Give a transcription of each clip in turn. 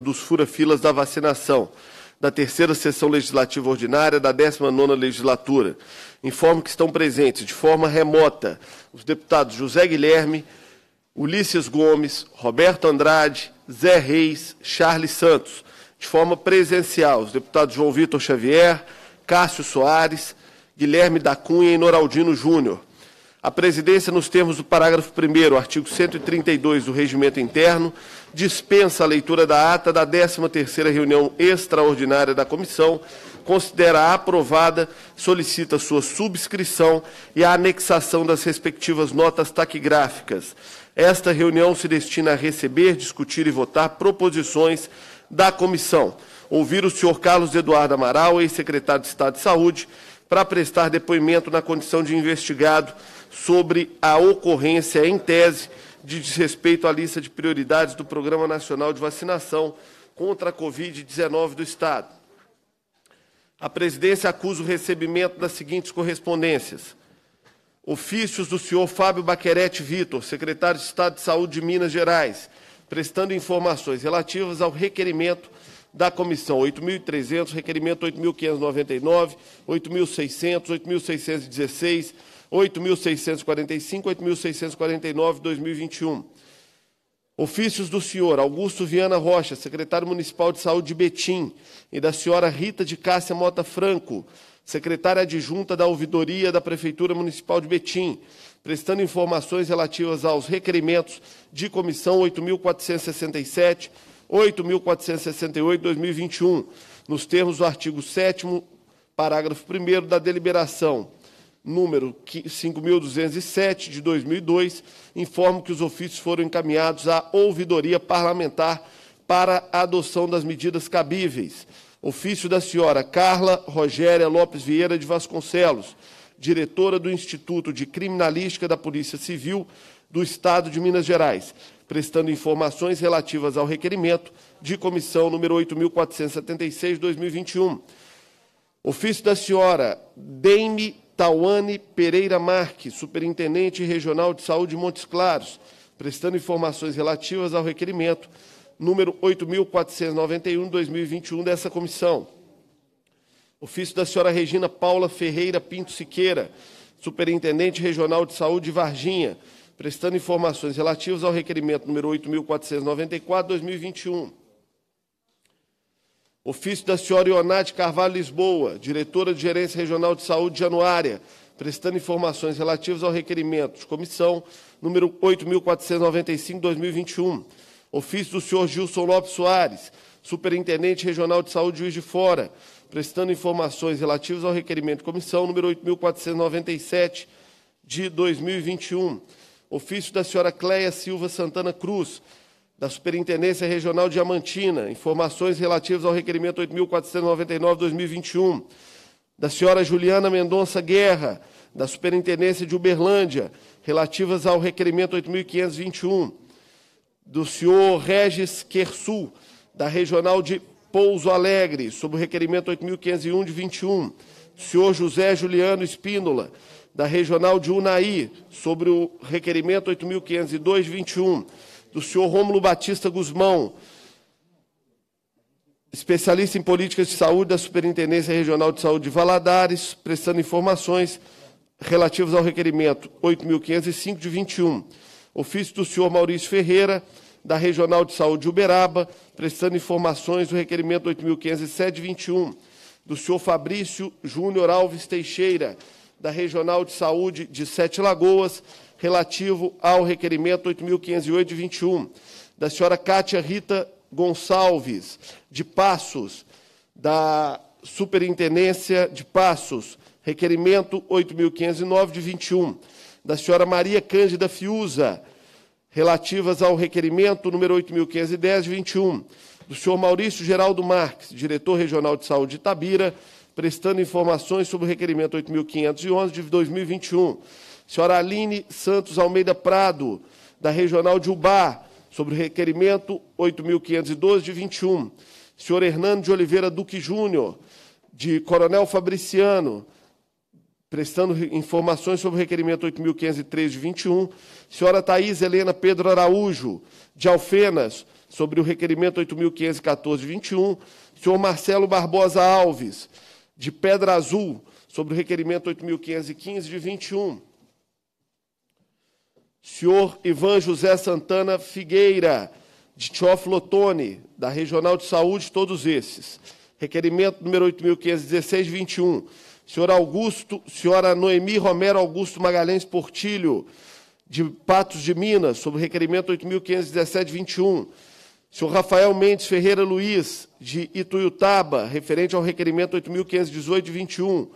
dos fura-filas da vacinação da terceira sessão legislativa ordinária da 19 nona legislatura. Informo que estão presentes de forma remota os deputados José Guilherme, Ulisses Gomes, Roberto Andrade, Zé Reis, Charles Santos. De forma presencial, os deputados João Vitor Xavier, Cássio Soares, Guilherme da Cunha e Noraldino Júnior. A presidência, nos termos do parágrafo 1 artigo 132 do Regimento Interno, dispensa a leitura da ata da 13ª reunião extraordinária da comissão, considera aprovada, solicita sua subscrição e a anexação das respectivas notas taquigráficas. Esta reunião se destina a receber, discutir e votar proposições da comissão. Ouvir o senhor Carlos Eduardo Amaral, ex-secretário de Estado de Saúde, para prestar depoimento na condição de investigado sobre a ocorrência, em tese, de desrespeito à lista de prioridades do Programa Nacional de Vacinação contra a Covid-19 do Estado. A presidência acusa o recebimento das seguintes correspondências. Ofícios do senhor Fábio Baquerete Vitor, secretário de Estado de Saúde de Minas Gerais, prestando informações relativas ao requerimento da comissão 8.300, requerimento 8.599, 8.600, 8.616, 8.645, 8.649, 2021. Ofícios do senhor Augusto Viana Rocha, secretário municipal de saúde de Betim, e da senhora Rita de Cássia Mota Franco, secretária adjunta da ouvidoria da Prefeitura Municipal de Betim, prestando informações relativas aos requerimentos de comissão 8.467, 8.468, 2021, nos termos do artigo 7 parágrafo 1 da deliberação número 5.207 de 2002, informo que os ofícios foram encaminhados à ouvidoria parlamentar para a adoção das medidas cabíveis. Ofício da senhora Carla Rogéria Lopes Vieira de Vasconcelos, diretora do Instituto de Criminalística da Polícia Civil do Estado de Minas Gerais, prestando informações relativas ao requerimento de comissão número 8476/2021. Ofício da senhora Deime Tauane Pereira Marque, Superintendente Regional de Saúde Montes Claros, prestando informações relativas ao requerimento número 8.491-2021 dessa comissão. Ofício da senhora Regina Paula Ferreira Pinto Siqueira, Superintendente Regional de Saúde de Varginha, prestando informações relativas ao requerimento número 8.494-2021. Ofício da senhora Ionate Carvalho Lisboa, diretora de Gerência Regional de Saúde de Januária, prestando informações relativas ao requerimento de comissão número 8.495-2021. Ofício do senhor Gilson Lopes Soares, superintendente regional de saúde de Juiz de Fora, prestando informações relativas ao requerimento de comissão número 8.497 de 2021. Ofício da senhora Cléia Silva Santana Cruz, da Superintendência Regional Diamantina, informações relativas ao requerimento 8.499-2021, da senhora Juliana Mendonça Guerra, da Superintendência de Uberlândia, relativas ao requerimento 8.521, do senhor Regis Quersul, da Regional de Pouso Alegre, sob o requerimento 8.501 de 21, do senhor José Juliano Espínola, da Regional de Unai sobre o requerimento 8.502 de 21, do senhor Rômulo Batista Guzmão, especialista em políticas de saúde da Superintendência Regional de Saúde de Valadares, prestando informações relativas ao requerimento 8.505 de 21. Ofício do senhor Maurício Ferreira, da Regional de Saúde de Uberaba, prestando informações do requerimento 8.507 de 21. Do senhor Fabrício Júnior Alves Teixeira, da Regional de Saúde de Sete Lagoas, relativo ao requerimento 8.508 de 21, da senhora Cátia Rita Gonçalves, de Passos, da Superintendência de Passos, requerimento 8.509 de 21, da senhora Maria Cândida Fiuza, relativas ao requerimento número 8.510 de 21, do senhor Maurício Geraldo Marques, diretor regional de saúde de Tabira, prestando informações sobre o requerimento 8.511 de 2021, Senhora Aline Santos Almeida Prado, da Regional de Ubá, sobre o requerimento 8.512 de 21. Senhor Hernando de Oliveira Duque Júnior, de Coronel Fabriciano, prestando informações sobre o requerimento 8.503 de 21. Senhora Thais Helena Pedro Araújo, de Alfenas, sobre o requerimento 8.514 de 21. Senhor Marcelo Barbosa Alves, de Pedra Azul, sobre o requerimento 8.515 de 21 senhor Ivan José Santana Figueira, de Teófilo da Regional de Saúde, todos esses. Requerimento número 8.516-21. Senhor Augusto, senhora Noemi Romero Augusto Magalhães Portilho, de Patos de Minas, sobre requerimento 8.517-21. Senhor Rafael Mendes Ferreira Luiz, de Ituiutaba, referente ao requerimento 8.518-21.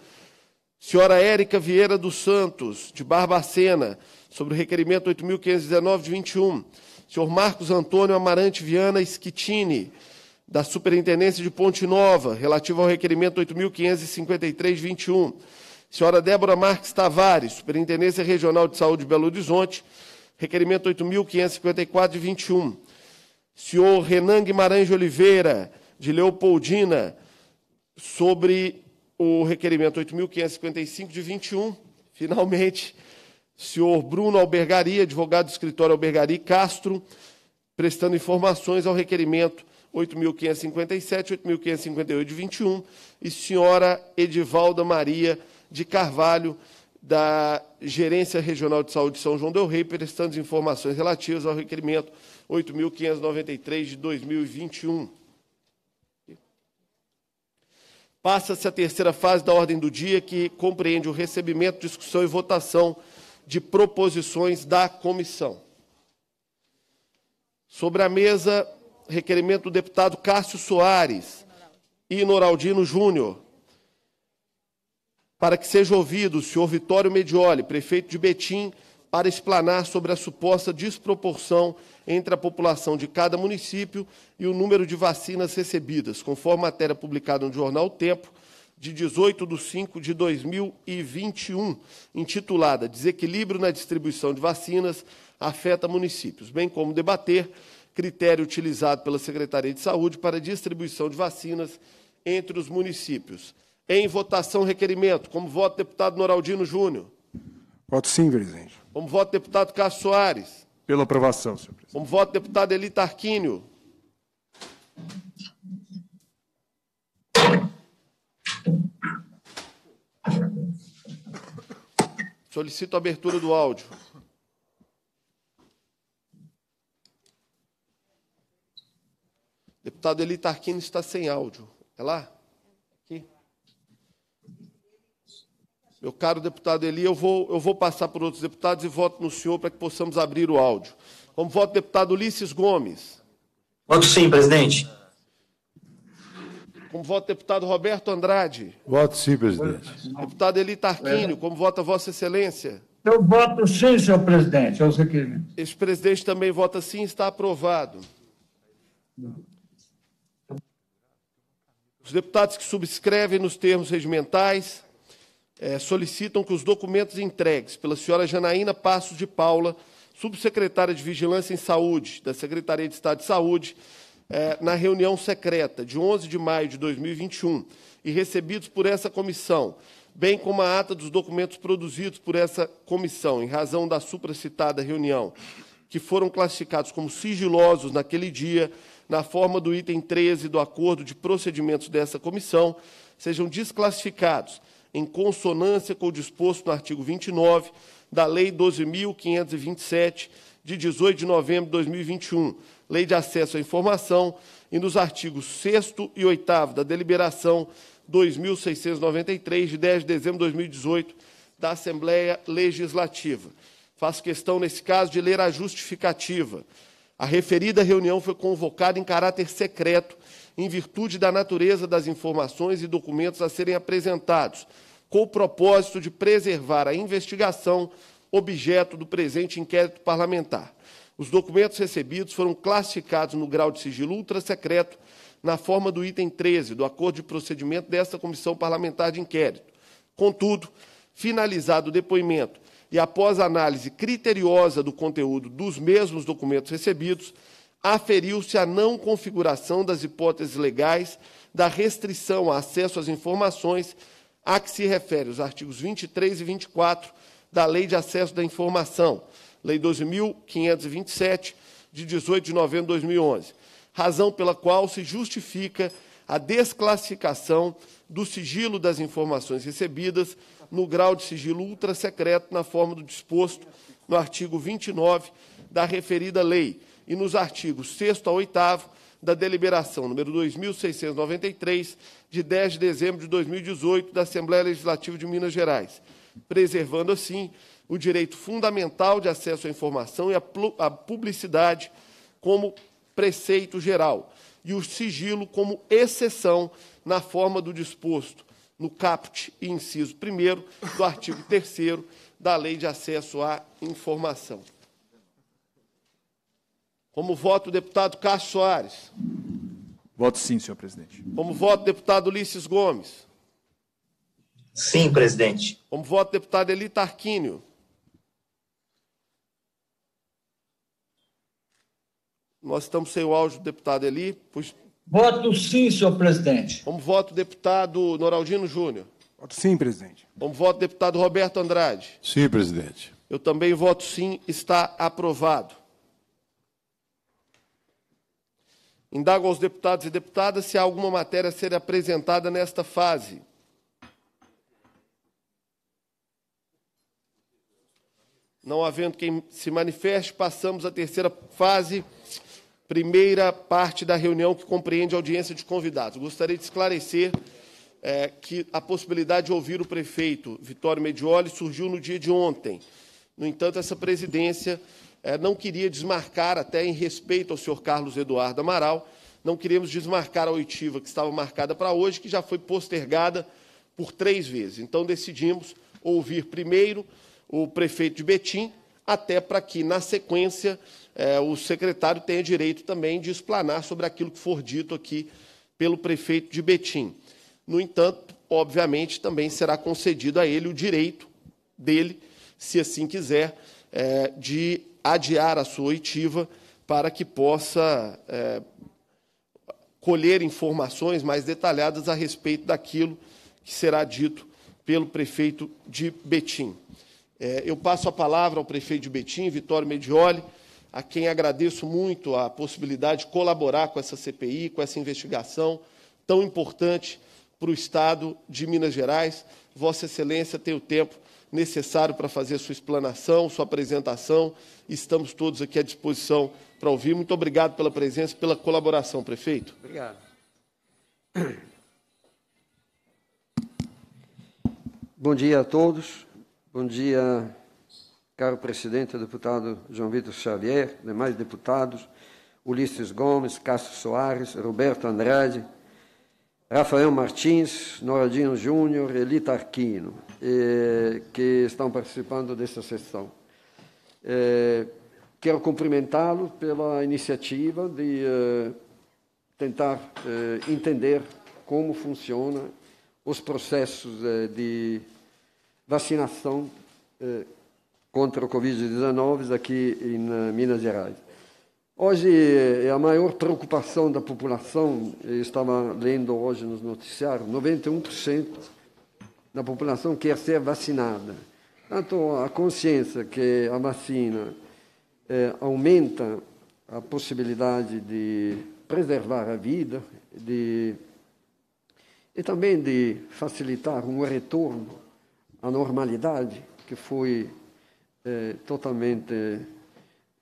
Senhora Érica Vieira dos Santos, de Barbacena, sobre o requerimento 8.519 de 21. Senhor Marcos Antônio Amarante Viana Schittini, da Superintendência de Ponte Nova, relativo ao requerimento 8.553 de 21. Senhora Débora Marques Tavares, Superintendência Regional de Saúde de Belo Horizonte, requerimento 8.554 de 21. Senhor Renan Guimarães de Oliveira, de Leopoldina, sobre o requerimento 8.555 de 21, finalmente, senhor Bruno Albergari, advogado do escritório Albergari Castro, prestando informações ao requerimento 8.557, 8.558 de 21, e senhora Edivalda Maria de Carvalho, da Gerência Regional de Saúde de São João del Rei, prestando informações relativas ao requerimento 8.593 de 2021. Passa-se a terceira fase da ordem do dia, que compreende o recebimento, discussão e votação de proposições da comissão. Sobre a mesa, requerimento do deputado Cássio Soares e Noraldino Júnior, para que seja ouvido o senhor Vitório Medioli, prefeito de Betim, para explanar sobre a suposta desproporção entre a população de cada município e o número de vacinas recebidas, conforme matéria publicada no jornal o Tempo, de 18 de 5 de 2021, intitulada Desequilíbrio na distribuição de vacinas afeta municípios, bem como debater critério utilizado pela Secretaria de Saúde para distribuição de vacinas entre os municípios. Em votação, requerimento. Como voto, deputado Noraldino Júnior. Voto sim, presidente. Como voto, deputado Cássio Soares. Pela aprovação, senhor presidente. Como voto, deputado Eli Tarquínio. Solicito a abertura do áudio. Deputado Eli Tarquini está sem áudio. É lá? Aqui? Meu caro deputado Eli, eu vou, eu vou passar por outros deputados e voto no senhor para que possamos abrir o áudio. Como voto, deputado Ulisses Gomes. Voto sim, presidente. Como vota o deputado Roberto Andrade. Voto sim, presidente. Deputado Eli Tarquinho, como vota Vossa Excelência? Eu voto sim, senhor presidente, aos requerimentos. Este presidente também vota sim, está aprovado. Os deputados que subscrevem nos termos regimentais é, solicitam que os documentos entregues pela senhora Janaína Passos de Paula, subsecretária de Vigilância em Saúde da Secretaria de Estado de Saúde, é, na reunião secreta de 11 de maio de 2021 e recebidos por essa comissão, bem como a ata dos documentos produzidos por essa comissão, em razão da supracitada reunião, que foram classificados como sigilosos naquele dia, na forma do item 13 do acordo de procedimentos dessa comissão, sejam desclassificados em consonância com o disposto no artigo 29 da Lei 12.527, de 18 de novembro de 2021, Lei de Acesso à Informação, e nos artigos 6 e 8 da Deliberação 2693, de 10 de dezembro de 2018, da Assembleia Legislativa. Faço questão, nesse caso, de ler a justificativa. A referida reunião foi convocada em caráter secreto, em virtude da natureza das informações e documentos a serem apresentados, com o propósito de preservar a investigação objeto do presente inquérito parlamentar. Os documentos recebidos foram classificados no grau de sigilo ultra-secreto na forma do item 13 do acordo de procedimento desta comissão parlamentar de inquérito. Contudo, finalizado o depoimento e após análise criteriosa do conteúdo dos mesmos documentos recebidos, aferiu-se a não configuração das hipóteses legais da restrição a acesso às informações a que se refere os artigos 23 e 24 da Lei de Acesso da Informação, Lei 12.527, de 18 de novembro de 2011, razão pela qual se justifica a desclassificação do sigilo das informações recebidas no grau de sigilo ultrasecreto na forma do disposto no artigo 29 da referida lei e nos artigos 6 a 8 da deliberação número 2693 de 10 de dezembro de 2018 da Assembleia Legislativa de Minas Gerais, preservando assim o direito fundamental de acesso à informação e à publicidade como preceito geral, e o sigilo como exceção na forma do disposto no caput e inciso 1 do artigo 3 da Lei de Acesso à Informação. Como voto o deputado Cássio Soares? Voto sim, senhor presidente. Como voto o deputado Ulisses Gomes? Sim, presidente. Como voto o deputado Eli Tarquínio? Nós estamos sem o áudio do deputado Eli. Pois... Voto sim, senhor presidente. Como voto, deputado Noraldino Júnior. Voto sim, presidente. Como voto, deputado Roberto Andrade. Sim, presidente. Eu também voto sim, está aprovado. Indago aos deputados e deputadas se há alguma matéria a ser apresentada nesta fase. Não havendo quem se manifeste, passamos à terceira fase primeira parte da reunião que compreende audiência de convidados. Gostaria de esclarecer é, que a possibilidade de ouvir o prefeito Vitório Medioli surgiu no dia de ontem. No entanto, essa presidência é, não queria desmarcar, até em respeito ao senhor Carlos Eduardo Amaral, não queríamos desmarcar a oitiva que estava marcada para hoje, que já foi postergada por três vezes. Então, decidimos ouvir primeiro o prefeito de Betim, até para que, na sequência, é, o secretário tenha direito também de explanar sobre aquilo que for dito aqui pelo prefeito de Betim. No entanto, obviamente, também será concedido a ele o direito dele, se assim quiser, é, de adiar a sua oitiva para que possa é, colher informações mais detalhadas a respeito daquilo que será dito pelo prefeito de Betim. É, eu passo a palavra ao prefeito de Betim, Vitório Medioli, a quem agradeço muito a possibilidade de colaborar com essa CPI, com essa investigação tão importante para o Estado de Minas Gerais. Vossa Excelência tem o tempo necessário para fazer sua explanação, sua apresentação. Estamos todos aqui à disposição para ouvir. Muito obrigado pela presença, e pela colaboração, prefeito. Obrigado. Bom dia a todos. Bom dia, caro presidente, deputado João Vitor Xavier, demais deputados, Ulisses Gomes, Cássio Soares, Roberto Andrade, Rafael Martins, Noradinho Júnior, Elita Arquino, eh, que estão participando desta sessão. Eh, quero cumprimentá-lo pela iniciativa de eh, tentar eh, entender como funcionam os processos eh, de vacinação eh, contra o Covid-19 aqui em eh, Minas Gerais. Hoje eh, é a maior preocupação da população, eu estava lendo hoje nos noticiários, 91% da população quer ser vacinada. Tanto a consciência que a vacina aumenta a possibilidade de preservar a vida de, e também de facilitar um retorno a normalidade que foi eh, totalmente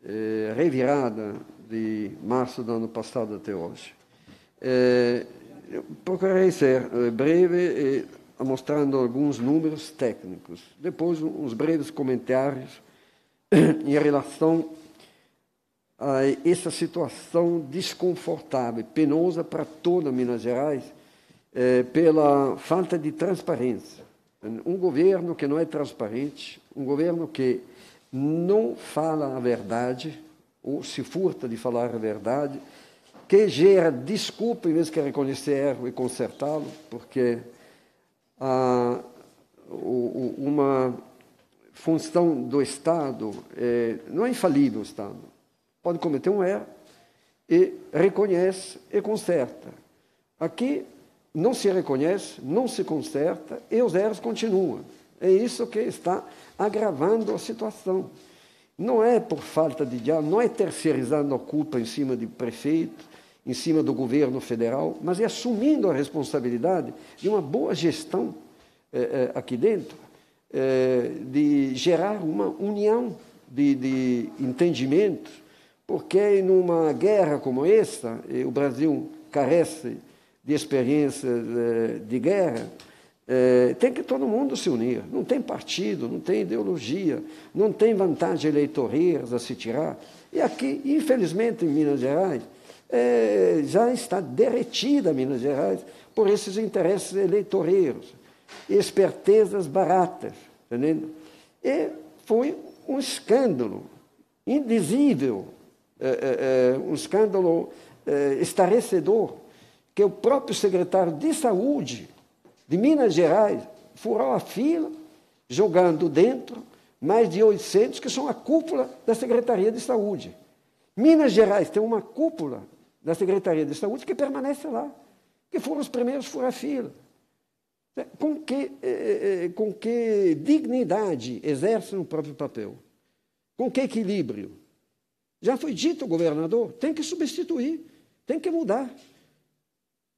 eh, revirada de março do ano passado até hoje. Eh, procurei ser eh, breve, mostrando alguns números técnicos. Depois, uns breves comentários em relação a essa situação desconfortável, penosa para toda Minas Gerais, pela falta de transparência um governo que não é transparente, um governo que não fala a verdade, ou se furta de falar a verdade, que gera desculpa em vez de reconhecer erro e consertá-lo, porque ah, uma função do Estado é, não é infalível o Estado. Pode cometer um erro e reconhece e conserta. Aqui não se reconhece, não se conserta e os erros continuam. É isso que está agravando a situação. Não é por falta de diálogo, não é terceirizando a culpa em cima do prefeito, em cima do governo federal, mas é assumindo a responsabilidade de uma boa gestão eh, eh, aqui dentro, eh, de gerar uma união de, de entendimento, porque numa guerra como essa, o Brasil carece de experiências eh, de guerra, eh, tem que todo mundo se unir. Não tem partido, não tem ideologia, não tem vantagem eleitoreira a se tirar. E aqui, infelizmente, em Minas Gerais, eh, já está derretida Minas Gerais por esses interesses eleitoreiros, espertezas baratas. Entendendo? E foi um escândalo indizível, um escândalo estarecedor que o próprio secretário de Saúde de Minas Gerais furou a fila, jogando dentro mais de 800 que são a cúpula da Secretaria de Saúde. Minas Gerais tem uma cúpula da Secretaria de Saúde que permanece lá, que foram os primeiros furar fila. É, com que, é, é, com que dignidade exerce o próprio papel? Com que equilíbrio? Já foi dito ao governador, tem que substituir, tem que mudar.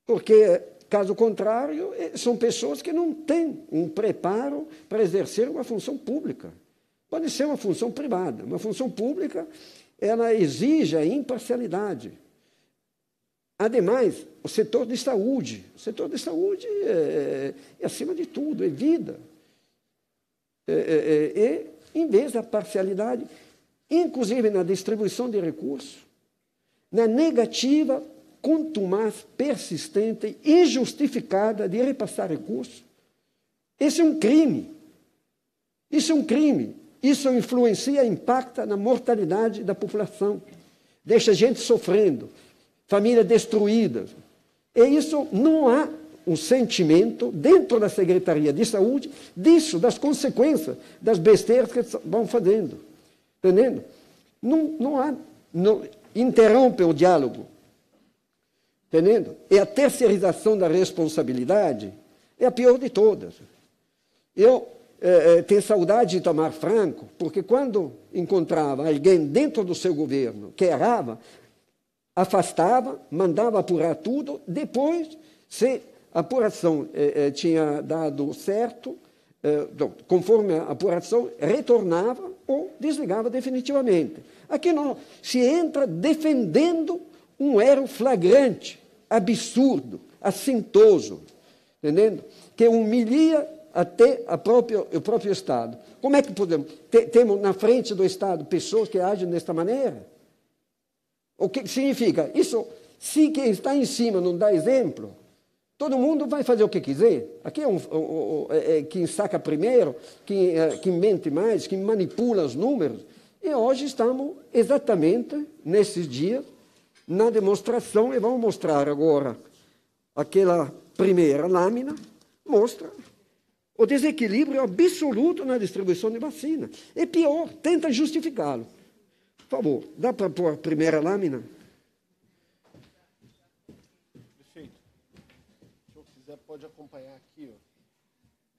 Porque, caso contrário, eh, são pessoas que não têm um preparo para exercer uma função pública. Pode ser uma função privada. Uma função pública, ela exige a imparcialidade. Ademais, o setor de saúde. O setor de saúde é, é acima de tudo, é vida. Eh, e, é, é, em vez da parcialidade, inclusive na distribuição de recursos, na negativa contumaz, persistente, injustificada de repassar recursos. Esse é um crime. Isso é um crime. Isso influencia, impacta na mortalidade da população. Deixa gente sofrendo, família destruída. E isso não há um sentimento dentro da Secretaria de Saúde disso, das consequências, das besteiras que vão fazendo. Entendendo? Não, não há. Não, o diálogo, Entendendo? E a terceirização da responsabilidade é a pior de todas. Eu é, é, tenho saudade de tomar Franco, porque quando encontrava alguém dentro do seu governo que errava, afastava, mandava apurar tudo, depois, se a apuração é, é tinha dado certo, é, conforme a apuração, retornava ou desligava definitivamente. Aqui não, se entra defendendo um erro flagrante absurdo, assintoso, entendendo? Que humilha até própria, o próprio Estado. Como é que podemos? Temos na frente do Estado pessoas que agem desta maneira? O que significa? Isso, se quem está em cima não dá exemplo, todo mundo vai fazer o que quiser. Aqui é, um, um, um, é, é quem saca primeiro, quem, é, quem mente mais, quem manipula os números. E hoje estamos exatamente nesses dias na demonstração, e vamos mostrar agora aquela primeira lâmina, mostra o desequilíbrio absoluto na distribuição de vacina. E pior, tenta justificá-lo. Por favor, dá para pôr a primeira lâmina? Perfeito. se eu quiser, pode acompanhar aqui. Ó.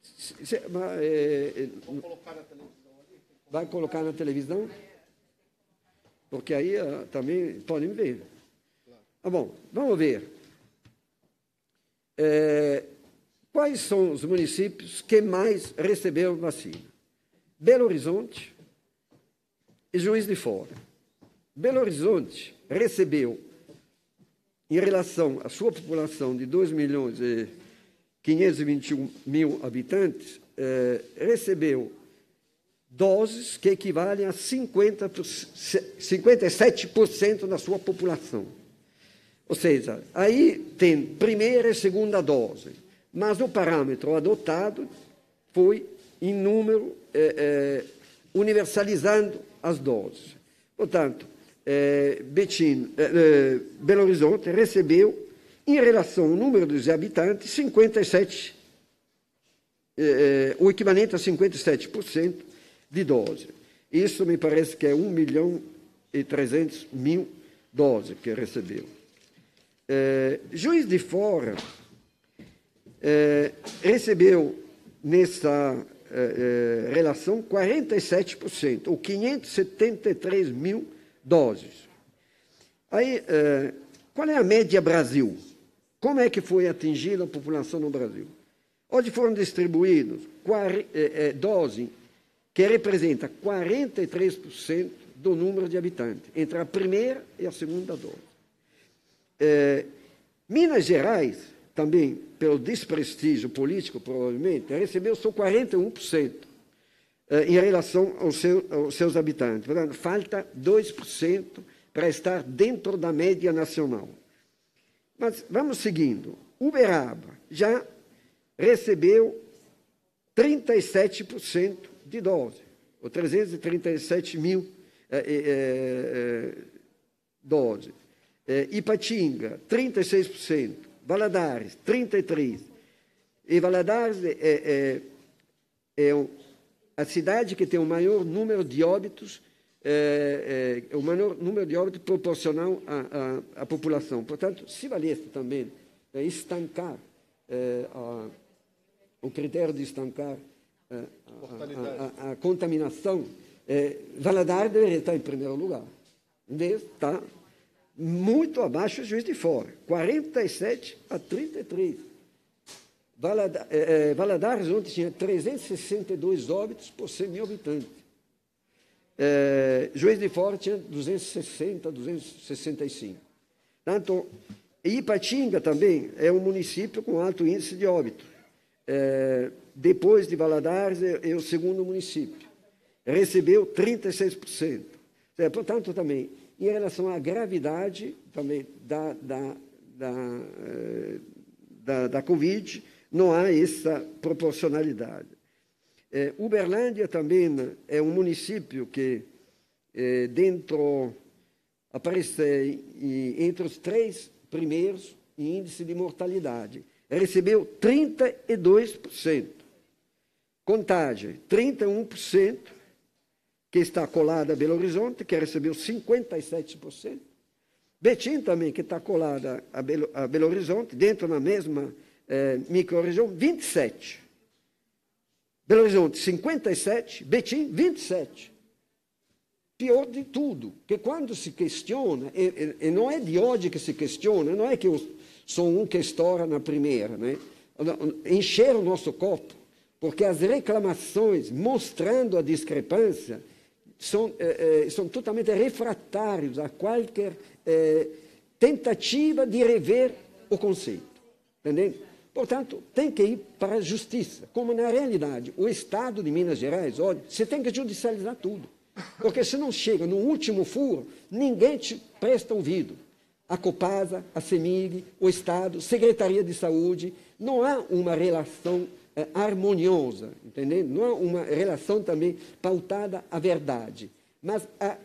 Se, é, é colocar na televisão ali. Vai colocar na televisão? Porque aí ah, também podem ver. Ah, bom, vamos ver. É, quais são os municípios que mais receberam vacina? Belo Horizonte e Juiz de Fora. Belo Horizonte recebeu, em relação à sua população de 2 milhões e 521 mil habitantes, é, recebeu doses que equivalem a 50, 57% da sua população. Ou seja, aí tem primeira e segunda dose, mas o parâmetro adotado foi em número eh, eh, universalizando as doses. Portanto, eh, Betim, Belo Horizonte recebeu, em relação ao número dos habitantes, 57, o equivalente a 57% de dose. Isso me parece que é 1 milhão e 300 mil doses que recebeu. Eh, juiz de Fora é, recebeu nessa é, relação 47%, ou 573 mil doses. Aí, qual é a média Brasil? Como é que foi atingida a população no Brasil? Onde foram distribuídos doses que representa 43% do número de habitantes, entre a primeira e a segunda dose. É, Minas Gerais, também pelo desprestígio político, provavelmente, né, recebeu só 41% é, em relação ao seu, aos seus habitantes. Portanto, falta 2% para estar dentro da média nacional. Mas vamos seguindo. Uberaba já recebeu 37% de dose, ou 337 mil é, é, é, é doses é, Ipatinga, 36%, Valadares, 33%. E Valadares é, é, é, é a cidade que tem o maior número de óbitos, eh, eh, o maior número de óbitos proporcional à, à, à população. Portanto, se valesse também estancar a, o critério de estancar a, a, a contaminação, Valadares deveria estar em primeiro lugar. Está muito abaixo do juiz de fora, 47 a 33. Eh, eh, Valadares ontem tinha 362 óbitos por 100 mil habitantes. É, juiz de fora tinha 260, 265. Tanto, Ipatinga também é um município com alto índice de óbito. É, depois de Valadares, é, é, o segundo município. Recebeu 36%. É, portanto, também, em relação à gravidade também da, da, da, eh, da, da Covid, não há essa proporcionalidade. É, Uberlândia também né, é um município que, é, dentro, aparece entre os três primeiros em índice de mortalidade. Recebeu 32%. Contagem, 31% que está colada a Belo Horizonte, que recebeu 57%. Betim também, que está colada a Belo, a Belo Horizonte, dentro da mesma eh, micro-região, 27%. Belo Horizonte, 57%, Betim, 27%. Pior de tudo, que quando se questiona, e, e, e, não é de hoje que se questiona, não é que eu sou um que estoura na primeira, né? encher o nosso copo, porque as reclamações mostrando a discrepância são, eh, eh, são totalmente refratários a qualquer eh, tentativa de rever o conceito. Entendeu? Portanto, tem que ir para a justiça. Como na realidade, o Estado de Minas Gerais, olha, você tem que judicializar tudo. Porque se não chega no último furo, ninguém te presta ouvido. A Copasa, a CEMIG, o Estado, Secretaria de Saúde, não há uma relação é, harmoniosa, entendeu? Não é uma relação também pautada à verdade. Mas a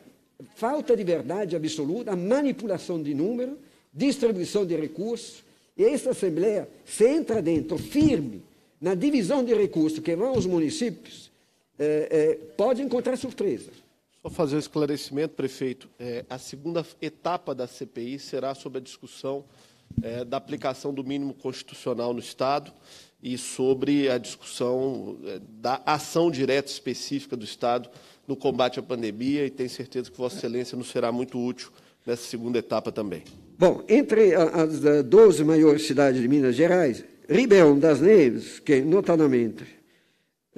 falta de verdade absoluta, a manipulação de número, distribuição de recursos, e essa Assembleia se entra dentro firme na divisão de recursos que vão aos municípios, é, é, pode encontrar surpresa. Só fazer um esclarecimento, prefeito. É, a segunda etapa da CPI será sobre a discussão é, da aplicação do mínimo constitucional no Estado e sobre a discussão eh, da ação direta específica do Estado no combate à pandemia e tenho certeza que Vossa Excelência nos será muito útil nessa segunda etapa também. Bom, entre as 12 eh, maiores cidades de Minas Gerais, Ribeirão das Neves, que notadamente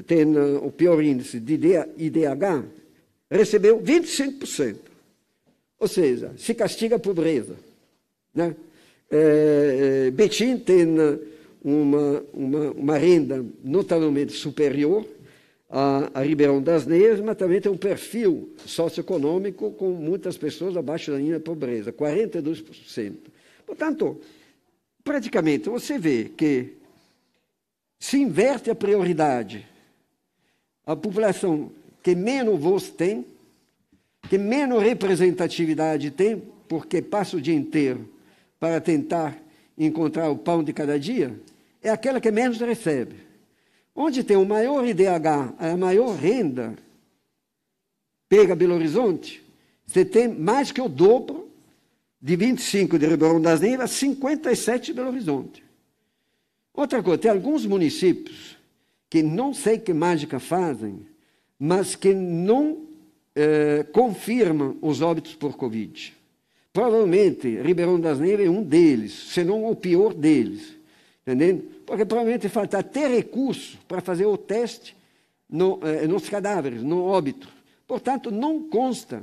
tem eh, o pior índice de IDH, recebeu 25%. Ou seja, se castiga a pobreza. Né? É, Betim tem uma, uma, uma renda notavelmente superior a, a Ribeirão das Neves, mas também tem um perfil socioeconômico com muitas pessoas abaixo da linha da pobreza, 42%. Portanto, praticamente você vê que se inverte a prioridade. A população que menos voz tem, que menos representatividade tem, porque passa o dia inteiro para tentar encontrar o pão de cada dia, é aquela que menos recebe. Onde tem o maior IDH, a maior renda, pega Belo Horizonte, você tem mais que o dobro de 25 de Ribeirão das Neves 57 de Belo Horizonte. Outra coisa, tem alguns municípios que não sei que mágica fazem, mas que não eh, confirmam os óbitos por Covid. Provavelmente, Ribeirão das Neves é um deles, se não o pior deles entendendo? Porque provavelmente falta ter recurso para fazer o teste no, eh, nos cadáveres, no óbito. Portanto, não consta,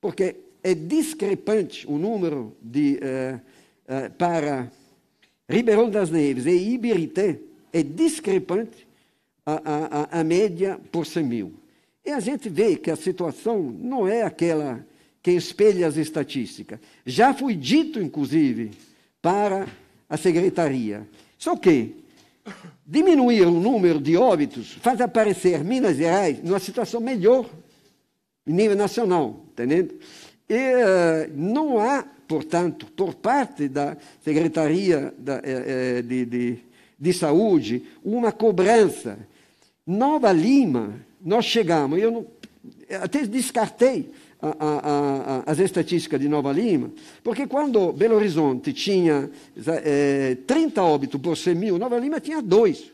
porque é discrepante o número de, eh, eh, para Ribeirão das Neves e Ibirité, é discrepante a, a, a média por 100 mil. E a gente vê que a situação não é aquela que espelha as estatísticas. Já foi dito, inclusive, para a secretaria. Só que diminuir o número de óbitos faz aparecer Minas Gerais numa situação melhor em nível nacional, entendendo? E uh, não há, portanto, por parte da Secretaria da, eh, eh, de, de, de Saúde, uma cobrança. Nova Lima, nós chegamos, eu não, até descartei, a, a, as estatísticas de Nova Lima, porque quando Belo Horizonte tinha é, 30 óbitos por 100 mil, Nova Lima tinha dois.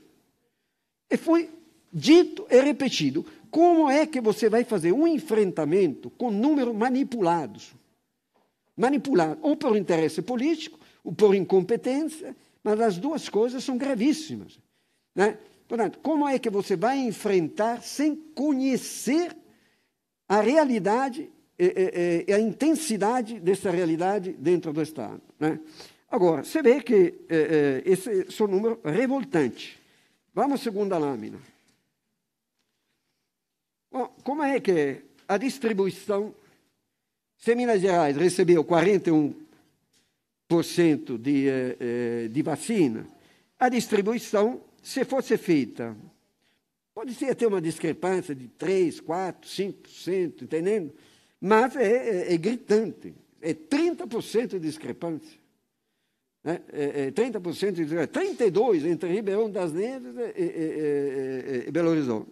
E foi dito e repetido. Como é que você vai fazer um enfrentamento com números manipulados? manipulados ou por interesse político, ou por incompetência, mas as duas coisas são gravíssimas. Né? Portanto, como é que você vai enfrentar sem conhecer a realidade é, é, é, é a intensidade dessa realidade dentro do Estado. Né? Agora, você vê que é, é, esse é um número revoltante. Vamos à segunda lâmina. Bom, como é que é a distribuição? Se Minas Gerais recebeu 41% de, de vacina, a distribuição, se fosse feita Pode ser até uma discrepância de 3, 4, 5%, entendendo? Mas é, é, é gritante. É 30% de discrepância. Né? É, 30% é de discrepância. 32% entre Ribeirão das Neves e, Belo Horizonte.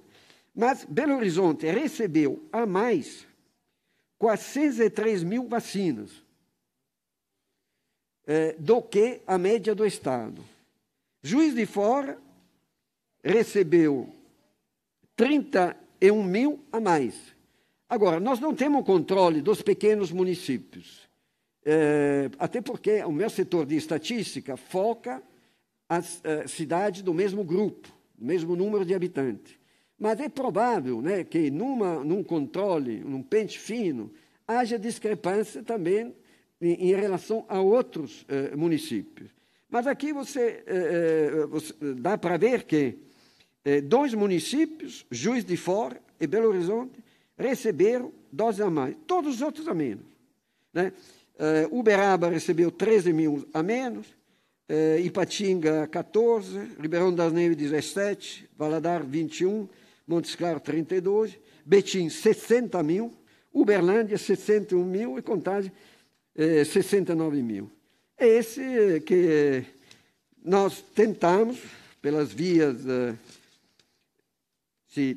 Mas Belo Horizonte recebeu a mais 403 mil vacinas é, do que a média do Estado. Juiz de Fora recebeu 31 mil a mais. Agora, nós não temos controle dos pequenos municípios, é, até porque o meu setor de estatística foca as é, cidades do mesmo grupo, do mesmo número de habitantes. Mas é provável né, que numa, num controle, num pente fino, haja discrepância também em, em relação a outros é, municípios. Mas aqui você, é, você dá para ver que dois municípios, Juiz de Fora e Belo Horizonte, receberam doses a mais, todos os outros a menos. Né? Uh, eh, Uberaba recebeu 13 mil a menos, uh, Ipatinga 14, Ribeirão das Neves 17, Valadar 21, Montes Claros 32, Betim 60 mil, Uberlândia 61 mil e Contagem 69 eh, mil. É esse que nós tentamos, pelas vias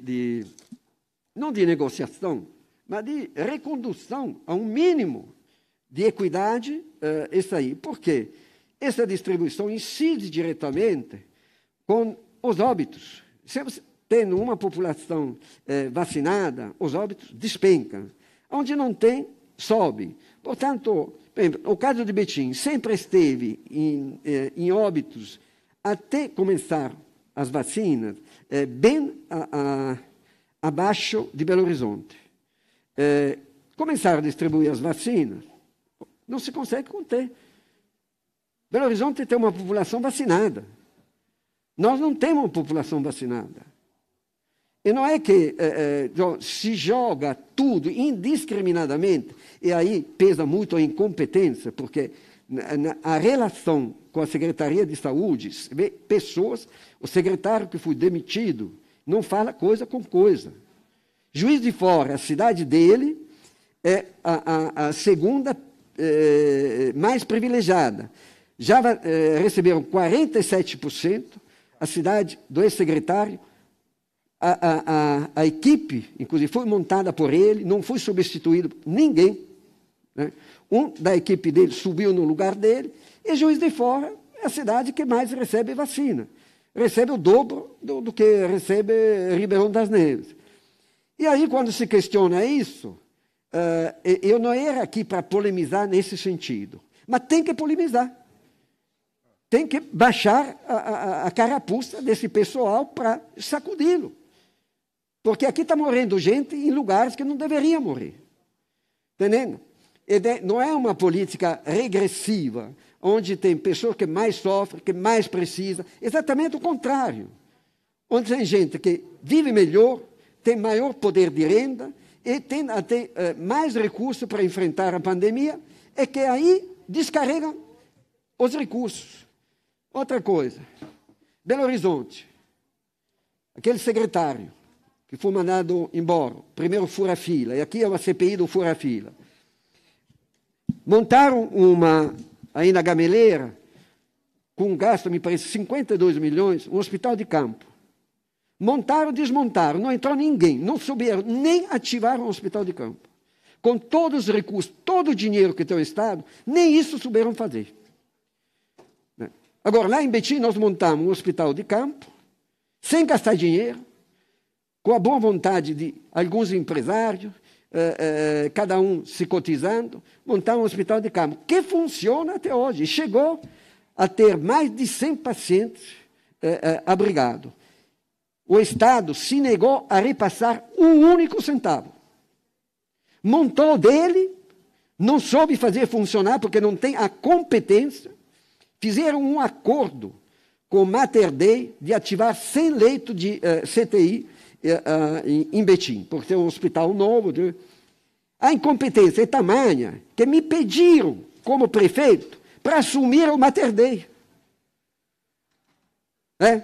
de não de negociação, mas de recondução a um mínimo de equidade, uh, isso aí. Por quê? Essa distribuição incide diretamente com os óbitos. Sempre tendo uma população eh, vacinada, os óbitos despencam. Onde não tem, sobe. Portanto, o caso de Betim sempre esteve em, eh, em óbitos até começar as vacinas, eh, bem a, a abaixo de Belo Horizonte, é, começaram a distribuir as vacinas, não se consegue conter. Belo Horizonte tem uma população vacinada. Nós não temos uma população vacinada. E não é que é, é, se joga tudo indiscriminadamente, e aí pesa muito a incompetência, porque a relação com a Secretaria de Saúde, pessoas, o secretário que foi demitido não fala coisa com coisa. Juiz de Fora, a cidade dele, é a, a, a segunda é, mais privilegiada. Já é, receberam 47%, a cidade do ex-secretário, a, a, a, equipe, inclusive, foi montada por ele, não foi substituído ninguém. Né? Um da equipe dele subiu no lugar dele, e Juiz de Fora é a cidade que mais recebe vacina recebe o dobro do, do que recebe Ribeirão das Neves. E aí, quando se questiona isso, uh, eu não era aqui para polemizar nesse sentido, mas tem que polemizar. Tem que baixar a, a, a carapuça desse pessoal para sacudi-lo. Porque aqui está morrendo gente em lugares que não deveria morrer. Tá entendendo? não é uma política regressiva, onde tem pessoas que mais sofrem, que mais precisam, exatamente o contrário. Onde tem gente que vive melhor, tem maior poder de renda e tem até uh, mais recursos para enfrentar a pandemia, é que aí descarregam os recursos. Outra coisa, Belo Horizonte, aquele secretário que foi mandado embora, primeiro fura-fila, e aqui é uma CPI do fura-fila, montaram uma aí na Gameleira, com um gasto, me parece, 52 milhões, um hospital de campo. Montaram, desmontaram, não entrou ninguém, não souberam nem ativar um hospital de campo. Com todos os recursos, todo o dinheiro que tem o Estado, nem isso souberam fazer. Né? Agora, lá em Betim, nós montamos um hospital de campo, sem gastar dinheiro, com a boa vontade de alguns empresários, uh, cada um se cotizando, montar um hospital de campo, que funciona até hoje. Chegou a ter mais de 100 pacientes uh, eh, abrigados. O Estado se negou a repassar um único centavo. Montou dele, não soube fazer funcionar porque não tem a competência. Fizeram um acordo com o Mater Dei de ativar 100 leitos de uh, CTI é, ah, em Betim, por ser um hospital novo. Né? A incompetência é tamanha que me pediram, como prefeito, para assumir o Mater Dei. É?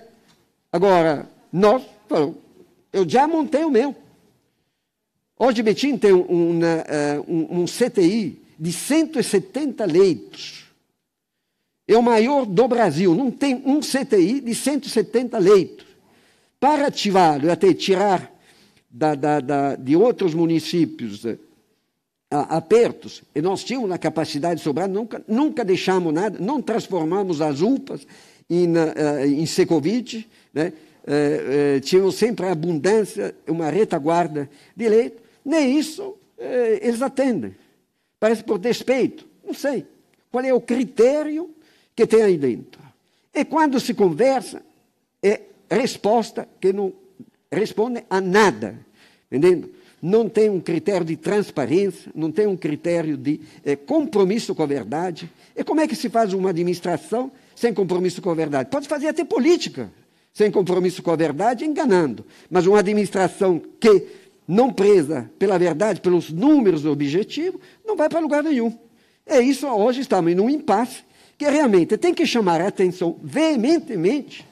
Agora, nós, eu já montei o meu. Hoje Betim tem uma, um, um né, é, CTI de 170 leitos. É o maior do Brasil, não tem um CTI de 170 leitos para ativá-lo, até tirar da, da, da, de outros municípios eh, apertos, e nós tínhamos a capacidade de sobrar, nunca, nunca deixamos nada, não transformamos as UPAs em, eh, em Secovite, né? É, é, tínhamos sempre abundância, uma retaguarda de leite, nem isso é, eles atendem. Parece por despeito, não sei. Qual é o critério que tem aí dentro? E quando se conversa, é resposta que não responde a nada. Entendendo? Não tem um critério de transparência, não tem um critério de é, compromisso com a verdade. E como é que se faz uma administração sem compromisso com a verdade? Pode fazer até política sem compromisso com a verdade, enganando. Mas uma administração que não presa pela verdade, pelos números objetivos, não vai para lugar nenhum. É isso, hoje estamos em um impasse que realmente tem que chamar a atenção veementemente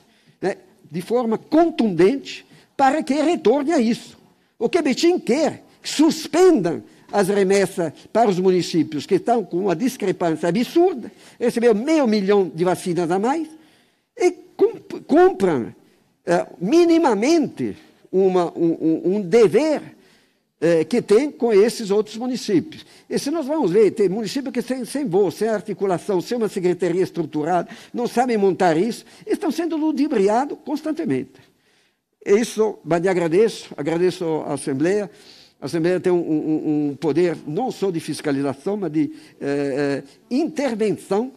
de forma contundente para que retorne a isso. O que Betim quer que suspendam as remessas para os municípios que estão com uma discrepância absurda, recebeu meio milhão de vacinas a mais, e cumpram eh, minimamente uma, um, um, um dever eh, que tem com esses outros municípios. E se nós vamos ver, tem municípios que sem, sem bolsa, sem articulação, sem uma secretaria estruturada, não sabem montar isso, estão sendo ludibriados constantemente. Isso, mas agradeço, agradeço à Assembleia. A Assembleia tem um, um, um, poder não só de fiscalização, mas de eh, eh, intervenção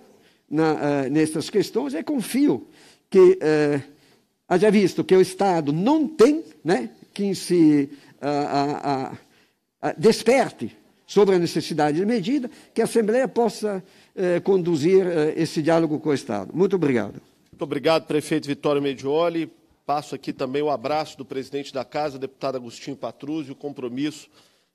na, eh, nessas questões. E confio que eh, haja visto que o Estado não tem né, que se ah, ah, desperte sobre a necessidade de medida, que a Assembleia possa eh, conduzir eh, esse diálogo com o Estado. Muito obrigado. Muito obrigado, prefeito Vitório Medioli. Passo aqui também o abraço do presidente da Casa, deputado Agostinho Patruzzi, o compromisso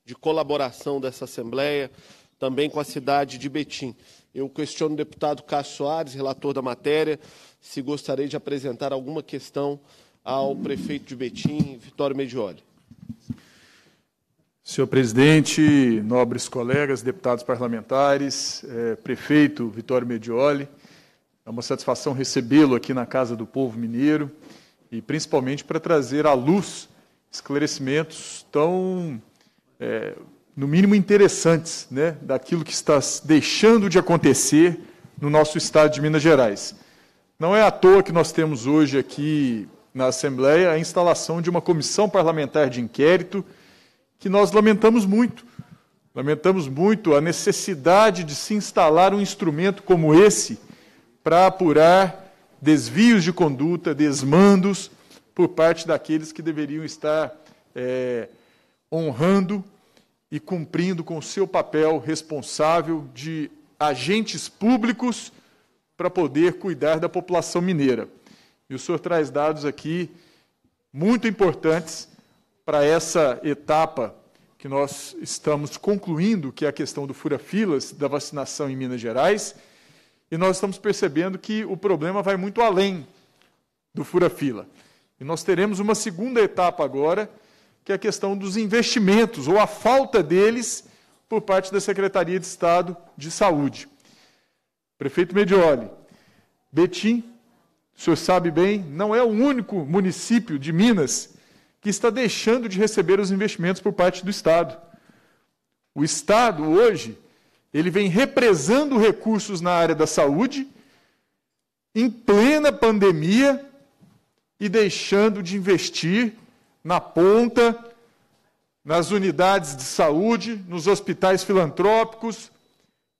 de colaboração dessa Assembleia, também com a cidade de Betim. Eu questiono o deputado Cássio Soares, relator da matéria, se gostaria de apresentar alguma questão ao prefeito de Betim, Vitório Medioli. Senhor presidente, nobres colegas, deputados parlamentares, eh, prefeito Vitório Medioli, é uma satisfação recebê-lo aqui na Casa do Povo Mineiro e principalmente para trazer à luz esclarecimentos tão, eh, no mínimo, interessantes né, daquilo que está deixando de acontecer no nosso estado de Minas Gerais. Não é à toa que nós temos hoje aqui na Assembleia a instalação de uma comissão parlamentar de inquérito, que nós lamentamos muito. Lamentamos muito a necessidade de se instalar um instrumento como esse para apurar desvios de conduta, desmandos por parte daqueles que deveriam estar é, honrando e cumprindo com o seu papel responsável de agentes públicos para poder cuidar da população mineira. E o senhor traz dados aqui muito importantes para essa etapa que nós estamos concluindo, que é a questão do fura-filas, da vacinação em Minas Gerais, e nós estamos percebendo que o problema vai muito além do fura-fila. E nós teremos uma segunda etapa agora, que é a questão dos investimentos, ou a falta deles, por parte da Secretaria de Estado de Saúde. Prefeito Medioli, Betim o senhor sabe bem, não é o único município de Minas que está deixando de receber os investimentos por parte do Estado. O Estado, hoje, ele vem represando recursos na área da saúde, em plena pandemia, e deixando de investir na ponta, nas unidades de saúde, nos hospitais filantrópicos,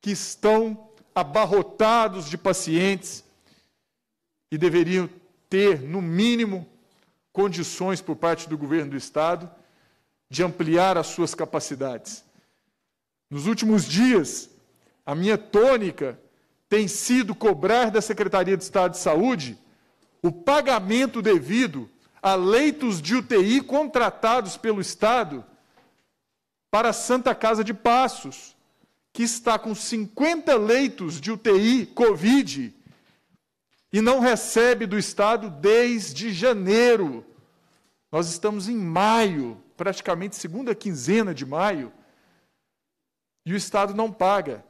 que estão abarrotados de pacientes e deveriam ter, no mínimo, condições por parte do governo do Estado de ampliar as suas capacidades. Nos últimos dias, a minha tônica tem sido cobrar da Secretaria de Estado de Saúde o pagamento devido a leitos de UTI contratados pelo Estado para a Santa Casa de Passos, que está com 50 leitos de UTI Covid e não recebe do Estado desde janeiro. Nós estamos em maio, praticamente segunda quinzena de maio, e o Estado não paga.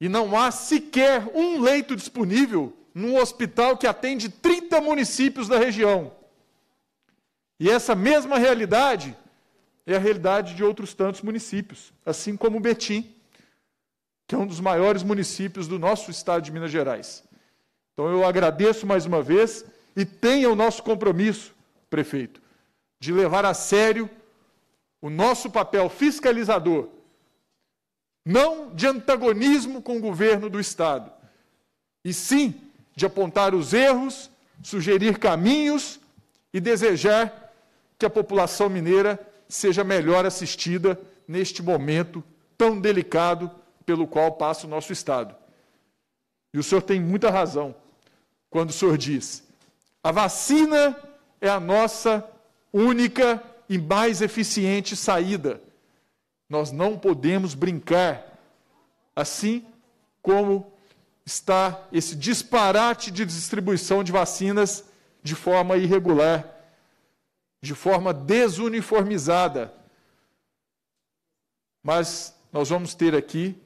E não há sequer um leito disponível num hospital que atende 30 municípios da região. E essa mesma realidade é a realidade de outros tantos municípios, assim como Betim, que é um dos maiores municípios do nosso estado de Minas Gerais. Então eu agradeço mais uma vez e tenha o nosso compromisso, prefeito, de levar a sério o nosso papel fiscalizador, não de antagonismo com o governo do Estado, e sim de apontar os erros, sugerir caminhos e desejar que a população mineira seja melhor assistida neste momento tão delicado pelo qual passa o nosso Estado. E o senhor tem muita razão quando o senhor diz: a vacina é a nossa única e mais eficiente saída. Nós não podemos brincar. Assim como está esse disparate de distribuição de vacinas de forma irregular, de forma desuniformizada. Mas nós vamos ter aqui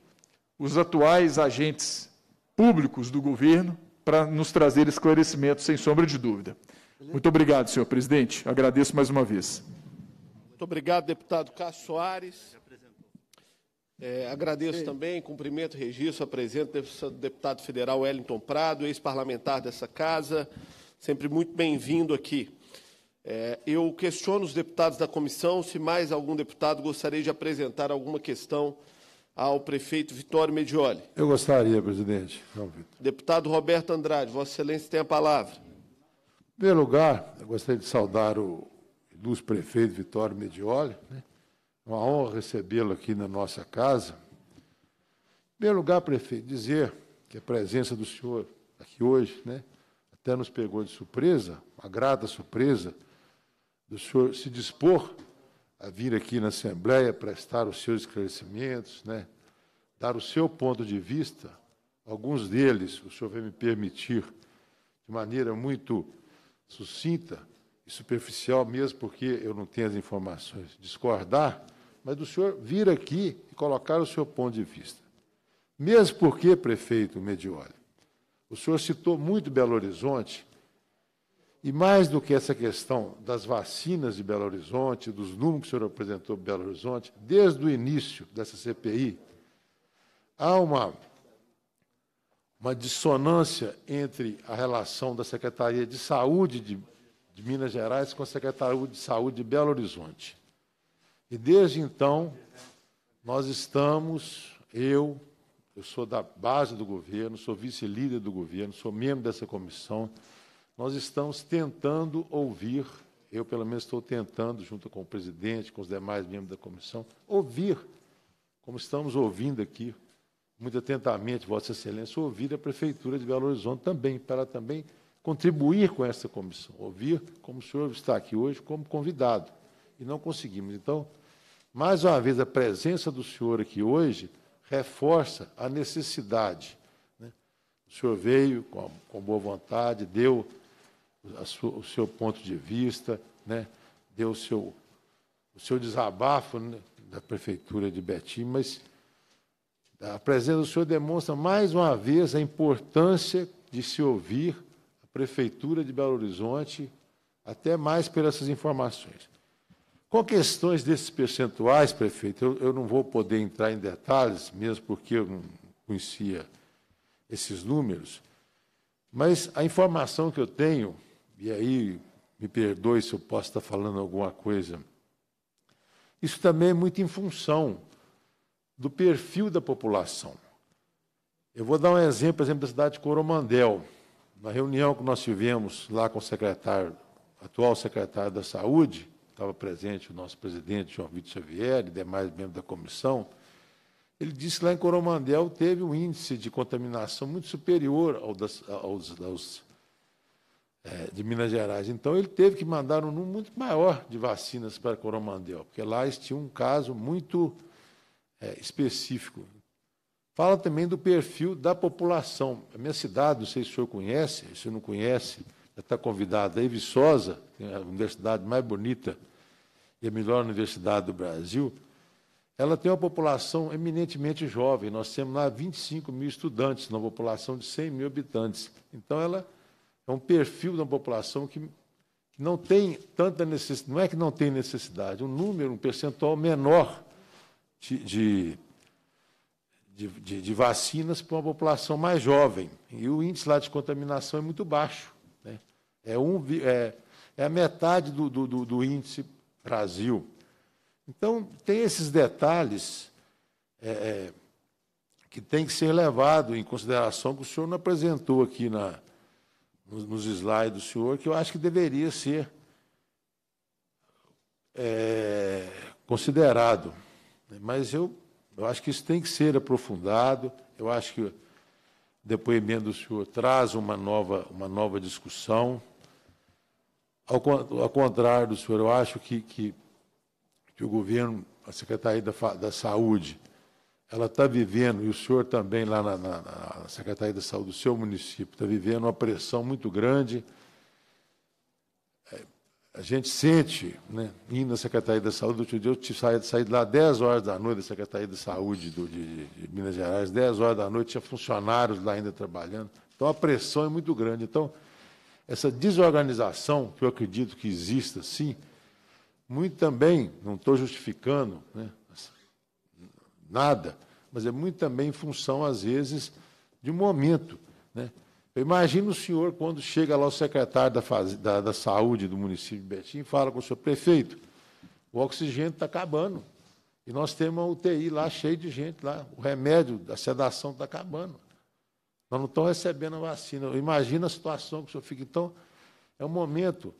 os atuais agentes públicos do governo para nos trazer esclarecimentos, sem sombra de dúvida. Muito obrigado, senhor presidente. Agradeço mais uma vez. Muito obrigado, deputado Cássio Soares. É, agradeço Sim. também, cumprimento e registro a presença do deputado federal Wellington Prado, ex-parlamentar dessa casa, sempre muito bem-vindo aqui. É, eu questiono os deputados da comissão se mais algum deputado gostaria de apresentar alguma questão ao prefeito Vitório Medioli. Eu gostaria, presidente. Deputado Roberto Andrade, Vossa Excelência tem a palavra. Em primeiro lugar, eu gostaria de saudar o ilustre prefeito Vitório Medioli. Né? Uma honra recebê-lo aqui na nossa casa. Em primeiro lugar, prefeito, dizer que a presença do senhor aqui hoje, né, até nos pegou de surpresa, uma grata surpresa, do senhor se dispor a vir aqui na Assembleia prestar os seus esclarecimentos, né? dar o seu ponto de vista, alguns deles, o senhor vai me permitir, de maneira muito sucinta e superficial mesmo, porque eu não tenho as informações, discordar, mas do senhor vir aqui e colocar o seu ponto de vista. Mesmo porque, prefeito Medioli, o senhor citou muito Belo Horizonte, e mais do que essa questão das vacinas de Belo Horizonte, dos números que o senhor apresentou de Belo Horizonte, desde o início dessa CPI, há uma, uma dissonância entre a relação da Secretaria de Saúde de, de Minas Gerais com a Secretaria de Saúde de Belo Horizonte. E desde então, nós estamos, eu, eu sou da base do governo, sou vice-líder do governo, sou membro dessa comissão, nós estamos tentando ouvir, eu pelo menos estou tentando, junto com o presidente, com os demais membros da comissão, ouvir, como estamos ouvindo aqui, muito atentamente, Vossa Excelência, ouvir a Prefeitura de Belo Horizonte também, para também contribuir com essa comissão, ouvir como o senhor está aqui hoje como convidado, e não conseguimos. Então, mais uma vez, a presença do senhor aqui hoje reforça a necessidade. Né? O senhor veio com, com boa vontade, deu sua, o seu ponto de vista, né? deu o seu, o seu desabafo né? da Prefeitura de Betim, mas a presença do senhor demonstra mais uma vez a importância de se ouvir a Prefeitura de Belo Horizonte, até mais pelas informações. Com questões desses percentuais, prefeito, eu, eu, não vou poder entrar em detalhes, mesmo porque eu não conhecia esses números, mas a informação que eu tenho e aí me perdoe se eu posso estar falando alguma coisa, isso também é muito em função do perfil da população. Eu vou dar um exemplo, exemplo da cidade de Coromandel. Na reunião que nós tivemos lá com o secretário, atual secretário da Saúde, estava presente o nosso presidente João Vitor Xavier e demais membros da comissão, ele disse que lá em Coromandel teve um índice de contaminação muito superior ao das, aos, aos é, de Minas Gerais. Então, ele teve que mandar um número muito maior de vacinas para Coromandel, porque lá eles um caso muito é, específico. Fala também do perfil da população. A minha cidade, não sei se o senhor conhece, se não conhece, está convidada aí, Viçosa, é a universidade mais bonita e a melhor universidade do Brasil, ela tem uma população eminentemente jovem. Nós temos lá 25 mil estudantes, numa população de 100 mil habitantes. Então, ela é um perfil da população que não tem tanta necessidade, não é que não tem necessidade, um número, um percentual menor de, de, de, de vacinas para uma população mais jovem. E o índice lá de contaminação é muito baixo. Né? É, um, é, é a metade do, do, do índice Brasil. Então, tem esses detalhes é, é, que tem que ser levado em consideração que o senhor não apresentou aqui na, nos slides do senhor, que eu acho que deveria ser é, considerado. Né? Mas eu, eu acho que isso tem que ser aprofundado, eu acho que o depoimento do senhor traz uma nova, uma nova discussão. Ao, ao contrário do senhor, eu acho que, que, que o governo, a Secretaria da, da Saúde, ela está vivendo, e o senhor também lá na, na, na Secretaria da Saúde do seu município, está vivendo uma pressão muito grande. É, a gente sente, né, indo na Secretaria da Saúde, outro dia eu tive, saí, saí de lá 10 horas da noite, da Secretaria da Saúde do, de, de, Minas Gerais, 10 horas da noite, tinha funcionários lá ainda trabalhando. Então a pressão é muito grande. Então, essa desorganização, que eu acredito que exista, sim, muito também, não estou justificando, né, nada, mas é muito também em função, às vezes, de um momento. Né? Eu imagino o senhor quando chega lá o secretário da, faz... da, da Saúde do município de Betim e fala com o seu prefeito, o oxigênio está acabando. E nós temos uma UTI lá cheia de gente lá. O remédio da sedação está acabando. Nós não estamos recebendo a vacina. Imagina a situação que o senhor fica. Então, é um momento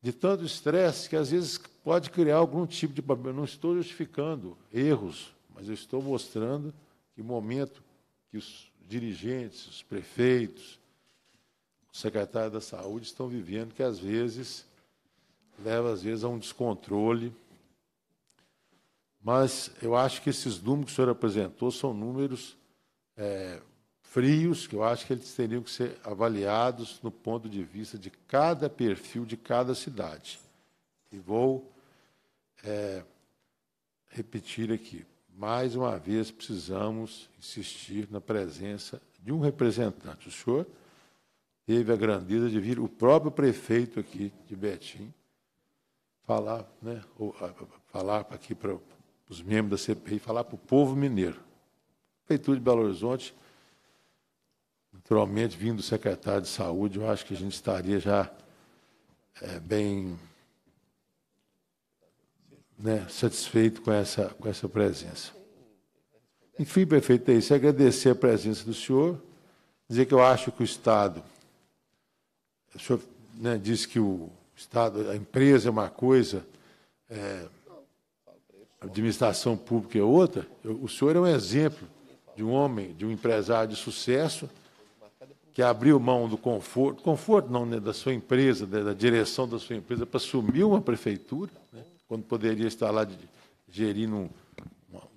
de tanto estresse que às vezes pode criar algum tipo de problema. Não estou justificando erros mas eu estou mostrando que o momento que os dirigentes, os prefeitos, o secretário da Saúde estão vivendo, que às vezes leva às vezes a um descontrole. Mas eu acho que esses números que o senhor apresentou são números é, frios, que eu acho que eles teriam que ser avaliados no ponto de vista de cada perfil de cada cidade. E vou é, repetir aqui mais uma vez precisamos insistir na presença de um representante. O senhor teve a grandeza de vir o próprio prefeito aqui de Betim falar, né, ou, falar aqui para os membros da CPI, falar para o povo mineiro. Prefeitura de Belo Horizonte, naturalmente, vindo do secretário de Saúde, eu acho que a gente estaria já é, bem né, satisfeito com essa, com essa presença. Enfim, prefeito, é isso. É agradecer a presença do senhor, dizer que eu acho que o Estado. O senhor né, disse que o Estado, a empresa é uma coisa, é, a administração pública é outra. Eu, o senhor é um exemplo de um homem, de um empresário de sucesso, que abriu mão do conforto, conforto não, né, da sua empresa, da, né, da direção da sua empresa, para assumir uma prefeitura. Né? quando poderia estar lá de, gerindo um,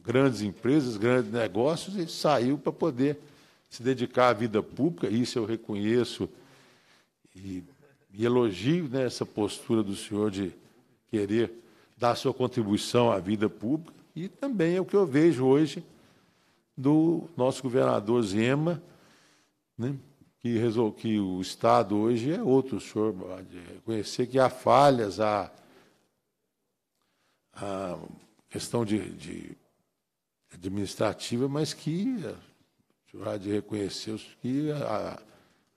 grandes empresas, grandes negócios, e saiu para poder se dedicar à vida pública. Isso eu reconheço e, e elogio né, essa postura do senhor de querer dar sua contribuição à vida pública. E também é o que eu vejo hoje do nosso governador Zema, né, que, resol... que o Estado hoje é outro, o senhor reconhecer que há falhas, há a questão de, de administrativa, mas que de reconhecer reconheceu que a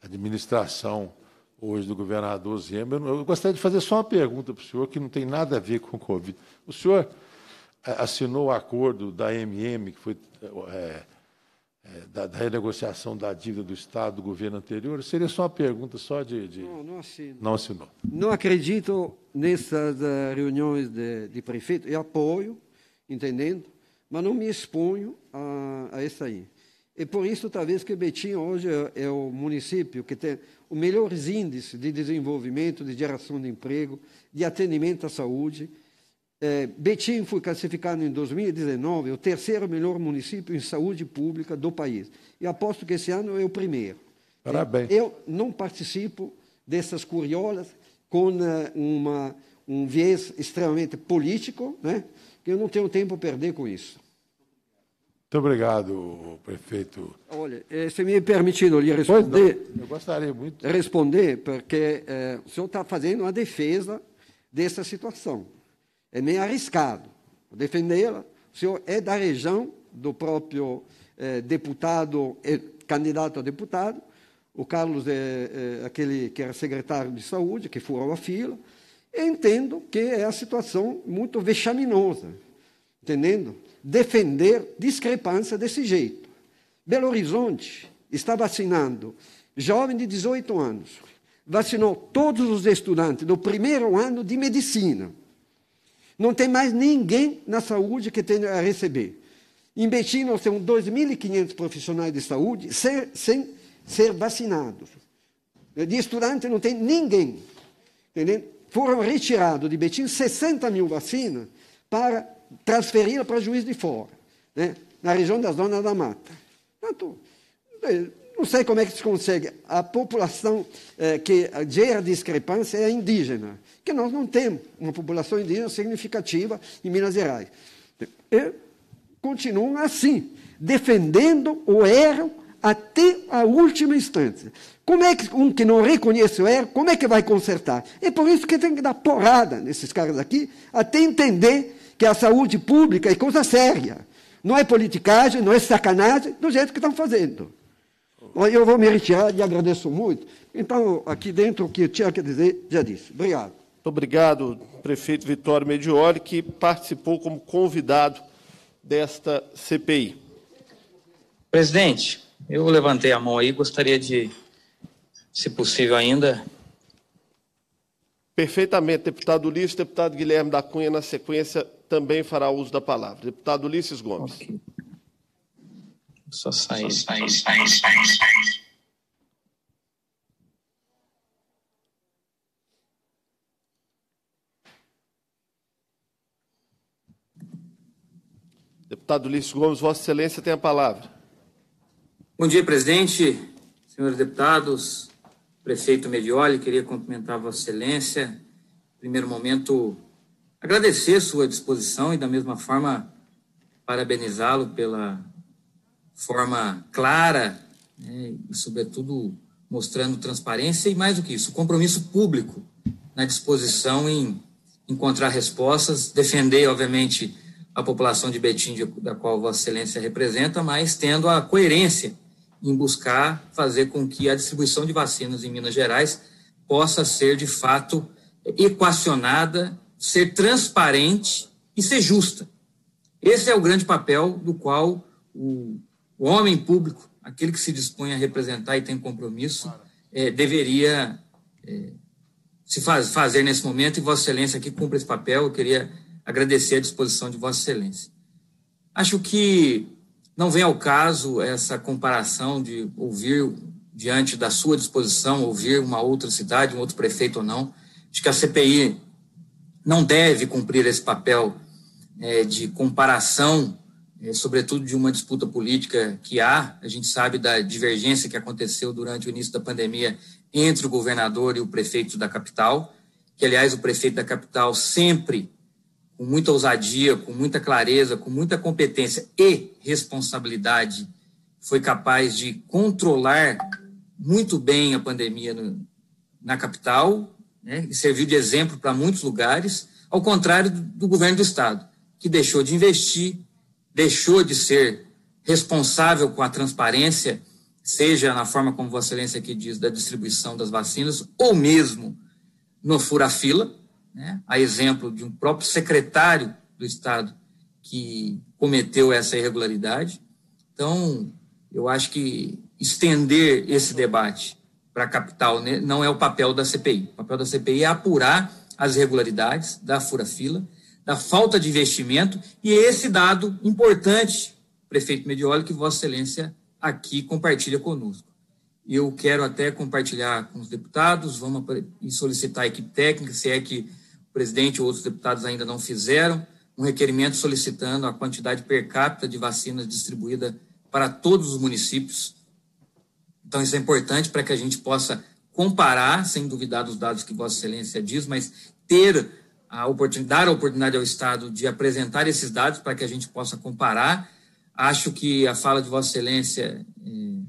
administração hoje do governador Zema. Eu gostaria de fazer só uma pergunta para o senhor, que não tem nada a ver com o Covid. O senhor eh, assinou o acordo da MM, que foi é, é, da, da, renegociação da dívida do Estado, do governo anterior? Seria só uma pergunta, só de... de... Não, não assinou. Não assinou. Não acredito nessas eh, reuniões de, de prefeito. Eu apoio, entendendo, mas não me exponho a, a isso aí. E por isso, talvez, que Betim hoje é, é o município que tem os melhores índices de desenvolvimento, de geração de emprego, de atendimento à saúde, é, Betim foi classificado em 2019 o terceiro melhor município em saúde pública do país. E aposto que esse ano é o primeiro. Parabéns. É, eu não participo dessas curiolas com eh, uma, um viés extremamente político, né? que eu não tenho tempo a perder com isso. Muito obrigado, prefeito. Olha, eh, se me permitiram lhe responder. eu gostaria muito. Responder, porque eh, o senhor está fazendo a defesa dessa situação. É meio arriscado defendê-la. O senhor é da região do próprio eh, deputado, eh, candidato a deputado. O Carlos é, é aquele que era secretário de saúde, que furou a fila. Entendo que é a situação muito vexaminosa, entendendo? Defender discrepância desse jeito. Belo Horizonte está vacinando jovem de 18 anos, vacinou todos os estudantes do primeiro ano de medicina. Não tem mais ninguém na saúde que tenha a receber. Em Betim, nós temos 2.500 profissionais de saúde sem, sem ser vacinados. De estudante, não tem ninguém. Entendeu? Foram retirados de Betim 60 mil vacinas para transferir para juiz de fora, né? na região da Zona da Mata. Portanto, não sei como é que se consegue. A população eh, que gera discrepância é indígena, que nós não temos uma população indígena significativa em Minas Gerais. E continuam assim, defendendo o erro até a última instância. Como é que um que não reconhece o erro, como é que vai consertar? É por isso que tem que dar porrada nesses caras aqui, até entender que a saúde pública é coisa séria. Não é politicagem, não é sacanagem, do jeito que estão fazendo. Eu vou me retirar e agradeço muito. Então, aqui dentro, o que eu tinha que dizer, já disse. Obrigado. Muito obrigado, prefeito Vitório Medioli, que participou como convidado desta CPI. Presidente, eu levantei a mão aí, gostaria de, se possível ainda. Perfeitamente, deputado Ulisses, deputado Guilherme da Cunha, na sequência, também fará uso da palavra. Deputado Ulisses Gomes. Okay. Só sair. Só sair, sair, sair, sair. Deputado Ulisses Gomes, Vossa Excelência tem a palavra. Bom dia, presidente, senhores deputados, prefeito Medioli, queria cumprimentar Vossa Excelência. Em primeiro momento, agradecer sua disposição e, da mesma forma, parabenizá-lo pela forma clara, né, e sobretudo mostrando transparência e, mais do que isso, compromisso público na disposição em encontrar respostas, defender, obviamente, a população de Betim, da qual Vossa Excelência representa, mas tendo a coerência em buscar fazer com que a distribuição de vacinas em Minas Gerais possa ser, de fato, equacionada, ser transparente e ser justa. Esse é o grande papel do qual o o homem público, aquele que se dispõe a representar e tem compromisso, é, deveria é, se faz, fazer nesse momento, e Vossa Excelência aqui cumpre esse papel. Eu queria agradecer a disposição de Vossa Excelência. Acho que não vem ao caso essa comparação de ouvir, diante da sua disposição, ouvir uma outra cidade, um outro prefeito ou não. Acho que a CPI não deve cumprir esse papel é, de comparação é, sobretudo de uma disputa política que há. A gente sabe da divergência que aconteceu durante o início da pandemia entre o governador e o prefeito da capital, que, aliás, o prefeito da capital sempre, com muita ousadia, com muita clareza, com muita competência e responsabilidade, foi capaz de controlar muito bem a pandemia no, na capital, né, e serviu de exemplo para muitos lugares, ao contrário do, do governo do Estado, que deixou de investir, deixou de ser responsável com a transparência, seja na forma como Vossa Excelência aqui diz, da distribuição das vacinas, ou mesmo no fura-fila, né? a exemplo de um próprio secretário do Estado que cometeu essa irregularidade. Então, eu acho que estender esse debate para a capital não é o papel da CPI. O papel da CPI é apurar as irregularidades da fura-fila da falta de investimento, e é esse dado importante, prefeito Medioli, que Vossa Excelência aqui compartilha conosco. Eu quero até compartilhar com os deputados, vamos solicitar a equipe técnica, se é que o presidente ou outros deputados ainda não fizeram, um requerimento solicitando a quantidade per capita de vacinas distribuída para todos os municípios. Então, isso é importante para que a gente possa comparar, sem duvidar dos dados que Vossa Excelência diz, mas ter a oportunidade, dar a oportunidade ao Estado de apresentar esses dados para que a gente possa comparar. Acho que a fala de Vossa Excelência, eh,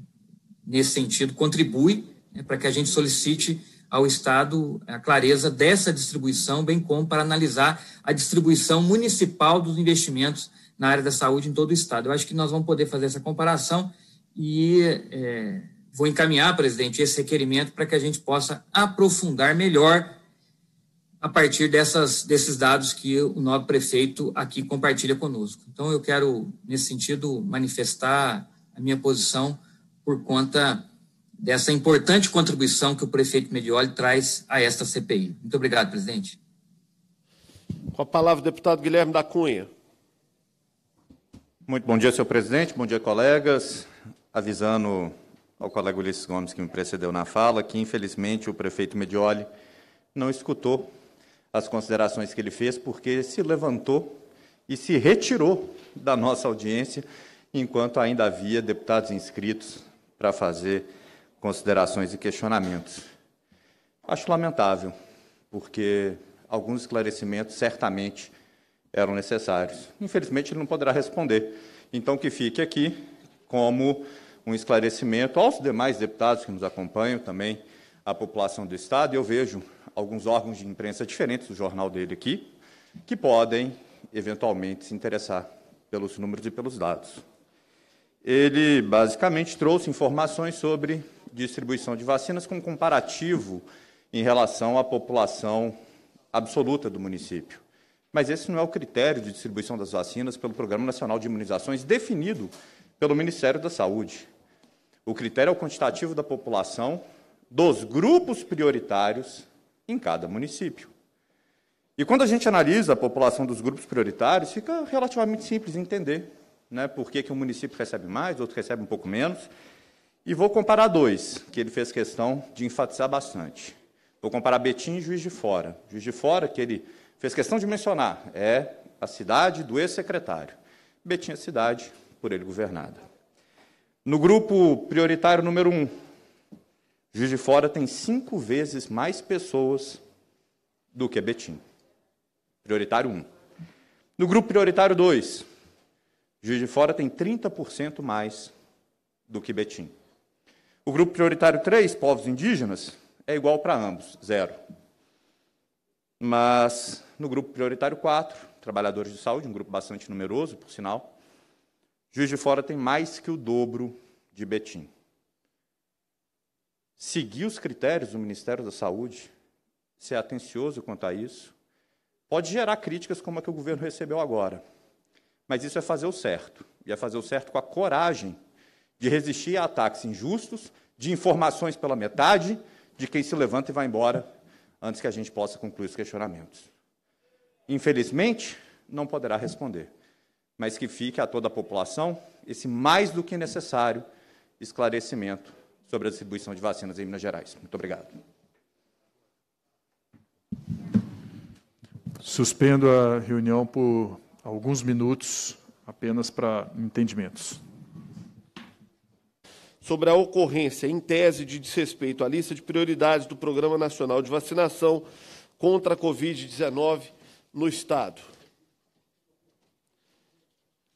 nesse sentido, contribui né, para que a gente solicite ao Estado a clareza dessa distribuição, bem como para analisar a distribuição municipal dos investimentos na área da saúde em todo o Estado. Eu acho que nós vamos poder fazer essa comparação e é, vou encaminhar, presidente, esse requerimento para que a gente possa aprofundar melhor a partir dessas, desses dados que o nobre prefeito aqui compartilha conosco. Então, eu quero, nesse sentido, manifestar a minha posição por conta dessa importante contribuição que o prefeito Medioli traz a esta CPI. Muito obrigado, presidente. Com a palavra, o deputado Guilherme da Cunha. Muito bom dia, senhor presidente, bom dia, colegas. Avisando ao colega Ulisses Gomes, que me precedeu na fala, que infelizmente o prefeito Medioli não escutou as considerações que ele fez, porque se levantou e se retirou da nossa audiência, enquanto ainda havia deputados inscritos para fazer considerações e questionamentos. Acho lamentável, porque alguns esclarecimentos certamente eram necessários. Infelizmente, ele não poderá responder. Então, que fique aqui como um esclarecimento aos demais deputados que nos acompanham também, à população do Estado. Eu vejo alguns órgãos de imprensa diferentes do jornal dele aqui, que podem eventualmente se interessar pelos números e pelos dados. Ele basicamente trouxe informações sobre distribuição de vacinas com comparativo em relação à população absoluta do município. Mas esse não é o critério de distribuição das vacinas pelo Programa Nacional de Imunizações definido pelo Ministério da Saúde. O critério é o quantitativo da população dos grupos prioritários em cada município. E quando a gente analisa a população dos grupos prioritários, fica relativamente simples entender né, por que, que um município recebe mais, outro recebe um pouco menos. E vou comparar dois, que ele fez questão de enfatizar bastante. Vou comparar Betim e Juiz de Fora. Juiz de Fora, que ele fez questão de mencionar, é a cidade do ex-secretário. Betim é a cidade por ele governada. No grupo prioritário número um, Juiz de Fora tem cinco vezes mais pessoas do que Betim. Prioritário 1. No grupo prioritário 2, Juiz de Fora tem 30% mais do que Betim. O grupo prioritário 3, povos indígenas, é igual para ambos, zero. Mas no grupo prioritário 4, trabalhadores de saúde, um grupo bastante numeroso, por sinal, Juiz de Fora tem mais que o dobro de Betim seguir os critérios do Ministério da Saúde, ser atencioso quanto a isso, pode gerar críticas como a que o governo recebeu agora. Mas isso é fazer o certo. E é fazer o certo com a coragem de resistir a ataques injustos, de informações pela metade, de quem se levanta e vai embora antes que a gente possa concluir os questionamentos. Infelizmente, não poderá responder, mas que fique a toda a população esse mais do que necessário esclarecimento sobre a distribuição de vacinas em Minas Gerais. Muito obrigado. Suspendo a reunião por alguns minutos, apenas para entendimentos. Sobre a ocorrência, em tese, de desrespeito à lista de prioridades do Programa Nacional de Vacinação contra a Covid-19 no Estado.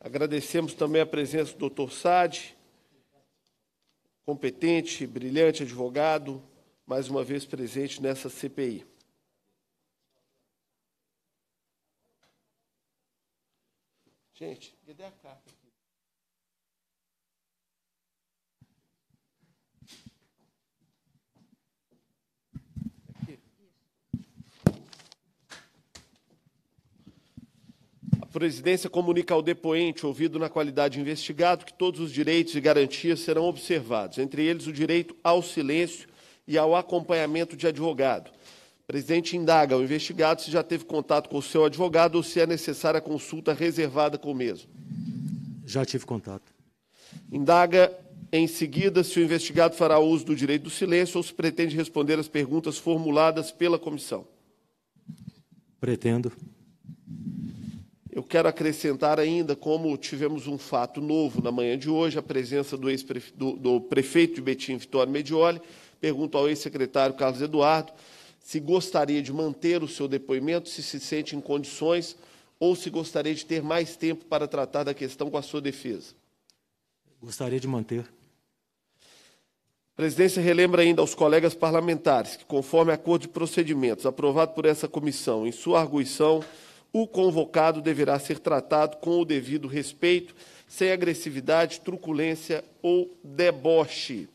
Agradecemos também a presença do Dr. Sade, competente, brilhante advogado, mais uma vez presente nessa CPI. Gente, cá. presidência comunica ao depoente ouvido na qualidade investigado que todos os direitos e garantias serão observados, entre eles o direito ao silêncio e ao acompanhamento de advogado. O presidente indaga ao investigado se já teve contato com o seu advogado ou se é necessária a consulta reservada com o mesmo. Já tive contato. Indaga em seguida se o investigado fará uso do direito do silêncio ou se pretende responder às perguntas formuladas pela comissão. Pretendo. Eu quero acrescentar ainda, como tivemos um fato novo na manhã de hoje, a presença do, -prefe do, do prefeito de Betim, Vitório Medioli. Pergunto ao ex-secretário Carlos Eduardo se gostaria de manter o seu depoimento, se se sente em condições ou se gostaria de ter mais tempo para tratar da questão com a sua defesa. Gostaria de manter. A presidência relembra ainda aos colegas parlamentares que, conforme acordo de procedimentos aprovado por essa comissão, em sua arguição, o convocado deverá ser tratado com o devido respeito, sem agressividade, truculência ou deboche.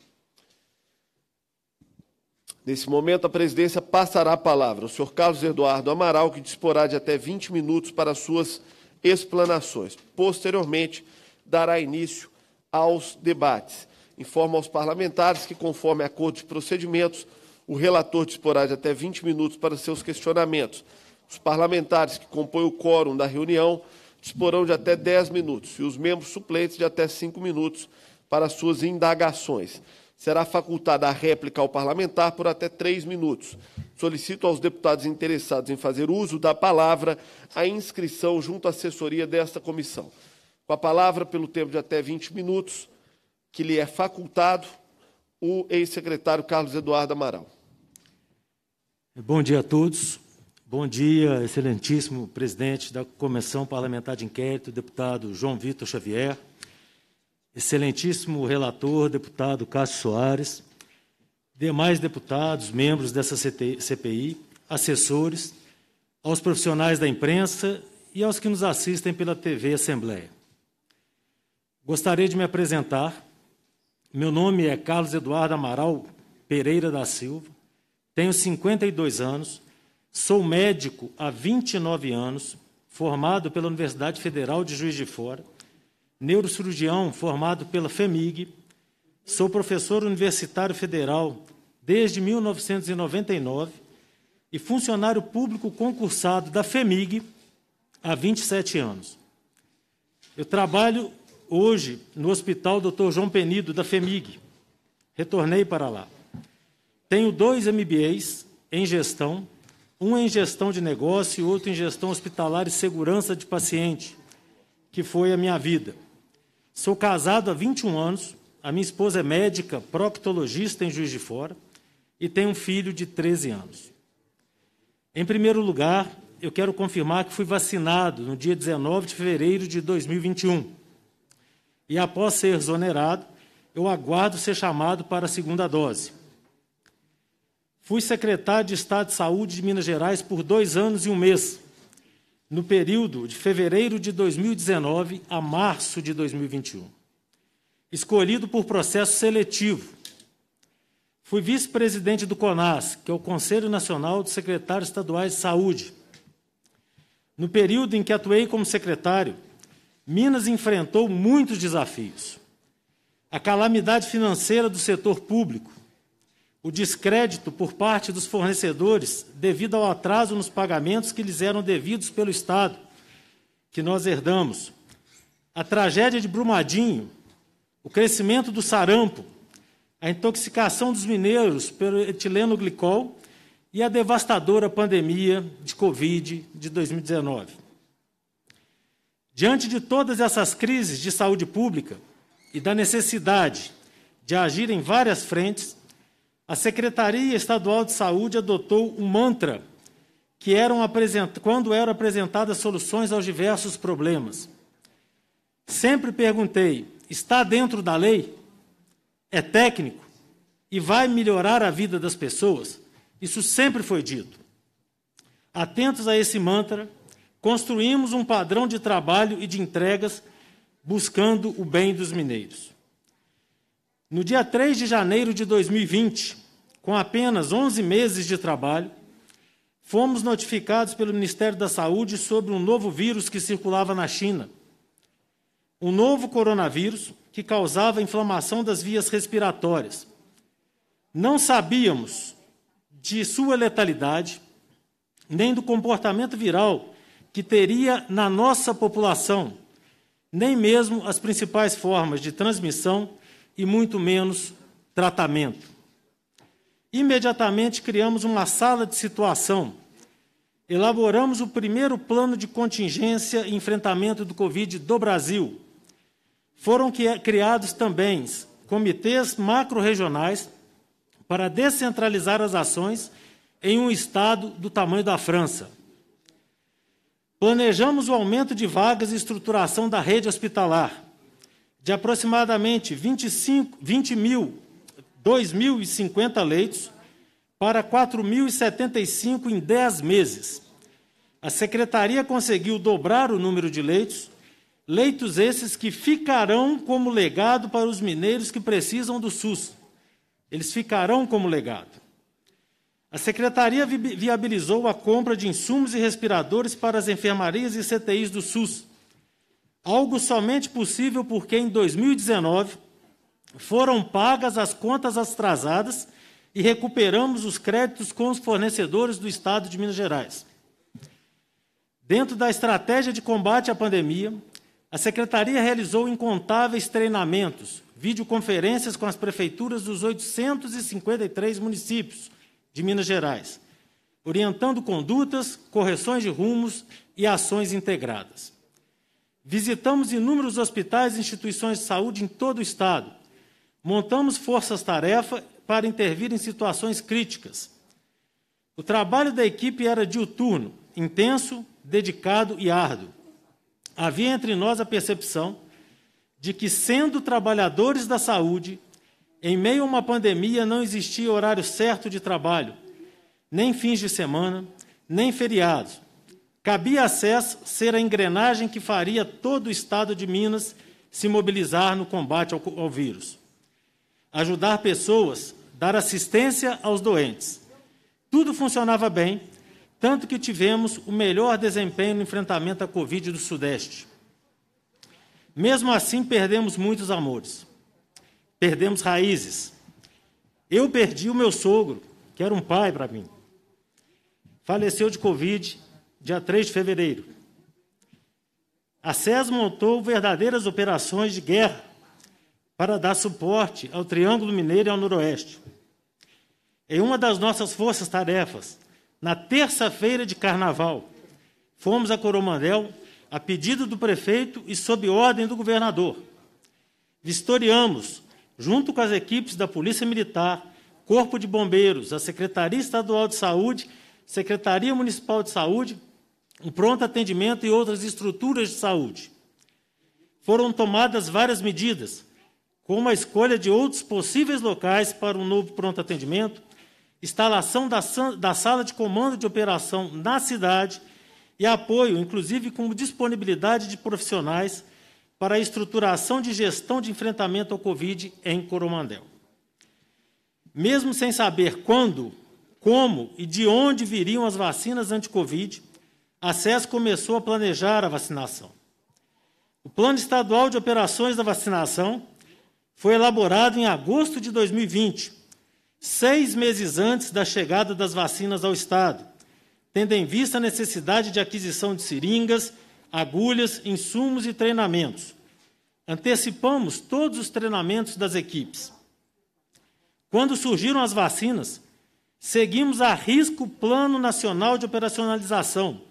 Nesse momento, a presidência passará a palavra ao senhor Carlos Eduardo Amaral, que disporá de até 20 minutos para suas explanações. Posteriormente, dará início aos debates. Informa aos parlamentares que, conforme acordo de procedimentos, o relator disporá de até 20 minutos para seus questionamentos. Os parlamentares que compõem o quórum da reunião disporão de até 10 minutos e os membros suplentes de até 5 minutos para suas indagações. Será facultada a réplica ao parlamentar por até 3 minutos. Solicito aos deputados interessados em fazer uso da palavra a inscrição junto à assessoria desta comissão. Com a palavra, pelo tempo de até 20 minutos, que lhe é facultado, o ex-secretário Carlos Eduardo Amaral. Bom dia a todos. Bom dia, excelentíssimo presidente da Comissão Parlamentar de Inquérito, deputado João Vitor Xavier, excelentíssimo relator, deputado Cássio Soares, demais deputados, membros dessa CPI, assessores, aos profissionais da imprensa e aos que nos assistem pela TV Assembleia. Gostaria de me apresentar. Meu nome é Carlos Eduardo Amaral Pereira da Silva, tenho 52 anos, Sou médico há 29 anos, formado pela Universidade Federal de Juiz de Fora, neurocirurgião formado pela FEMIG, sou professor universitário federal desde 1999 e funcionário público concursado da FEMIG há 27 anos. Eu trabalho hoje no Hospital Dr. João Penido, da FEMIG. Retornei para lá. Tenho dois MBAs em gestão um em gestão de negócio e outro em gestão hospitalar e segurança de paciente, que foi a minha vida. Sou casado há 21 anos, a minha esposa é médica, proctologista em Juiz de Fora e tenho um filho de 13 anos. Em primeiro lugar, eu quero confirmar que fui vacinado no dia 19 de fevereiro de 2021. E após ser exonerado, eu aguardo ser chamado para a segunda dose. Fui secretário de Estado de Saúde de Minas Gerais por dois anos e um mês, no período de fevereiro de 2019 a março de 2021. Escolhido por processo seletivo, Fui vice-presidente do CONAS, que é o Conselho Nacional de Secretários Estaduais de Saúde. No período em que atuei como secretário, Minas enfrentou muitos desafios. A calamidade financeira do setor público, o descrédito por parte dos fornecedores devido ao atraso nos pagamentos que lhes eram devidos pelo Estado, que nós herdamos, a tragédia de Brumadinho, o crescimento do sarampo, a intoxicação dos mineiros pelo etileno glicol e a devastadora pandemia de Covid de 2019. Diante de todas essas crises de saúde pública e da necessidade de agir em várias frentes, a Secretaria Estadual de Saúde adotou um mantra que eram apresent... quando eram apresentadas soluções aos diversos problemas. Sempre perguntei: está dentro da lei? É técnico? E vai melhorar a vida das pessoas? Isso sempre foi dito. Atentos a esse mantra, construímos um padrão de trabalho e de entregas buscando o bem dos mineiros. No dia 3 de janeiro de 2020, com apenas 11 meses de trabalho, fomos notificados pelo Ministério da Saúde sobre um novo vírus que circulava na China. Um novo coronavírus que causava inflamação das vias respiratórias. Não sabíamos de sua letalidade, nem do comportamento viral que teria na nossa população, nem mesmo as principais formas de transmissão e muito menos tratamento imediatamente criamos uma sala de situação. Elaboramos o primeiro plano de contingência e enfrentamento do Covid do Brasil. Foram é, criados também comitês macro-regionais para descentralizar as ações em um estado do tamanho da França. Planejamos o aumento de vagas e estruturação da rede hospitalar, de aproximadamente 25, 20 mil 2.050 leitos para 4.075 em 10 meses. A secretaria conseguiu dobrar o número de leitos, leitos esses que ficarão como legado para os mineiros que precisam do SUS. Eles ficarão como legado. A secretaria vi viabilizou a compra de insumos e respiradores para as enfermarias e CTIs do SUS, algo somente possível porque em 2019 foram pagas as contas atrasadas e recuperamos os créditos com os fornecedores do Estado de Minas Gerais. Dentro da estratégia de combate à pandemia, a Secretaria realizou incontáveis treinamentos, videoconferências com as prefeituras dos 853 municípios de Minas Gerais, orientando condutas, correções de rumos e ações integradas. Visitamos inúmeros hospitais e instituições de saúde em todo o Estado, Montamos forças-tarefa para intervir em situações críticas. O trabalho da equipe era diuturno, intenso, dedicado e árduo. Havia entre nós a percepção de que, sendo trabalhadores da saúde, em meio a uma pandemia não existia horário certo de trabalho, nem fins de semana, nem feriados. Cabia a SES ser a engrenagem que faria todo o Estado de Minas se mobilizar no combate ao, ao vírus ajudar pessoas, dar assistência aos doentes. Tudo funcionava bem, tanto que tivemos o melhor desempenho no enfrentamento à Covid do Sudeste. Mesmo assim, perdemos muitos amores, perdemos raízes. Eu perdi o meu sogro, que era um pai para mim. Faleceu de Covid dia 3 de fevereiro. A SES montou verdadeiras operações de guerra para dar suporte ao Triângulo Mineiro e ao Noroeste. Em uma das nossas forças-tarefas, na terça-feira de carnaval, fomos a Coromandel a pedido do prefeito e sob ordem do governador. Vistoriamos, junto com as equipes da Polícia Militar, Corpo de Bombeiros, a Secretaria Estadual de Saúde, Secretaria Municipal de Saúde, o pronto atendimento e outras estruturas de saúde. Foram tomadas várias medidas, como a escolha de outros possíveis locais para um novo pronto atendimento, instalação da, da sala de comando de operação na cidade e apoio, inclusive com disponibilidade de profissionais para a estruturação de gestão de enfrentamento ao Covid em Coromandel. Mesmo sem saber quando, como e de onde viriam as vacinas anti-Covid, a SES começou a planejar a vacinação. O Plano Estadual de Operações da Vacinação foi elaborado em agosto de 2020, seis meses antes da chegada das vacinas ao Estado, tendo em vista a necessidade de aquisição de seringas, agulhas, insumos e treinamentos. Antecipamos todos os treinamentos das equipes. Quando surgiram as vacinas, seguimos a risco o Plano Nacional de Operacionalização,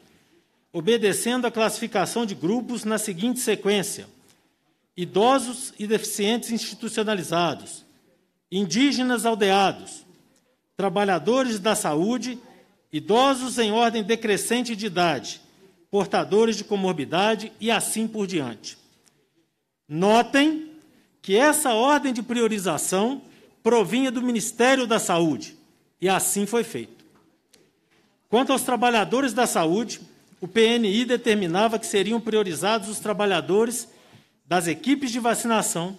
obedecendo a classificação de grupos na seguinte sequência: idosos e deficientes institucionalizados, indígenas aldeados, trabalhadores da saúde, idosos em ordem decrescente de idade, portadores de comorbidade e assim por diante. Notem que essa ordem de priorização provinha do Ministério da Saúde e assim foi feito. Quanto aos trabalhadores da saúde, o PNI determinava que seriam priorizados os trabalhadores das equipes de vacinação,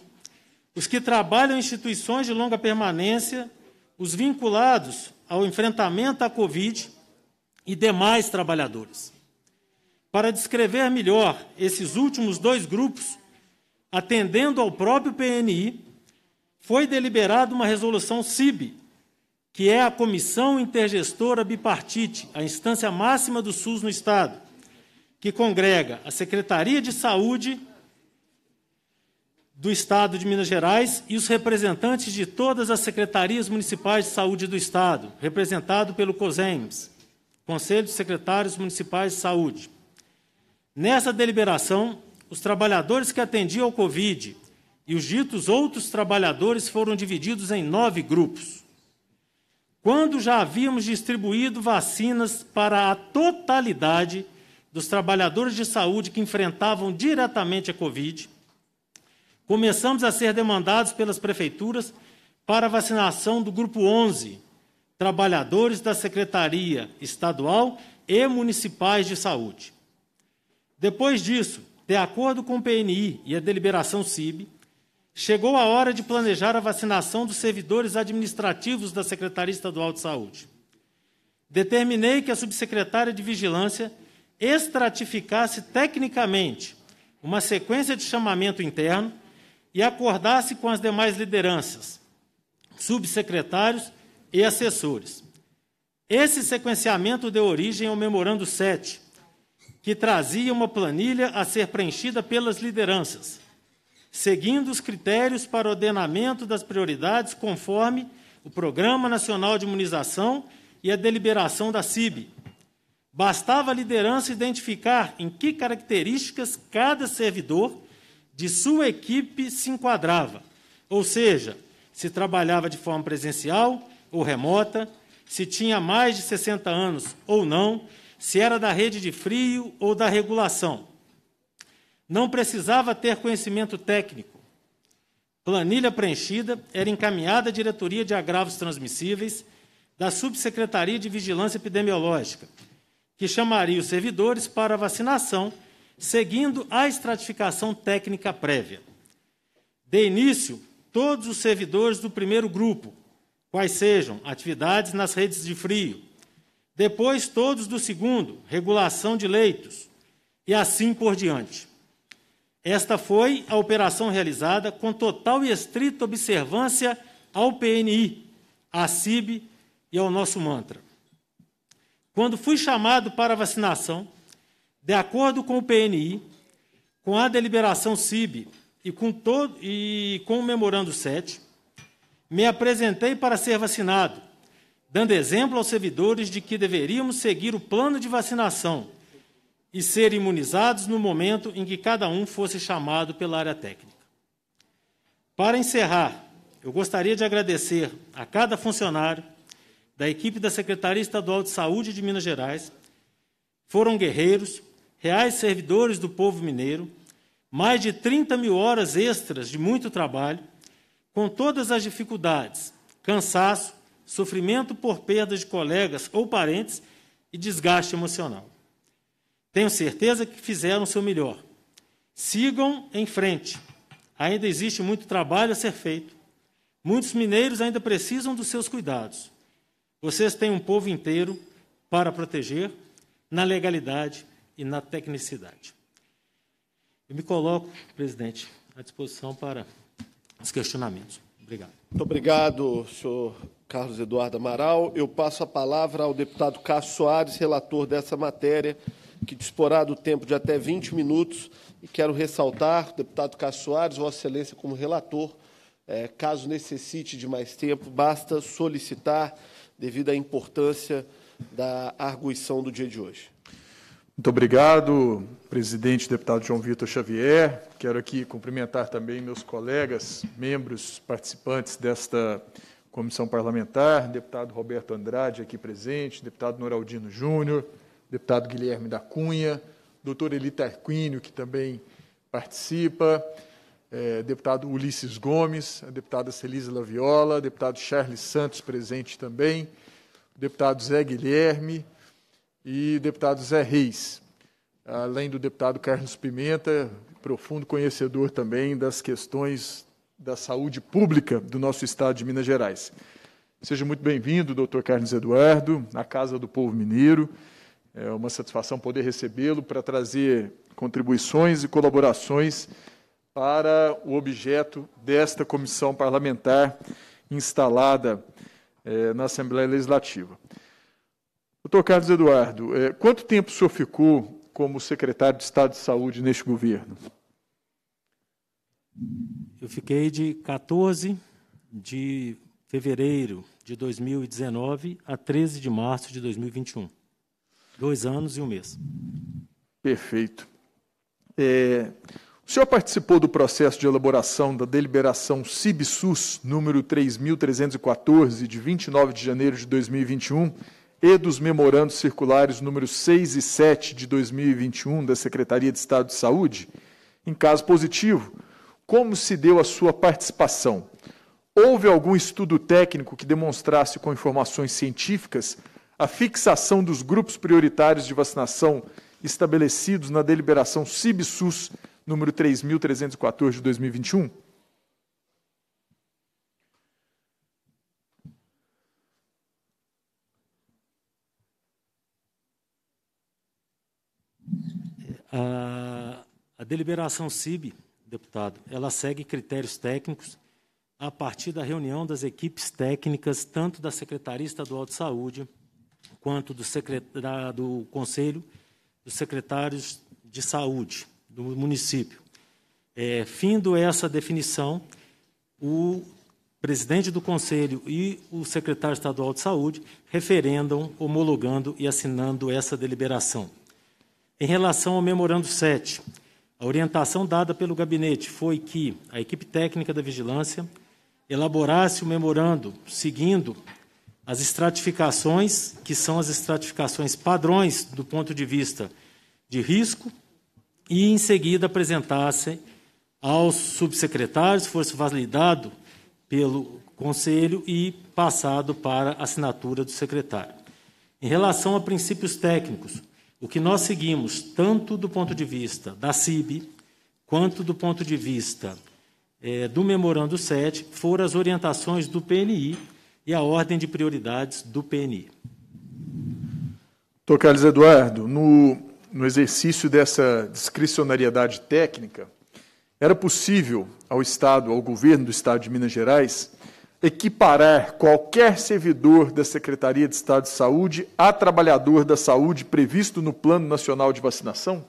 os que trabalham em instituições de longa permanência, os vinculados ao enfrentamento à Covid e demais trabalhadores. Para descrever melhor esses últimos dois grupos, atendendo ao próprio PNI, foi deliberada uma resolução CIB, que é a Comissão Intergestora Bipartite, a instância máxima do SUS no Estado, que congrega a Secretaria de Saúde do Estado de Minas Gerais e os representantes de todas as secretarias municipais de saúde do Estado, representado pelo COSEMES, Conselho de Secretários Municipais de Saúde. Nessa deliberação, os trabalhadores que atendiam ao Covid e os ditos outros trabalhadores foram divididos em nove grupos. Quando já havíamos distribuído vacinas para a totalidade dos trabalhadores de saúde que enfrentavam diretamente a Covid, começamos a ser demandados pelas prefeituras para a vacinação do grupo 11, trabalhadores da Secretaria Estadual e Municipais de Saúde. Depois disso, de acordo com o PNI e a deliberação CIB, chegou a hora de planejar a vacinação dos servidores administrativos da Secretaria Estadual de Saúde. Determinei que a subsecretária de Vigilância estratificasse tecnicamente uma sequência de chamamento interno e acordasse com as demais lideranças, subsecretários e assessores. Esse sequenciamento deu origem ao Memorando 7, que trazia uma planilha a ser preenchida pelas lideranças, seguindo os critérios para ordenamento das prioridades conforme o Programa Nacional de Imunização e a deliberação da CIB. Bastava a liderança identificar em que características cada servidor de sua equipe se enquadrava, ou seja, se trabalhava de forma presencial ou remota, se tinha mais de 60 anos ou não, se era da rede de frio ou da regulação. Não precisava ter conhecimento técnico. Planilha preenchida era encaminhada à diretoria de agravos transmissíveis da Subsecretaria de Vigilância Epidemiológica, que chamaria os servidores para a vacinação seguindo a estratificação técnica prévia. De início, todos os servidores do primeiro grupo, quais sejam atividades nas redes de frio. Depois, todos do segundo, regulação de leitos, e assim por diante. Esta foi a operação realizada com total e estrita observância ao PNI, à CIB e ao nosso mantra. Quando fui chamado para a vacinação, de acordo com o PNI, com a deliberação CIB e com, todo, e com o Memorando 7, me apresentei para ser vacinado, dando exemplo aos servidores de que deveríamos seguir o plano de vacinação e ser imunizados no momento em que cada um fosse chamado pela área técnica. Para encerrar, eu gostaria de agradecer a cada funcionário da equipe da Secretaria Estadual de Saúde de Minas Gerais. Foram guerreiros, reais servidores do povo mineiro, mais de 30 mil horas extras de muito trabalho, com todas as dificuldades, cansaço, sofrimento por perda de colegas ou parentes e desgaste emocional. Tenho certeza que fizeram o seu melhor. Sigam em frente. Ainda existe muito trabalho a ser feito. Muitos mineiros ainda precisam dos seus cuidados. Vocês têm um povo inteiro para proteger na legalidade e na tecnicidade. Eu me coloco, presidente, à disposição para os questionamentos. Obrigado. Muito obrigado, senhor Carlos Eduardo Amaral. Eu passo a palavra ao deputado Cássio Soares, relator dessa matéria, que disporá do tempo de até 20 minutos. E quero ressaltar, deputado Cássio Soares, Vossa Excelência, como relator, é, caso necessite de mais tempo, basta solicitar, devido à importância da arguição do dia de hoje. Muito obrigado, presidente deputado João Vitor Xavier. Quero aqui cumprimentar também meus colegas, membros, participantes desta comissão parlamentar, deputado Roberto Andrade aqui presente, deputado Noraldino Júnior, deputado Guilherme da Cunha, doutor Eli Tarquínio, que também participa, é, deputado Ulisses Gomes, a deputada Celise Laviola, deputado Charles Santos presente também, deputado Zé Guilherme, e deputado Zé Reis, além do deputado Carlos Pimenta, profundo conhecedor também das questões da saúde pública do nosso estado de Minas Gerais. Seja muito bem-vindo, doutor Carlos Eduardo, na Casa do Povo Mineiro. É uma satisfação poder recebê-lo para trazer contribuições e colaborações para o objeto desta comissão parlamentar instalada é, na Assembleia Legislativa. Doutor Carlos Eduardo, é, quanto tempo o senhor ficou como secretário de Estado de Saúde neste governo? Eu fiquei de 14 de fevereiro de 2019 a 13 de março de 2021. Dois anos e um mês. Perfeito. É, o senhor participou do processo de elaboração da deliberação CIBSUS número 3.314, de 29 de janeiro de 2021, e dos memorandos circulares números 6 e 7 de 2021 da Secretaria de Estado de Saúde, em caso positivo, como se deu a sua participação? Houve algum estudo técnico que demonstrasse com informações científicas a fixação dos grupos prioritários de vacinação estabelecidos na deliberação CIBSUS número 3314 de 2021? A, a deliberação CIB, deputado, ela segue critérios técnicos a partir da reunião das equipes técnicas, tanto da Secretaria Estadual de Saúde, quanto do, do Conselho dos Secretários de Saúde do município. É, findo essa definição, o presidente do Conselho e o secretário estadual de Saúde referendam, homologando e assinando essa deliberação. Em relação ao memorando 7, a orientação dada pelo gabinete foi que a equipe técnica da vigilância elaborasse o memorando seguindo as estratificações, que são as estratificações padrões do ponto de vista de risco, e em seguida apresentassem aos subsecretários, fosse validado pelo Conselho e passado para assinatura do secretário. Em relação a princípios técnicos, o que nós seguimos, tanto do ponto de vista da CIB, quanto do ponto de vista é, do Memorando 7, foram as orientações do PNI e a ordem de prioridades do PNI. Tocales Eduardo, no, no exercício dessa discricionariedade técnica, era possível ao Estado, ao governo do Estado de Minas Gerais, equiparar qualquer servidor da Secretaria de Estado de Saúde a trabalhador da saúde previsto no Plano Nacional de Vacinação?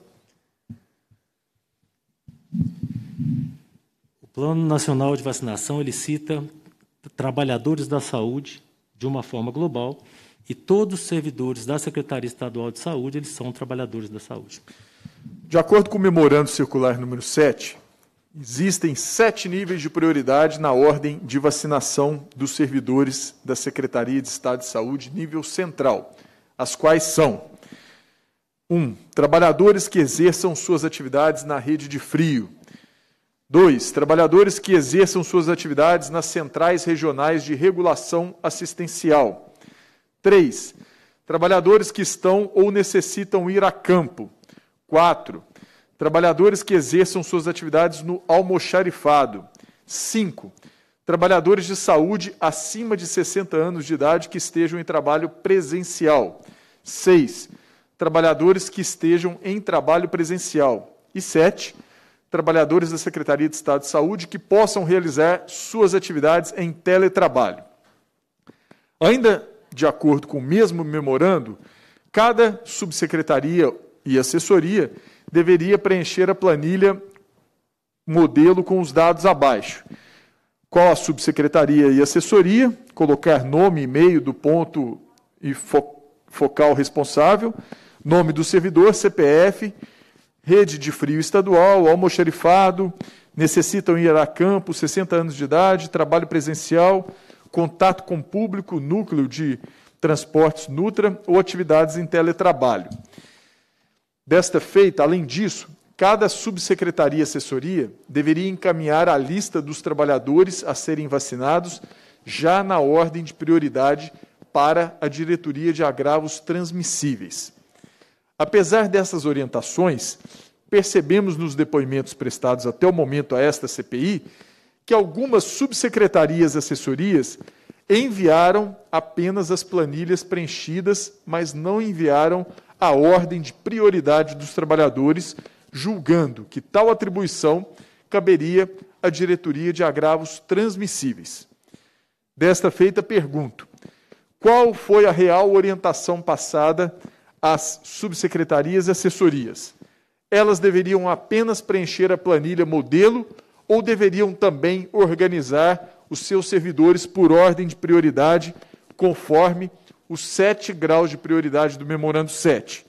O Plano Nacional de Vacinação ele cita trabalhadores da saúde de uma forma global e todos os servidores da Secretaria Estadual de Saúde eles são trabalhadores da saúde. De acordo com o memorando circular número 7, Existem sete níveis de prioridade na ordem de vacinação dos servidores da Secretaria de Estado de Saúde, nível central, as quais são: 1. Um, trabalhadores que exerçam suas atividades na rede de frio. 2. Trabalhadores que exerçam suas atividades nas centrais regionais de regulação assistencial. 3. Trabalhadores que estão ou necessitam ir a campo. 4 Trabalhadores que exerçam suas atividades no almoxarifado. 5. Trabalhadores de saúde acima de 60 anos de idade que estejam em trabalho presencial. 6. Trabalhadores que estejam em trabalho presencial. E 7. Trabalhadores da Secretaria de Estado de Saúde que possam realizar suas atividades em teletrabalho. Ainda de acordo com o mesmo memorando, cada subsecretaria e assessoria deveria preencher a planilha modelo com os dados abaixo. Qual a subsecretaria e assessoria, colocar nome, e-mail do ponto e fo focal responsável, nome do servidor, CPF, rede de frio estadual, almoxerifado, necessitam ir a campo, 60 anos de idade, trabalho presencial, contato com o público, núcleo de transportes Nutra ou atividades em teletrabalho. Desta feita, além disso, cada subsecretaria assessoria deveria encaminhar a lista dos trabalhadores a serem vacinados já na ordem de prioridade para a diretoria de agravos transmissíveis. Apesar dessas orientações, percebemos nos depoimentos prestados até o momento a esta CPI que algumas subsecretarias assessorias enviaram apenas as planilhas preenchidas, mas não enviaram a ordem de prioridade dos trabalhadores, julgando que tal atribuição caberia à diretoria de agravos transmissíveis. Desta feita, pergunto: qual foi a real orientação passada às subsecretarias e assessorias? Elas deveriam apenas preencher a planilha modelo ou deveriam também organizar os seus servidores por ordem de prioridade, conforme os sete graus de prioridade do Memorando 7.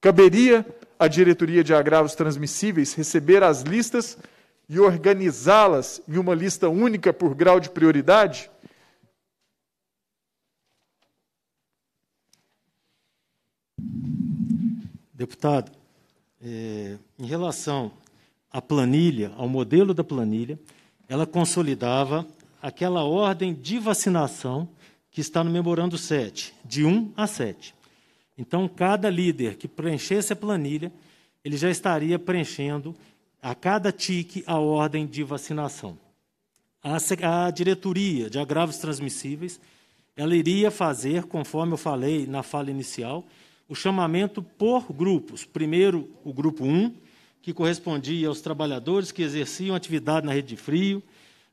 Caberia à diretoria de agravos transmissíveis receber as listas e organizá-las em uma lista única por grau de prioridade? Deputado, é, em relação à planilha, ao modelo da planilha, ela consolidava aquela ordem de vacinação que está no memorando 7, de 1 a 7. Então, cada líder que preenchesse a planilha, ele já estaria preenchendo a cada tique a ordem de vacinação. A, a diretoria de agravos transmissíveis, ela iria fazer, conforme eu falei na fala inicial, o chamamento por grupos. Primeiro, o grupo 1, que correspondia aos trabalhadores que exerciam atividade na rede de frio.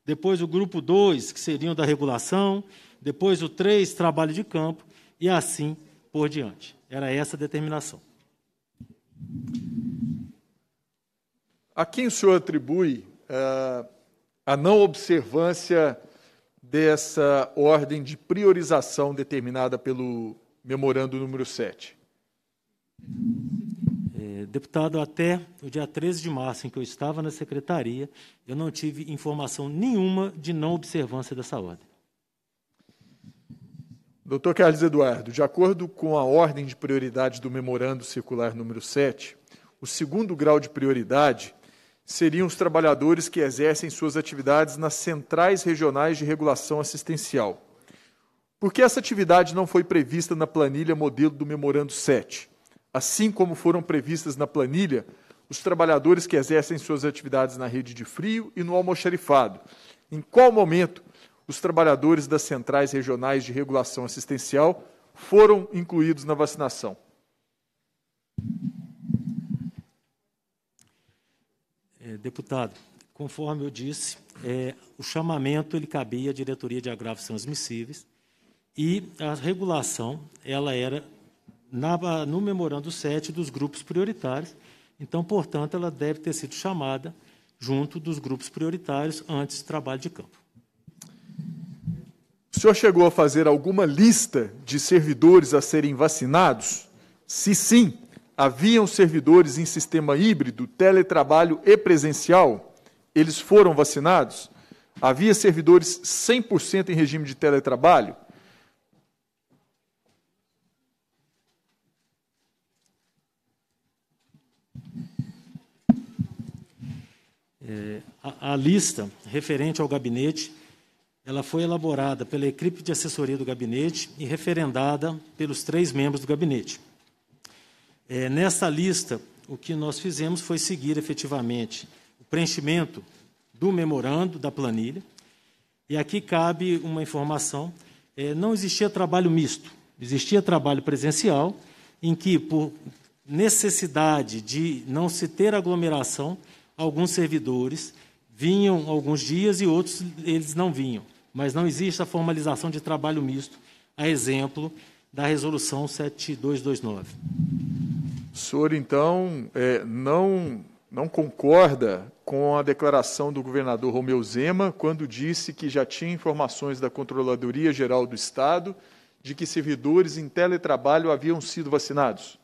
Depois, o grupo 2, que seriam da regulação depois o 3, trabalho de campo, e assim por diante. Era essa a determinação. A quem o senhor atribui uh, a não observância dessa ordem de priorização determinada pelo memorando número 7? É, deputado, até o dia 13 de março, em que eu estava na secretaria, eu não tive informação nenhuma de não observância dessa ordem. Dr. Carlos Eduardo, de acordo com a ordem de prioridade do Memorando Circular número 7, o segundo grau de prioridade seriam os trabalhadores que exercem suas atividades nas centrais regionais de regulação assistencial. Por que essa atividade não foi prevista na planilha modelo do Memorando 7? Assim como foram previstas na planilha os trabalhadores que exercem suas atividades na rede de frio e no almoxarifado. Em qual momento os trabalhadores das centrais regionais de regulação assistencial foram incluídos na vacinação. É, deputado, conforme eu disse, é, o chamamento ele cabia à diretoria de agravos transmissíveis e a regulação ela era na, no memorando 7 dos grupos prioritários. Então, portanto, ela deve ter sido chamada junto dos grupos prioritários antes do trabalho de campo. O senhor chegou a fazer alguma lista de servidores a serem vacinados? Se sim, haviam servidores em sistema híbrido, teletrabalho e presencial? Eles foram vacinados? Havia servidores 100% em regime de teletrabalho? É, a, a lista referente ao gabinete ela foi elaborada pela equipe de assessoria do gabinete e referendada pelos três membros do gabinete. É, nessa lista, o que nós fizemos foi seguir efetivamente o preenchimento do memorando, da planilha. E aqui cabe uma informação: é, não existia trabalho misto, existia trabalho presencial, em que, por necessidade de não se ter aglomeração, alguns servidores vinham alguns dias e outros eles não vinham mas não existe a formalização de trabalho misto, a exemplo da resolução 7229. O senhor, então, é, não, não concorda com a declaração do governador Romeu Zema quando disse que já tinha informações da Controladoria Geral do Estado de que servidores em teletrabalho haviam sido vacinados?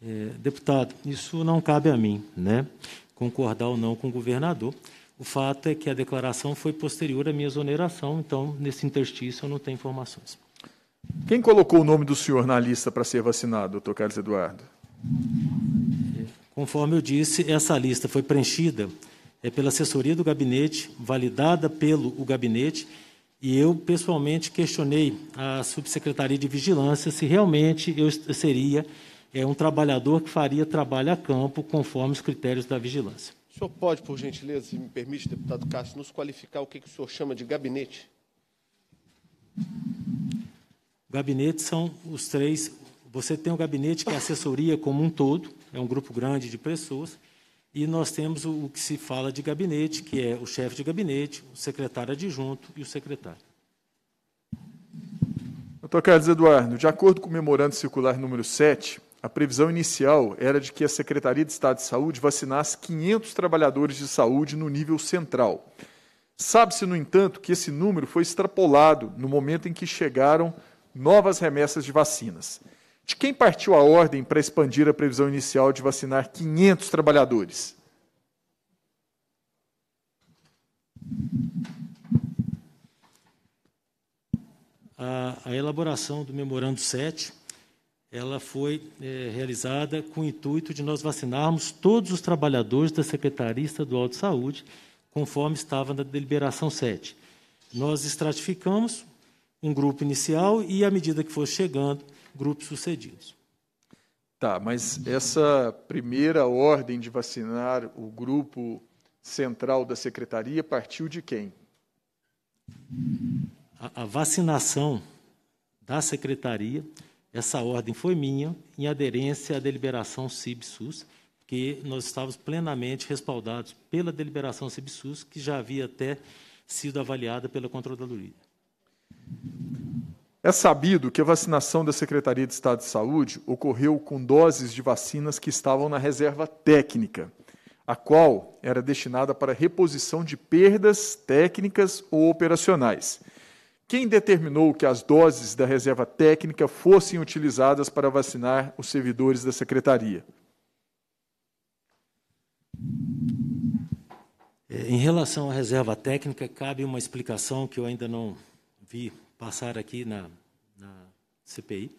É, deputado, isso não cabe a mim, né? Concordar ou não com o governador. O fato é que a declaração foi posterior à minha exoneração, então, nesse interstício, eu não tenho informações. Quem colocou o nome do senhor na lista para ser vacinado, doutor Carlos Eduardo? Conforme eu disse, essa lista foi preenchida é, pela assessoria do gabinete, validada pelo o gabinete, e eu pessoalmente questionei a subsecretaria de vigilância se realmente eu seria é, um trabalhador que faria trabalho a campo conforme os critérios da vigilância senhor pode, por gentileza, se me permite, deputado Castro, nos qualificar o que, que o senhor chama de gabinete? Gabinetes são os três. Você tem o um gabinete que é assessoria como um todo, é um grupo grande de pessoas, e nós temos o, o que se fala de gabinete, que é o chefe de gabinete, o secretário adjunto e o secretário. Doutor Carlos Eduardo, de acordo com o memorando circular número 7, a previsão inicial era de que a Secretaria de Estado de Saúde vacinasse 500 trabalhadores de saúde no nível central. Sabe-se, no entanto, que esse número foi extrapolado no momento em que chegaram novas remessas de vacinas. De quem partiu a ordem para expandir a previsão inicial de vacinar 500 trabalhadores? A, a elaboração do Memorando 7 ela foi é, realizada com o intuito de nós vacinarmos todos os trabalhadores da Secretaria Estadual de Saúde, conforme estava na deliberação 7. Nós estratificamos um grupo inicial e, à medida que for chegando, grupos sucedidos. Tá, mas essa primeira ordem de vacinar o grupo central da secretaria partiu de quem? A, a vacinação da secretaria essa ordem foi minha, em aderência à deliberação CIBSUS, que nós estávamos plenamente respaldados pela deliberação CIBSUS, que já havia até sido avaliada pela Controladoria. É sabido que a vacinação da Secretaria de Estado de Saúde ocorreu com doses de vacinas que estavam na reserva técnica, a qual era destinada para reposição de perdas técnicas ou operacionais. Quem determinou que as doses da reserva técnica fossem utilizadas para vacinar os servidores da secretaria? É, em relação à reserva técnica, cabe uma explicação que eu ainda não vi passar aqui na, na CPI,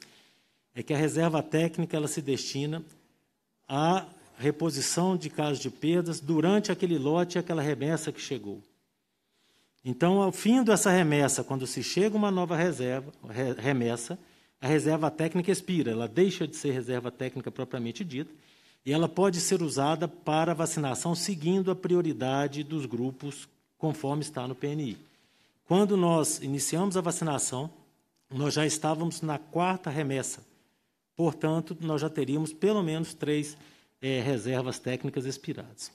é que a reserva técnica ela se destina à reposição de casos de perdas durante aquele lote e aquela remessa que chegou. Então, ao fim dessa remessa, quando se chega uma nova reserva, remessa, a reserva técnica expira, ela deixa de ser reserva técnica propriamente dita, e ela pode ser usada para vacinação seguindo a prioridade dos grupos conforme está no PNI. Quando nós iniciamos a vacinação, nós já estávamos na quarta remessa, portanto, nós já teríamos pelo menos três é, reservas técnicas expiradas.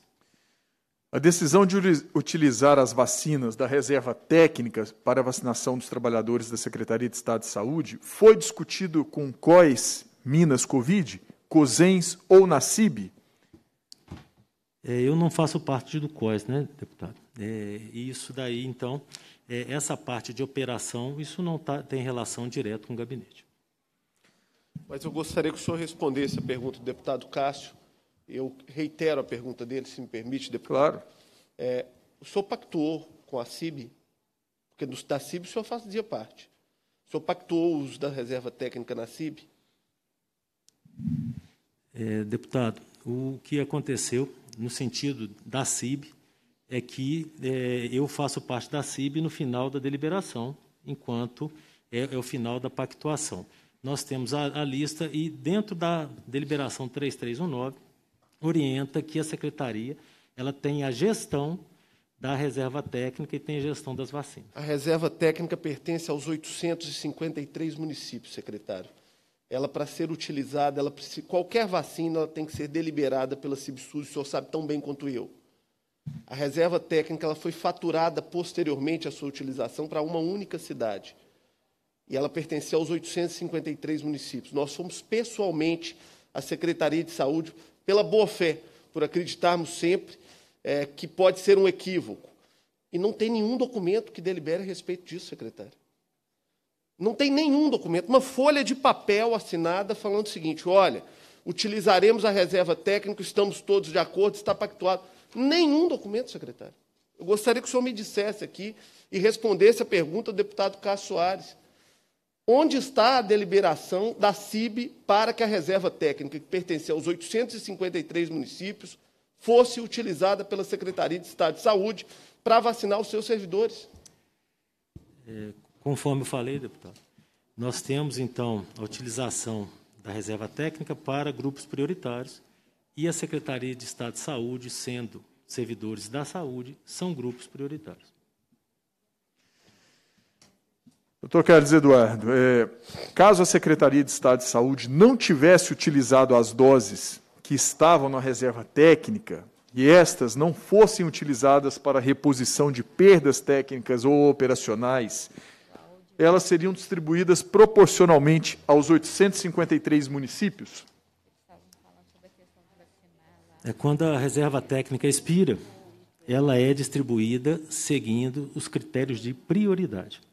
A decisão de utilizar as vacinas da reserva técnica para a vacinação dos trabalhadores da Secretaria de Estado de Saúde foi discutido com Coes, Minas Covid, COSENS ou NACIB? É, eu não faço parte do Coes, né, deputado? É, isso daí, então, é, essa parte de operação, isso não tá, tem relação direta com o gabinete. Mas eu gostaria que o senhor respondesse a pergunta do deputado Cássio eu reitero a pergunta dele, se me permite, deputado. Claro. É, o senhor pactuou com a CIB? Porque da CIB o senhor fazia parte. O senhor pactuou o uso da reserva técnica na CIB? É, deputado, o que aconteceu no sentido da CIB é que é, eu faço parte da CIB no final da deliberação, enquanto é, é o final da pactuação. Nós temos a, a lista e, dentro da deliberação 3319, orienta que a secretaria ela tem a gestão da reserva técnica e tem a gestão das vacinas. A reserva técnica pertence aos 853 municípios, secretário. Ela, para ser utilizada, ela, qualquer vacina ela tem que ser deliberada pela Cibsus, o senhor sabe tão bem quanto eu. A reserva técnica ela foi faturada posteriormente à sua utilização para uma única cidade. E ela pertencia aos 853 municípios. Nós fomos pessoalmente à Secretaria de Saúde pela boa fé, por acreditarmos sempre é, que pode ser um equívoco. E não tem nenhum documento que delibere a respeito disso, secretário. Não tem nenhum documento, uma folha de papel assinada falando o seguinte: olha, utilizaremos a reserva técnica, estamos todos de acordo, está pactuado. Nenhum documento, secretário. Eu gostaria que o senhor me dissesse aqui e respondesse a pergunta do deputado Cássio Soares. Onde está a deliberação da CIB para que a reserva técnica, que pertencia aos 853 municípios, fosse utilizada pela Secretaria de Estado de Saúde para vacinar os seus servidores? É, conforme eu falei, deputado, nós temos, então, a utilização da reserva técnica para grupos prioritários e a Secretaria de Estado de Saúde, sendo servidores da saúde, são grupos prioritários. Doutor Carlos Eduardo, é, caso a Secretaria de Estado de Saúde não tivesse utilizado as doses que estavam na reserva técnica e estas não fossem utilizadas para reposição de perdas técnicas ou operacionais, elas seriam distribuídas proporcionalmente aos 853 municípios? É quando a reserva técnica expira, ela é distribuída seguindo os critérios de prioridade.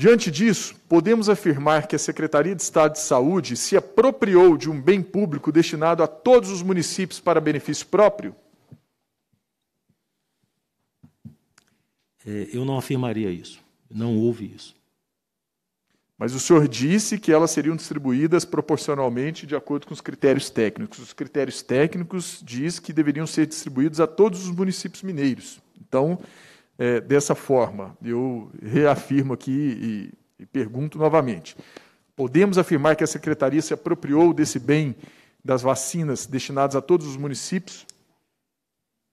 Diante disso, podemos afirmar que a Secretaria de Estado de Saúde se apropriou de um bem público destinado a todos os municípios para benefício próprio? É, eu não afirmaria isso. Não houve isso. Mas o senhor disse que elas seriam distribuídas proporcionalmente de acordo com os critérios técnicos. Os critérios técnicos diz que deveriam ser distribuídos a todos os municípios mineiros. Então, é, dessa forma? Eu reafirmo aqui e, e pergunto novamente. Podemos afirmar que a secretaria se apropriou desse bem das vacinas destinadas a todos os municípios?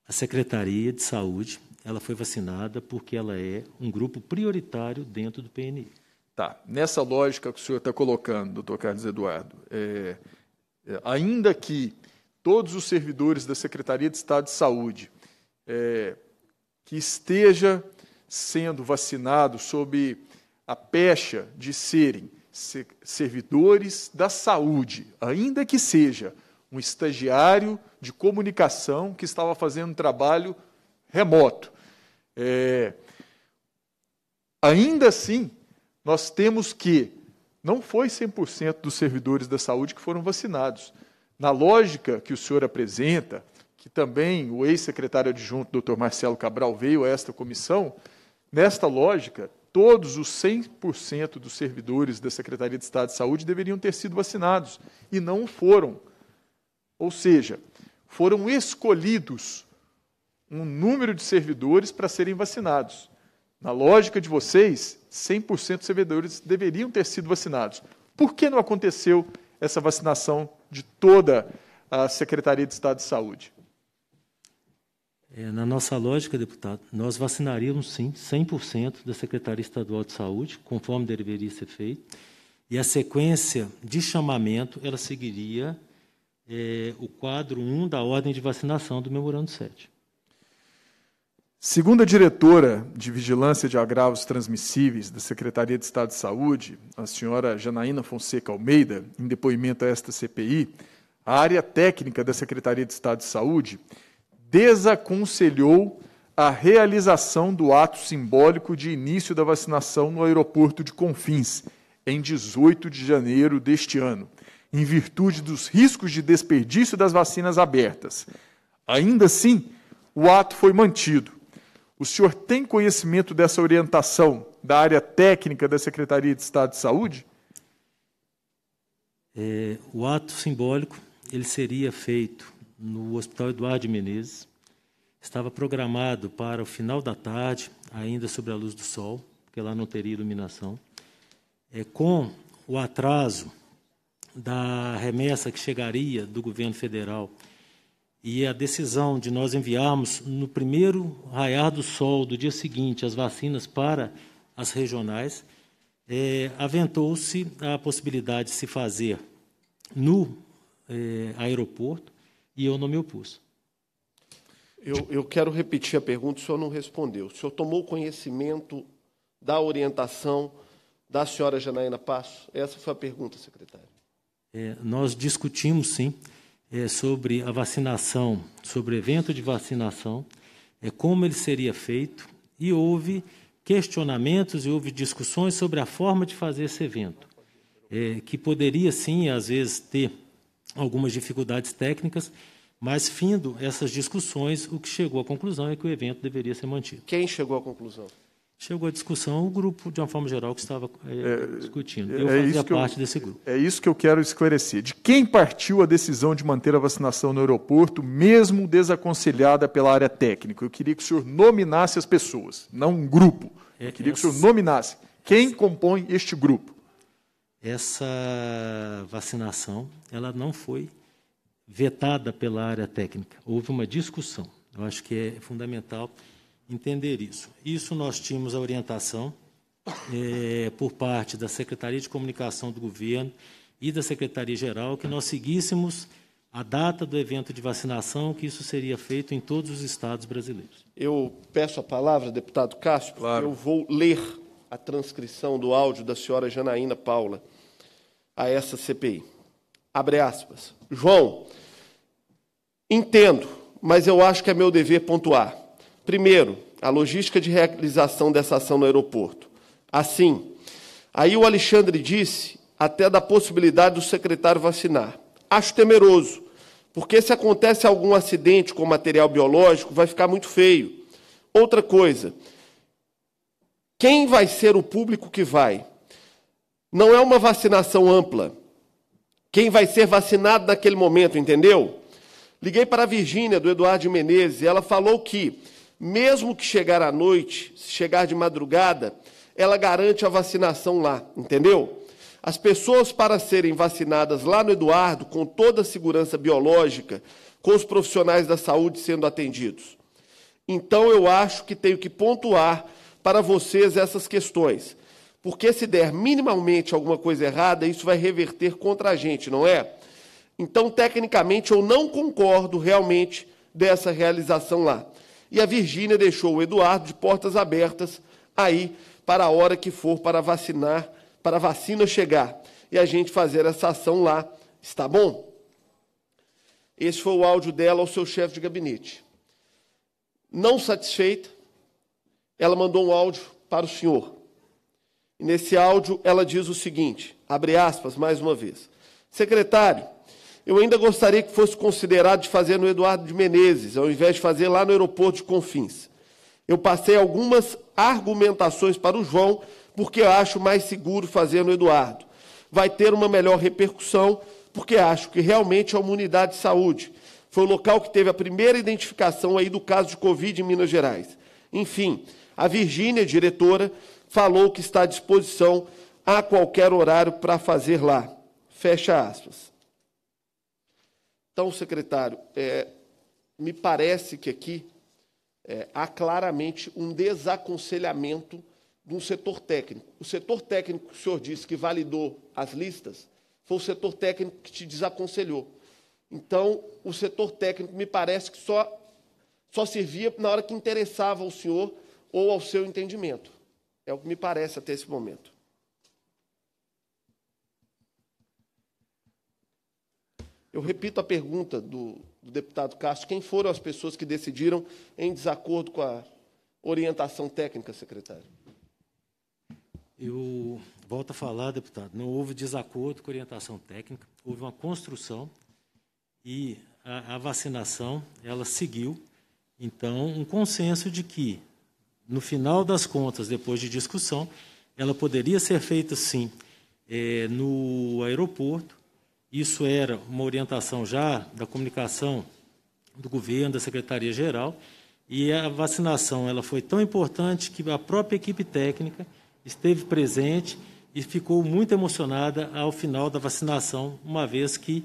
A Secretaria de Saúde, ela foi vacinada porque ela é um grupo prioritário dentro do PNI. Tá. Nessa lógica que o senhor está colocando, doutor Carlos Eduardo, é, é, ainda que todos os servidores da Secretaria de Estado de Saúde é, que esteja sendo vacinado sob a pecha de serem servidores da saúde, ainda que seja um estagiário de comunicação que estava fazendo um trabalho remoto. É, ainda assim, nós temos que não foi 100% dos servidores da saúde que foram vacinados. Na lógica que o senhor apresenta, que também o ex-secretário adjunto, Dr. Marcelo Cabral, veio a esta comissão, nesta lógica, todos os 100% dos servidores da Secretaria de Estado de Saúde deveriam ter sido vacinados e não foram. Ou seja, foram escolhidos um número de servidores para serem vacinados. Na lógica de vocês, 100% dos servidores deveriam ter sido vacinados. Por que não aconteceu essa vacinação de toda a Secretaria de Estado de Saúde? É, na nossa lógica, deputado, nós vacinaríamos sim 100% da Secretaria Estadual de Saúde, conforme deveria ser feito, e a sequência de chamamento ela seguiria é, o quadro 1 da ordem de vacinação do memorando 7. Segundo a diretora de Vigilância de Agravos Transmissíveis da Secretaria de Estado de Saúde, a senhora Janaína Fonseca Almeida, em depoimento a esta CPI, a área técnica da Secretaria de Estado de Saúde desaconselhou a realização do ato simbólico de início da vacinação no aeroporto de Confins, em 18 de janeiro deste ano, em virtude dos riscos de desperdício das vacinas abertas. Ainda assim, o ato foi mantido. O senhor tem conhecimento dessa orientação da área técnica da Secretaria de Estado de Saúde? É, o ato simbólico ele seria feito no Hospital Eduardo de Menezes. Estava programado para o final da tarde, ainda sobre a luz do sol, porque lá não teria iluminação. É, com o atraso da remessa que chegaria do governo federal e a decisão de nós enviarmos no primeiro raiar do sol do dia seguinte as vacinas para as regionais, é, aventou-se a possibilidade de se fazer no é, aeroporto e eu não me opus. Eu, eu quero repetir a pergunta, o senhor não respondeu. O senhor tomou conhecimento da orientação da senhora Janaína Passo? Essa foi a pergunta, secretário. É, nós discutimos, sim, é, sobre a vacinação, sobre o evento de vacinação, é, como ele seria feito, e houve questionamentos e houve discussões sobre a forma de fazer esse evento, é, que poderia, sim, às vezes, ter algumas dificuldades técnicas, mas findo essas discussões, o que chegou à conclusão é que o evento deveria ser mantido. Quem chegou à conclusão? Chegou à discussão o grupo, de uma forma geral, que estava é, é, discutindo. É eu é fazia parte eu, desse grupo. É isso que eu quero esclarecer. De quem partiu a decisão de manter a vacinação no aeroporto, mesmo desaconselhada pela área técnica? Eu queria que o senhor nominasse as pessoas, não um grupo. É, eu queria que o senhor nominasse. Quem compõe este grupo? essa vacinação ela não foi vetada pela área técnica. Houve uma discussão. Eu acho que é fundamental entender isso. Isso nós tínhamos a orientação é, por parte da Secretaria de Comunicação do Governo e da Secretaria-Geral que nós seguíssemos a data do evento de vacinação, que isso seria feito em todos os estados brasileiros. Eu peço a palavra, deputado Cássio, porque claro. eu vou ler a transcrição do áudio da senhora Janaína Paula a essa CPI. Abre aspas. João, entendo, mas eu acho que é meu dever pontuar. Primeiro, a logística de realização dessa ação no aeroporto. Assim, aí o Alexandre disse até da possibilidade do secretário vacinar. Acho temeroso, porque se acontece algum acidente com material biológico, vai ficar muito feio. Outra coisa, quem vai ser o público que vai? Não é uma vacinação ampla. Quem vai ser vacinado naquele momento, entendeu? Liguei para a Virgínia, do Eduardo Menezes, e ela falou que, mesmo que chegar à noite, se chegar de madrugada, ela garante a vacinação lá, entendeu? As pessoas, para serem vacinadas lá no Eduardo, com toda a segurança biológica, com os profissionais da saúde sendo atendidos. Então, eu acho que tenho que pontuar para vocês essas questões. Porque se der minimamente alguma coisa errada, isso vai reverter contra a gente, não é? Então, tecnicamente, eu não concordo realmente dessa realização lá. E a Virgínia deixou o Eduardo de portas abertas aí para a hora que for para vacinar, para a vacina chegar e a gente fazer essa ação lá, está bom? Esse foi o áudio dela ao seu chefe de gabinete. Não satisfeita, ela mandou um áudio para o senhor. E nesse áudio ela diz o seguinte: abre aspas mais uma vez. Secretário, eu ainda gostaria que fosse considerado de fazer no Eduardo de Menezes, ao invés de fazer lá no aeroporto de Confins. Eu passei algumas argumentações para o João, porque acho mais seguro fazer no Eduardo. Vai ter uma melhor repercussão, porque acho que realmente é uma unidade de saúde. Foi o local que teve a primeira identificação aí do caso de Covid em Minas Gerais. Enfim, a Virgínia, diretora, falou que está à disposição a qualquer horário para fazer lá. Fecha aspas. Então, secretário, é, me parece que aqui é, há claramente um desaconselhamento de um setor técnico. O setor técnico que o senhor disse que validou as listas foi o setor técnico que te desaconselhou. Então, o setor técnico me parece que só, só servia na hora que interessava ao senhor ou ao seu entendimento. É o que me parece até esse momento. Eu repito a pergunta do, do deputado Castro: quem foram as pessoas que decidiram em desacordo com a orientação técnica, secretário? Eu volto a falar, deputado, não houve desacordo com a orientação técnica, houve uma construção e a, a vacinação ela seguiu, então, um consenso de que no final das contas, depois de discussão, ela poderia ser feita sim é, no aeroporto. Isso era uma orientação já da comunicação do governo, da secretaria geral. E a vacinação ela foi tão importante que a própria equipe técnica esteve presente e ficou muito emocionada ao final da vacinação, uma vez que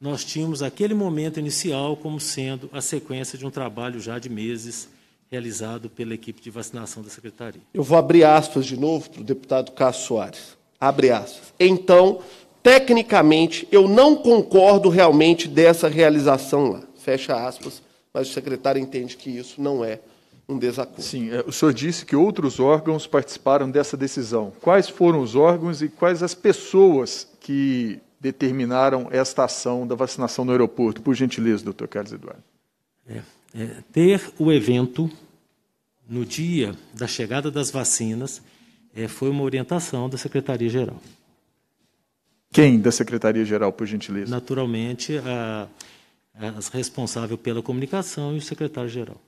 nós tínhamos aquele momento inicial como sendo a sequência de um trabalho já de meses realizado pela equipe de vacinação da Secretaria. Eu vou abrir aspas de novo para o deputado Cássio Soares. Abre aspas. Então, tecnicamente, eu não concordo realmente dessa realização lá. Fecha aspas, mas o secretário entende que isso não é um desacordo. Sim, é, o senhor disse que outros órgãos participaram dessa decisão. Quais foram os órgãos e quais as pessoas que determinaram esta ação da vacinação no aeroporto? Por gentileza, doutor Carlos Eduardo. É é, ter o evento no dia da chegada das vacinas é, foi uma orientação da Secretaria-Geral. Quem da Secretaria-Geral, por gentileza? Naturalmente, a, responsável pela comunicação e o secretário-geral.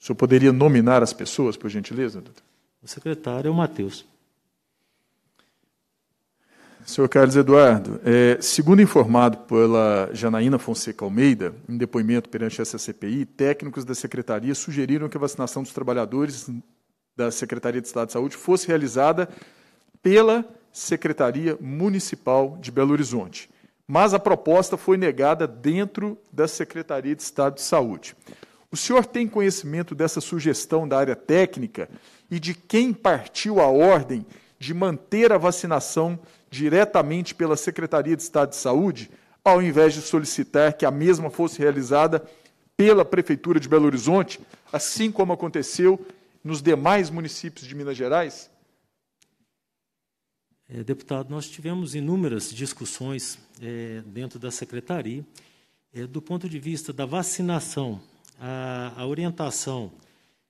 O senhor poderia nominar as pessoas, por gentileza, doutor? O secretário é o Matheus. Senhor Carlos Eduardo, é, segundo informado pela Janaína Fonseca Almeida, em depoimento perante essa CPI, técnicos da Secretaria sugeriram que a vacinação dos trabalhadores da Secretaria de Estado de Saúde fosse realizada pela Secretaria Municipal de Belo Horizonte. Mas a proposta foi negada dentro da Secretaria de Estado de Saúde. O senhor tem conhecimento dessa sugestão da área técnica e de quem partiu a ordem de manter a vacinação diretamente pela Secretaria de Estado de Saúde, ao invés de solicitar que a mesma fosse realizada pela Prefeitura de Belo Horizonte, assim como aconteceu nos demais municípios de Minas Gerais? É, deputado, nós tivemos inúmeras discussões é, dentro da secretaria é, do ponto de vista da vacinação. A, a, orientação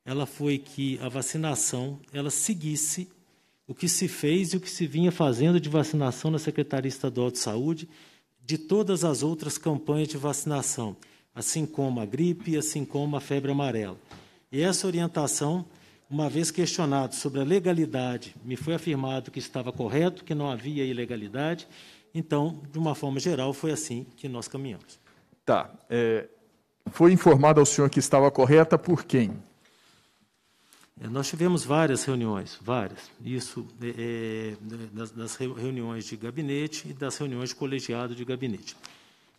ela foi que a vacinação ela seguisse o que se fez e o que se vinha fazendo de vacinação na Secretaria Estadual de Saúde, de todas as outras campanhas de vacinação, assim como a gripe, assim como a febre amarela. E essa orientação, uma vez questionado sobre a legalidade, me foi afirmado que estava correto, que não havia ilegalidade. Então, de uma forma geral, foi assim que nós caminhamos. Tá. É, foi informado ao senhor que estava correta por quem? É, nós tivemos várias reuniões, várias. Isso é, é das, das, reuniões de gabinete e das reuniões de colegiado de gabinete.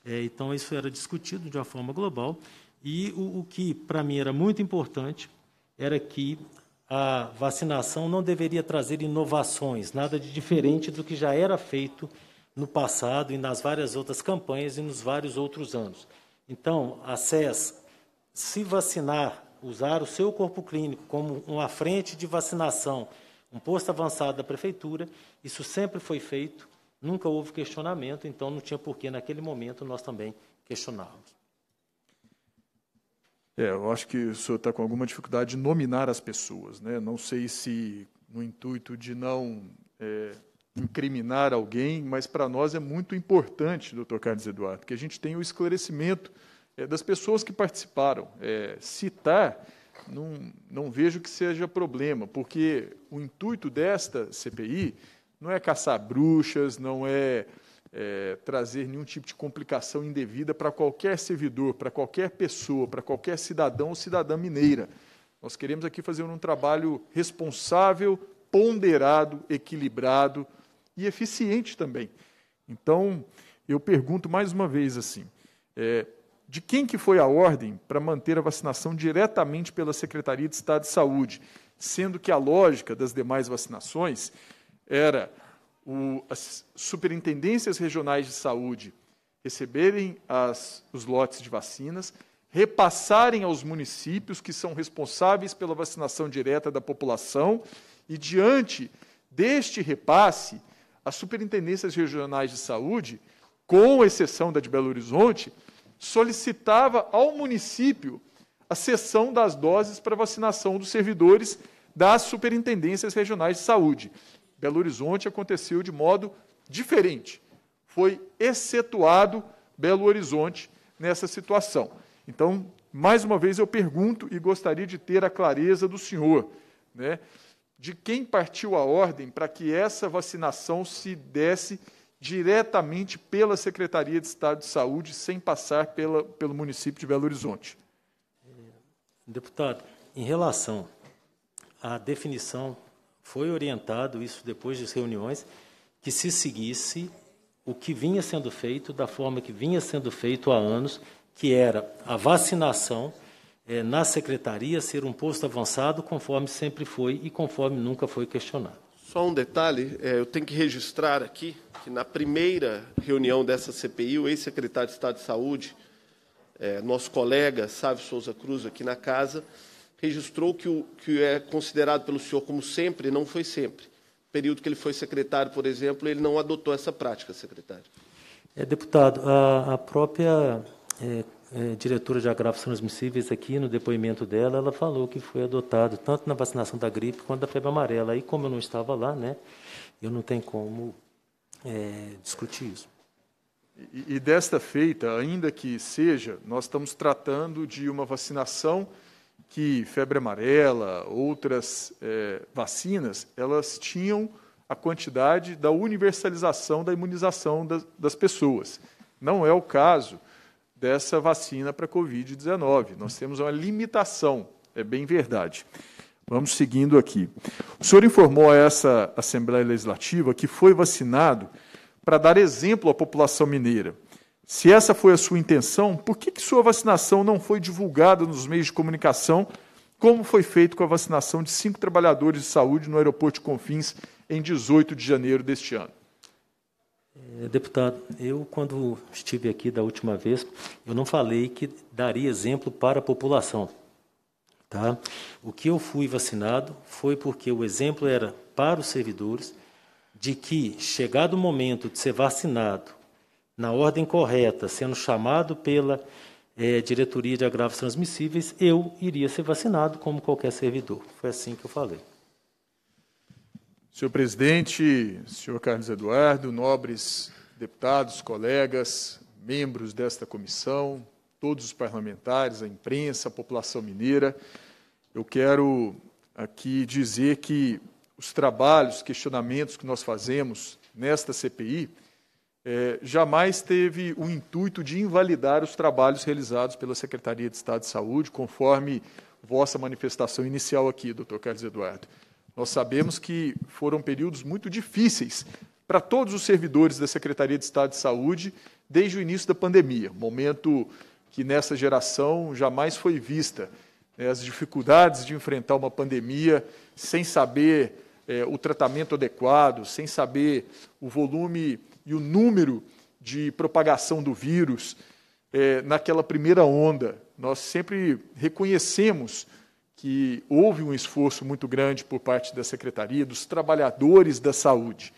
É, então, isso era discutido de uma forma global. E o, o que, para mim, era muito importante era que a vacinação não deveria trazer inovações, nada de diferente do que já era feito no passado e nas várias outras campanhas e nos vários outros anos. Então, a SES, se vacinar usar o seu corpo clínico como uma frente de vacinação, um posto avançado da prefeitura, isso sempre foi feito, nunca houve questionamento, então não tinha por que, naquele momento, nós também questionarmos. É, eu acho que o senhor está com alguma dificuldade de nominar as pessoas. Né? Não sei se no intuito de não é, incriminar alguém, mas para nós é muito importante, doutor Carlos Eduardo, que a gente tenha o esclarecimento é, das pessoas que participaram. É, citar, não, não vejo que seja problema, porque o intuito desta CPI não é caçar bruxas, não é, é, trazer nenhum tipo de complicação indevida para qualquer servidor, para qualquer pessoa, para qualquer cidadão ou cidadã mineira. Nós queremos aqui fazer um trabalho responsável, ponderado, equilibrado e eficiente também. Então, eu pergunto mais uma vez assim: é, de quem que foi a ordem para manter a vacinação diretamente pela Secretaria de Estado de Saúde, sendo que a lógica das demais vacinações era o, as superintendências regionais de saúde receberem as, os lotes de vacinas, repassarem aos municípios que são responsáveis pela vacinação direta da população e diante deste repasse, as superintendências regionais de saúde, com exceção da de Belo Horizonte, solicitava ao município a cessão das doses para vacinação dos servidores das superintendências regionais de saúde. Belo Horizonte aconteceu de modo diferente. Foi excetuado Belo Horizonte nessa situação. Então, mais uma vez eu pergunto e gostaria de ter a clareza do senhor, né, de quem partiu a ordem para que essa vacinação se desse diretamente pela Secretaria de Estado de Saúde, sem passar pela, pelo município de Belo Horizonte. Deputado, em relação à definição, foi orientado isso depois das reuniões, que se seguisse o que vinha sendo feito, da forma que vinha sendo feito há anos, que era a vacinação eh, na secretaria ser um posto avançado, conforme sempre foi e conforme nunca foi questionado. Só um detalhe, é, eu tenho que registrar aqui que na primeira reunião dessa CPI, o ex-secretário de Estado de Saúde, é, nosso colega Sávio Souza Cruz, aqui na casa, registrou que o que é considerado pelo senhor como sempre, não foi sempre. No período que ele foi secretário, por exemplo, ele não adotou essa prática, secretário. É, deputado, a, a própria é, é, diretora de agravos transmissíveis aqui, no depoimento dela, ela falou que foi adotado tanto na vacinação da gripe quanto da febre amarela. E como eu não estava lá, né, eu não tenho como é, discutir isso. E, e desta feita, ainda que seja, nós estamos tratando de uma vacinação que febre amarela, outras é, vacinas, elas tinham a quantidade da universalização da imunização das, das pessoas. Não é o caso dessa vacina para Covid-19. Nós temos uma limitação, é bem verdade. Vamos seguindo aqui. O senhor informou a essa Assembleia Legislativa que foi vacinado para dar exemplo à população mineira. Se essa foi a sua intenção, por que, que sua vacinação não foi divulgada nos meios de comunicação, como foi feito com a vacinação de cinco trabalhadores de saúde no aeroporto de Confins em 18 de janeiro deste ano? É, deputado, eu quando estive aqui da última vez, eu não falei que daria exemplo para a população. Tá? O que eu fui vacinado foi porque o exemplo era para os servidores de que, chegado o momento de ser vacinado, na ordem correta, sendo chamado pela é, diretoria de agravos transmissíveis, eu iria ser vacinado como qualquer servidor. Foi assim que eu falei. Senhor presidente, senhor Carlos Eduardo, nobres deputados, colegas, membros desta comissão, todos os parlamentares, a imprensa, a população mineira, eu quero aqui dizer que os trabalhos, questionamentos que nós fazemos nesta CPI é, jamais teve o intuito de invalidar os trabalhos realizados pela Secretaria de Estado de Saúde, conforme vossa manifestação inicial aqui, doutor Carlos Eduardo. Nós sabemos que foram períodos muito difíceis para todos os servidores da Secretaria de Estado de Saúde desde o início da pandemia, momento que nessa geração jamais foi vista. Né, as dificuldades de enfrentar uma pandemia sem saber é, o tratamento adequado, sem saber o volume e o número de propagação do vírus, é, naquela primeira onda, nós sempre reconhecemos que houve um esforço muito grande por parte da Secretaria, dos trabalhadores da saúde.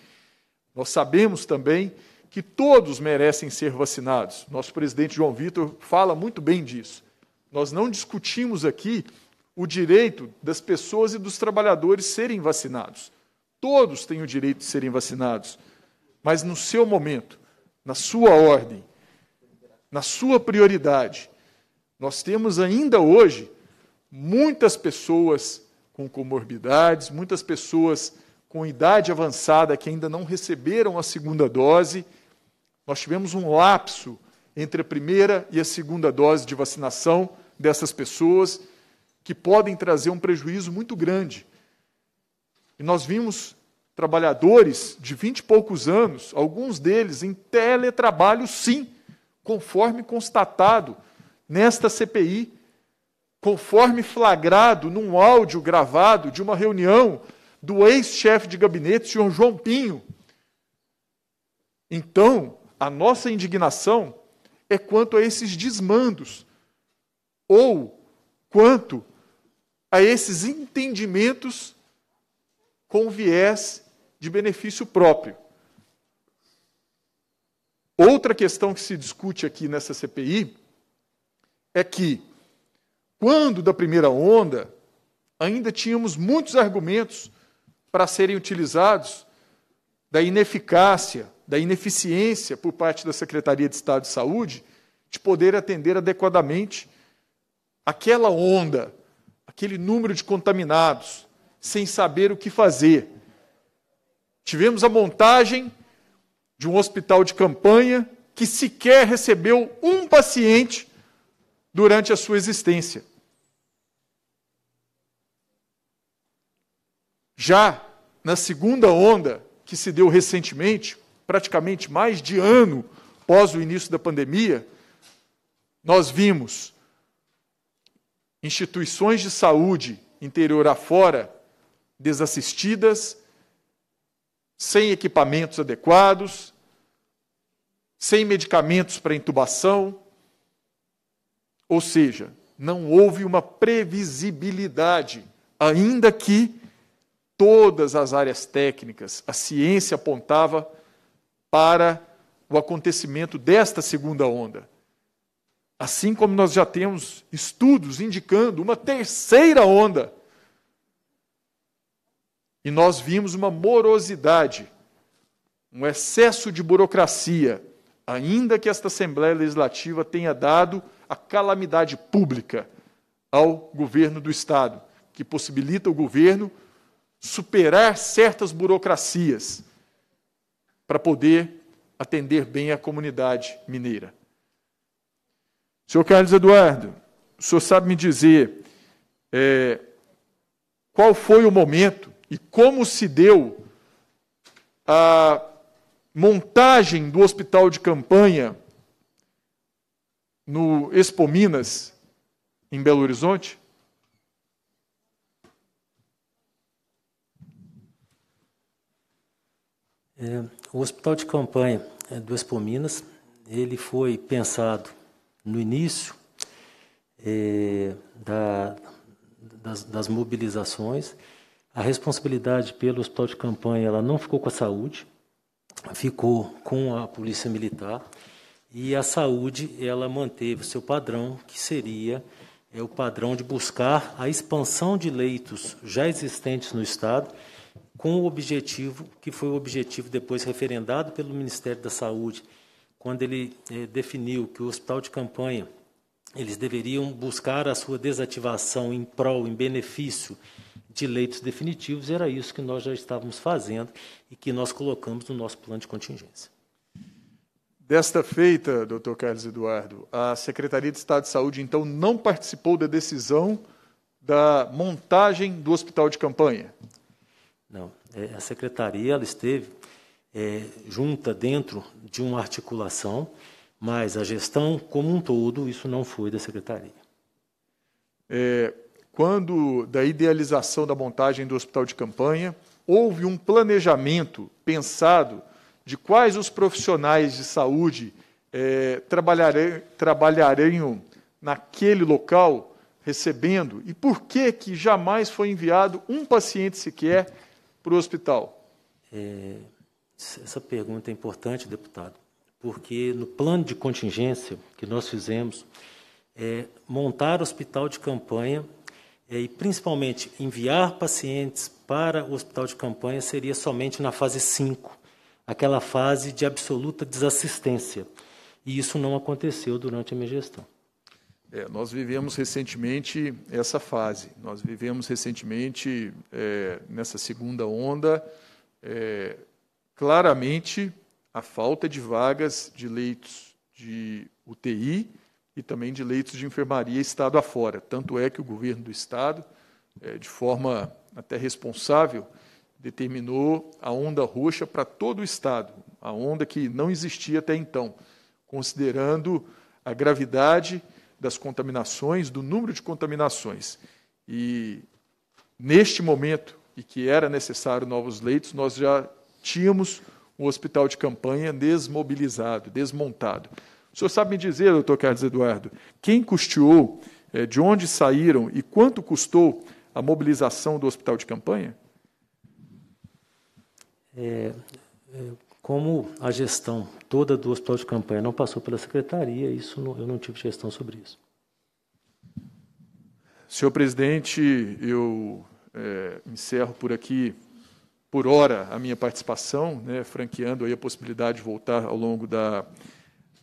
Nós sabemos também que todos merecem ser vacinados. Nosso presidente João Vitor fala muito bem disso. Nós não discutimos aqui o direito das pessoas e dos trabalhadores serem vacinados. Todos têm o direito de serem vacinados, mas no seu momento, na sua ordem, na sua prioridade. Nós temos ainda hoje muitas pessoas com comorbidades, muitas pessoas com idade avançada que ainda não receberam a segunda dose. Nós tivemos um lapso entre a primeira e a segunda dose de vacinação dessas pessoas, que podem trazer um prejuízo muito grande. E nós vimos trabalhadores de vinte e poucos anos, alguns deles em teletrabalho, sim, conforme constatado nesta CPI conforme flagrado num áudio gravado de uma reunião do ex-chefe de gabinete, senhor João Pinho. Então, a nossa indignação é quanto a esses desmandos, ou quanto a esses entendimentos com viés de benefício próprio. Outra questão que se discute aqui nessa CPI é que quando da primeira onda, ainda tínhamos muitos argumentos para serem utilizados da ineficácia, da ineficiência por parte da Secretaria de Estado de Saúde de poder atender adequadamente aquela onda, aquele número de contaminados, sem saber o que fazer. Tivemos a montagem de um hospital de campanha que sequer recebeu um paciente durante a sua existência. Já na segunda onda, que se deu recentemente, praticamente mais de ano após o início da pandemia, nós vimos instituições de saúde interior afora desassistidas, sem equipamentos adequados, sem medicamentos para intubação, ou seja, não houve uma previsibilidade, ainda que todas as áreas técnicas, a ciência apontava para o acontecimento desta segunda onda. Assim como nós já temos estudos indicando uma terceira onda. E nós vimos uma morosidade, um excesso de burocracia, ainda que esta Assembleia Legislativa tenha dado a calamidade pública ao governo do Estado, que possibilita o governo superar certas burocracias para poder atender bem a comunidade mineira. Senhor Carlos Eduardo, o senhor sabe me dizer é, qual foi o momento e como se deu a montagem do hospital de campanha no Expo Minas, em Belo Horizonte? É, o hospital de campanha é, do Expo Minas, ele foi pensado no início é, da, das, das, mobilizações. A responsabilidade pelo hospital de campanha ela não ficou com a saúde, ficou com a polícia militar. E a saúde ela manteve o seu padrão, que seria é, o padrão de buscar a expansão de leitos já existentes no Estado com o objetivo, que foi o objetivo depois referendado pelo Ministério da Saúde, quando ele eh, definiu que o hospital de campanha, eles deveriam buscar a sua desativação em prol, em benefício de leitos definitivos, era isso que nós já estávamos fazendo e que nós colocamos no nosso plano de contingência. Desta feita, doutor Carlos Eduardo, a Secretaria de Estado de Saúde, então, não participou da decisão da montagem do hospital de campanha? Não. É, a secretaria ela esteve é, junta dentro de uma articulação, mas a gestão como um todo, isso não foi da secretaria. É, quando da idealização da montagem do hospital de campanha, houve um planejamento pensado de quais os profissionais de saúde é, trabalhariam, naquele local recebendo e por que que jamais foi enviado um paciente sequer para o hospital? É, essa pergunta é importante, deputado, porque no plano de contingência que nós fizemos, é, montar hospital de campanha é, e principalmente enviar pacientes para o hospital de campanha seria somente na fase 5, aquela fase de absoluta desassistência. E isso não aconteceu durante a minha gestão. É, nós vivemos recentemente essa fase. Nós vivemos recentemente, é, nessa segunda onda, é, claramente a falta de vagas de leitos de UTI e também de leitos de enfermaria estado afora. Tanto é que o governo do estado, é, de forma até responsável, determinou a onda roxa para todo o estado, a onda que não existia até então, considerando a gravidade das contaminações, do número de contaminações. E neste momento, e que era necessário novos leitos, nós já tínhamos um hospital de campanha desmobilizado, desmontado. O senhor sabe me dizer, doutor Carlos Eduardo, quem custeou, é, de onde saíram e quanto custou a mobilização do hospital de campanha? É, é como a gestão toda do hospital de campanha não passou pela secretaria, isso não, eu não tive gestão sobre isso. Senhor presidente, eu é, encerro por aqui, por hora, a minha participação, né, franqueando aí a possibilidade de voltar ao longo da,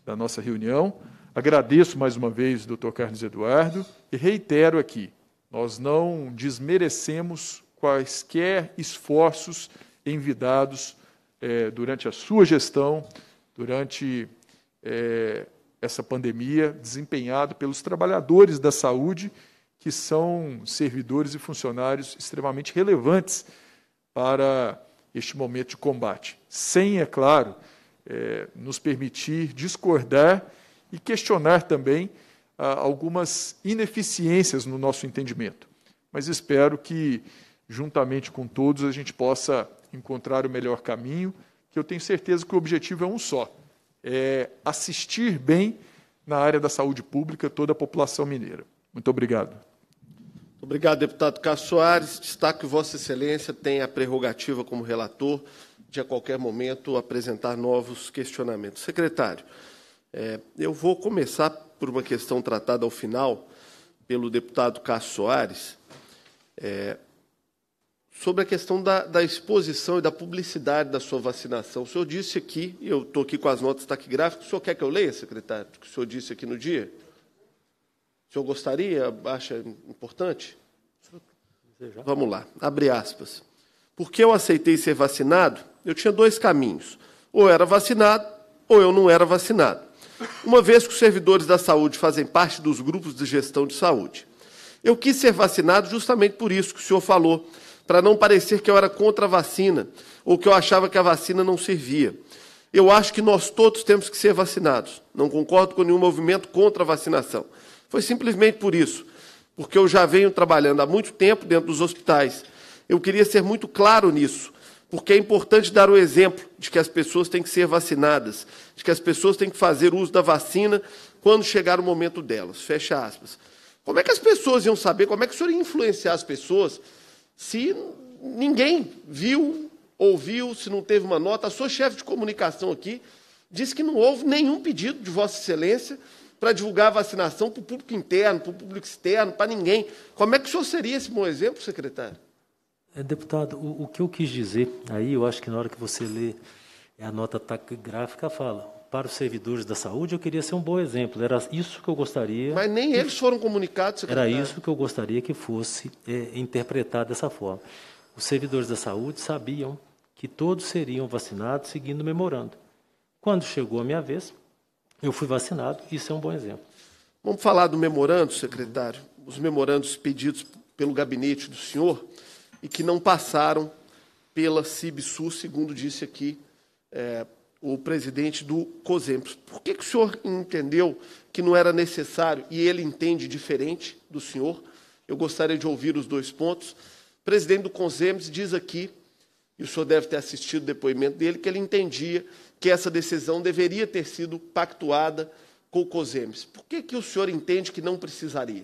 da nossa reunião. Agradeço mais uma vez, doutor Carlos Eduardo, e reitero aqui, nós não desmerecemos quaisquer esforços envidados é, durante a sua gestão durante é, essa pandemia, desempenhado pelos trabalhadores da saúde, que são servidores e funcionários extremamente relevantes para este momento de combate. Sem, é claro, é, nos permitir discordar e questionar também ah, algumas ineficiências no nosso entendimento. Mas espero que, juntamente com todos, a gente possa encontrar o melhor caminho que eu tenho certeza que o objetivo é um só: é assistir bem na área da saúde pública toda a população mineira. Muito obrigado. Obrigado, deputado Cássio Soares. Destaque que Vossa Excelência tem a prerrogativa como relator de, a qualquer momento, apresentar novos questionamentos. Secretário, é, eu vou começar por uma questão tratada ao final pelo deputado Cássio Soares. É, sobre a questão da, da, exposição e da publicidade da sua vacinação. O senhor disse aqui, e eu estou aqui com as notas taquigráficas, o senhor quer que eu leia, secretário, o que o senhor disse aqui no dia? O senhor gostaria, acha importante? Vamos lá, abre aspas. Porque eu aceitei ser vacinado, eu tinha dois caminhos. Ou era vacinado, ou eu não era vacinado. Uma vez que os servidores da saúde fazem parte dos grupos de gestão de saúde. Eu quis ser vacinado justamente por isso que o senhor falou, para não parecer que eu era contra a vacina ou que eu achava que a vacina não servia. Eu acho que nós todos temos que ser vacinados. Não concordo com nenhum movimento contra a vacinação. Foi simplesmente por isso, porque eu já venho trabalhando há muito tempo dentro dos hospitais. Eu queria ser muito claro nisso, porque é importante dar o exemplo de que as pessoas têm que ser vacinadas, de que as pessoas têm que fazer uso da vacina quando chegar o momento delas. Fecha aspas. Como é que as pessoas iam saber? Como é que o senhor ia influenciar as pessoas se ninguém viu, ouviu, se não teve uma nota. A sua chefe de comunicação aqui disse que não houve nenhum pedido de Vossa Excelência para divulgar a vacinação para o público interno, para o público externo, para ninguém. Como é que o senhor seria esse bom exemplo, secretário? É, deputado, o, o que eu quis dizer aí, eu acho que na hora que você lê é a nota taquigráfica, fala: para os servidores da saúde, eu queria ser um bom exemplo. Era isso que eu gostaria. Mas nem eles foram comunicados. Secretário. Era isso que eu gostaria que fosse é, interpretado dessa forma. Os servidores da saúde sabiam que todos seriam vacinados seguindo o memorando. Quando chegou a minha vez, eu fui vacinado. Isso é um bom exemplo. Vamos falar do memorando, secretário. Os memorandos pedidos pelo gabinete do senhor e que não passaram pela CIBSU, segundo disse aqui. É, o presidente do COSEMPS. Por que, que o senhor entendeu que não era necessário e ele entende diferente do senhor? Eu gostaria de ouvir os dois pontos. O presidente do COSEMPS diz aqui, e o senhor deve ter assistido o depoimento dele, que ele entendia que essa decisão deveria ter sido pactuada com o COSEMES. Por que, que o senhor entende que não precisaria?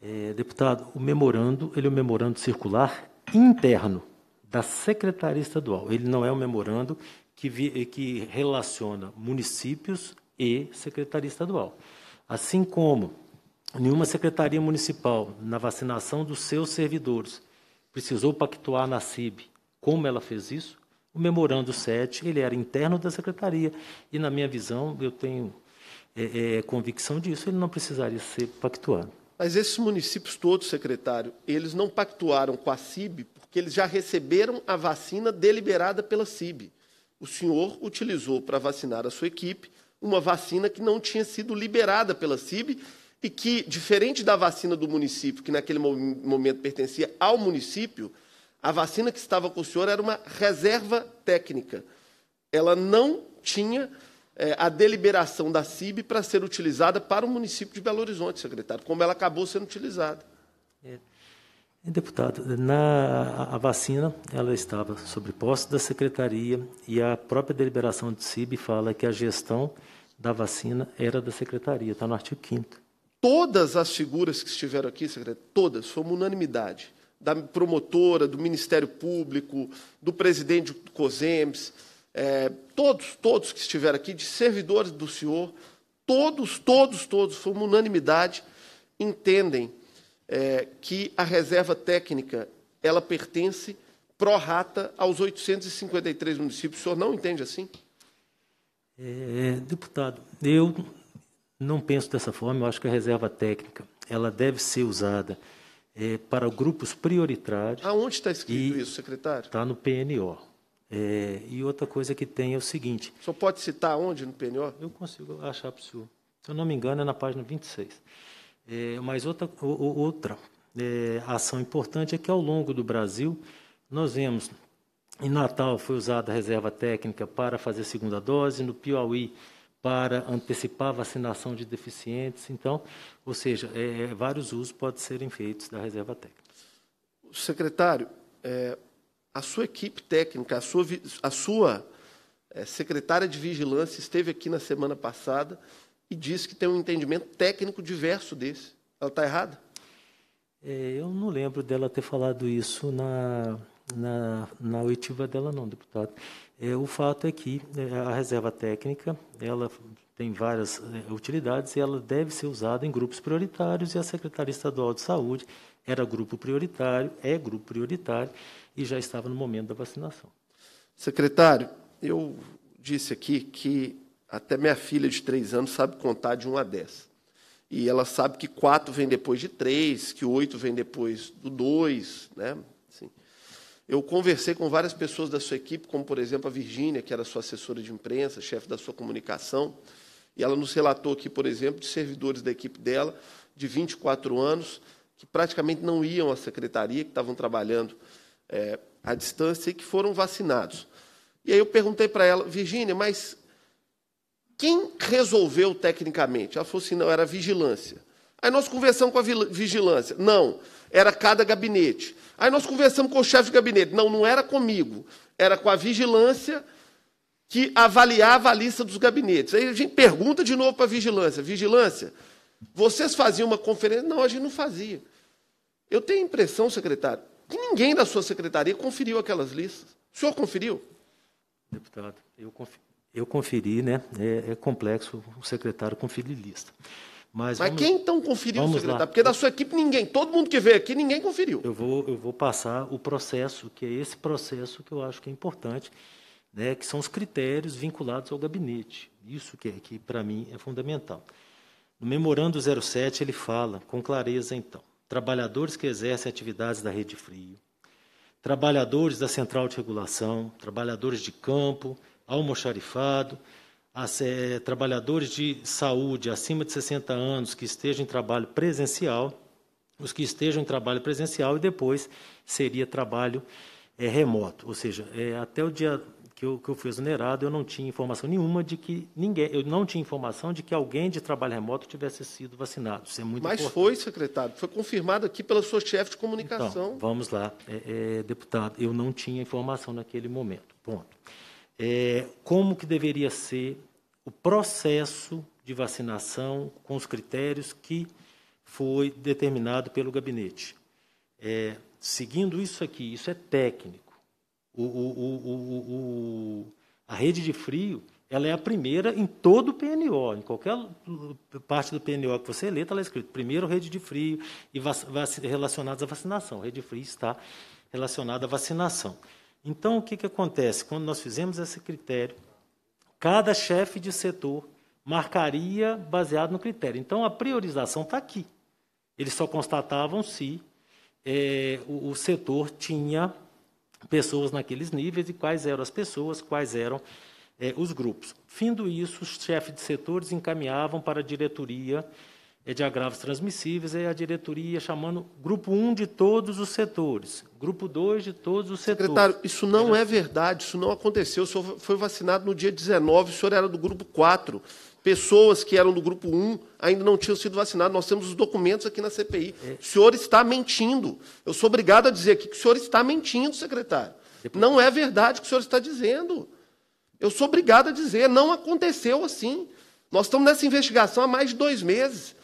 É, deputado, o memorando, ele é um memorando circular interno da Secretaria Estadual. Ele não é um memorando que, vi, eh, que relaciona municípios e secretaria estadual. Assim como nenhuma secretaria municipal, na vacinação dos seus servidores, precisou pactuar na CIB como ela fez isso, o memorando 7 ele era interno da secretaria e, na minha visão, eu tenho é, é, convicção disso, ele não precisaria ser pactuado. Mas esses municípios todos, secretário, eles não pactuaram com a CIB porque eles já receberam a vacina deliberada pela CIB. O senhor utilizou para vacinar a sua equipe uma vacina que não tinha sido liberada pela CIB e que, diferente da vacina do município, que naquele momento pertencia ao município, a vacina que estava com o senhor era uma reserva técnica. Ela não tinha é, a deliberação da CIB para ser utilizada para o município de Belo Horizonte, secretário, como ela acabou sendo utilizada. É. Deputado, na, a vacina ela estava sobre posse da secretaria e a própria deliberação do CIB fala que a gestão da vacina era da secretaria, está no artigo 5 Todas as figuras que estiveram aqui, secretário, todas, foi uma unanimidade, da promotora, do Ministério Público, do presidente do COSEMS, é, todos, todos que estiveram aqui, de servidores do senhor, todos, todos, todos, foi uma unanimidade, entendem é, que a reserva técnica ela pertence pró-rata aos 853 municípios. O senhor não entende assim? É, deputado, eu não penso dessa forma. Eu acho que a reserva técnica ela deve ser usada é, para grupos prioritários. Aonde está escrito isso, secretário? Está no PNO. É, e outra coisa que tem é o seguinte. O senhor pode citar onde no PNO? Eu consigo achar para o senhor. Se eu não me engano, é na página 26. É, mas outra, outra é, ação importante é que ao longo do Brasil nós vemos em Natal foi usada a reserva técnica para fazer segunda dose, no Piauí para antecipar a vacinação de deficientes. Então, ou seja, é, é vários usos podem serem feitos da reserva técnica. Secretário, é, a sua equipe técnica, a sua, a sua é, secretária de vigilância esteve aqui na semana passada e diz que tem um entendimento técnico diverso desse. Ela está errada? É, eu não lembro dela ter falado isso na, na, na oitiva dela, não, deputado. É, o fato é que é, a reserva técnica ela tem várias é, utilidades e ela deve ser usada em grupos prioritários e a Secretaria Estadual de Saúde era grupo prioritário, é grupo prioritário e já estava no momento da vacinação. Secretário, eu disse aqui que até minha filha de três anos sabe contar de 1 a 10. E ela sabe que 4 vem depois de 3, que 8 vem depois do 2. Né? Assim, eu conversei com várias pessoas da sua equipe, como, por exemplo, a Virgínia, que era sua assessora de imprensa, chefe da sua comunicação, e ela nos relatou aqui, por exemplo, de servidores da equipe dela, de 24 anos, que praticamente não iam à secretaria, que estavam trabalhando é, à distância e que foram vacinados. E aí eu perguntei para ela, Virgínia, mas quem resolveu tecnicamente? Ela falou assim: não, era a vigilância. Aí nós conversamos com a vigilância. Não, era cada gabinete. Aí nós conversamos com o chefe de gabinete. Não, não era comigo. Era com a vigilância que avaliava a lista dos gabinetes. Aí a gente pergunta de novo para a vigilância: vigilância, vocês faziam uma conferência? Não, a gente não fazia. Eu tenho a impressão, secretário, que ninguém da sua secretaria conferiu aquelas listas. O senhor conferiu? Deputado, eu confio. Eu conferi, né? É, é complexo o secretário conferir lista. Mas, Mas quem então conferiu o secretário? Lá. Porque da sua equipe ninguém, todo mundo que veio aqui, ninguém conferiu. Eu vou, eu vou passar o processo, que é esse processo que eu acho que é importante, né, que são os critérios vinculados ao gabinete. Isso que, é, que para mim, é fundamental. No memorando 07, ele fala com clareza, então, trabalhadores que exercem atividades da rede frio, trabalhadores da central de regulação, trabalhadores de campo, almoxarifado, as, é, trabalhadores de saúde acima de 60 anos que estejam em trabalho presencial, os que estejam em trabalho presencial e depois seria trabalho é, remoto. Ou seja, é, até o dia que eu, que eu fui exonerado, eu não tinha informação nenhuma de que ninguém, eu não tinha informação de que alguém de trabalho remoto tivesse sido vacinado. Isso é muito Mas importante. foi, secretário, foi confirmado aqui pela sua chefe de comunicação. Então, vamos lá, é, é, deputado, eu não tinha informação naquele momento. Ponto é, como que deveria ser o processo de vacinação com os critérios que foi determinado pelo gabinete. É, seguindo isso aqui, isso é técnico. O, o, o, a rede de frio ela é a primeira em todo o PNO. Em qualquer parte do PNO que você lê, está lá escrito primeiro rede de frio e relacionados à vacinação. A Rede de frio está relacionada à vacinação. Então, o que, que acontece? Quando nós fizemos esse critério, cada chefe de setor marcaria baseado no critério. Então, a priorização está aqui. Eles só constatavam se é, o, o setor tinha pessoas naqueles níveis e quais eram as pessoas, quais eram é, os grupos. Findo isso, os chefes de setores encaminhavam para a diretoria é de agravos transmissíveis, é a diretoria chamando grupo 1 de todos os setores, grupo 2 de todos os setores. Secretário, isso não é verdade, isso não aconteceu. O senhor foi vacinado no dia 19, o senhor era do grupo 4. Pessoas que eram do grupo 1 ainda não tinham sido vacinadas. Nós temos os documentos aqui na CPI. É. O senhor está mentindo. Eu sou obrigado a dizer aqui que o senhor está mentindo, secretário. Depois... Não é verdade o que o senhor está dizendo. Eu sou obrigado a dizer, não aconteceu assim. Nós estamos nessa investigação há mais de dois meses.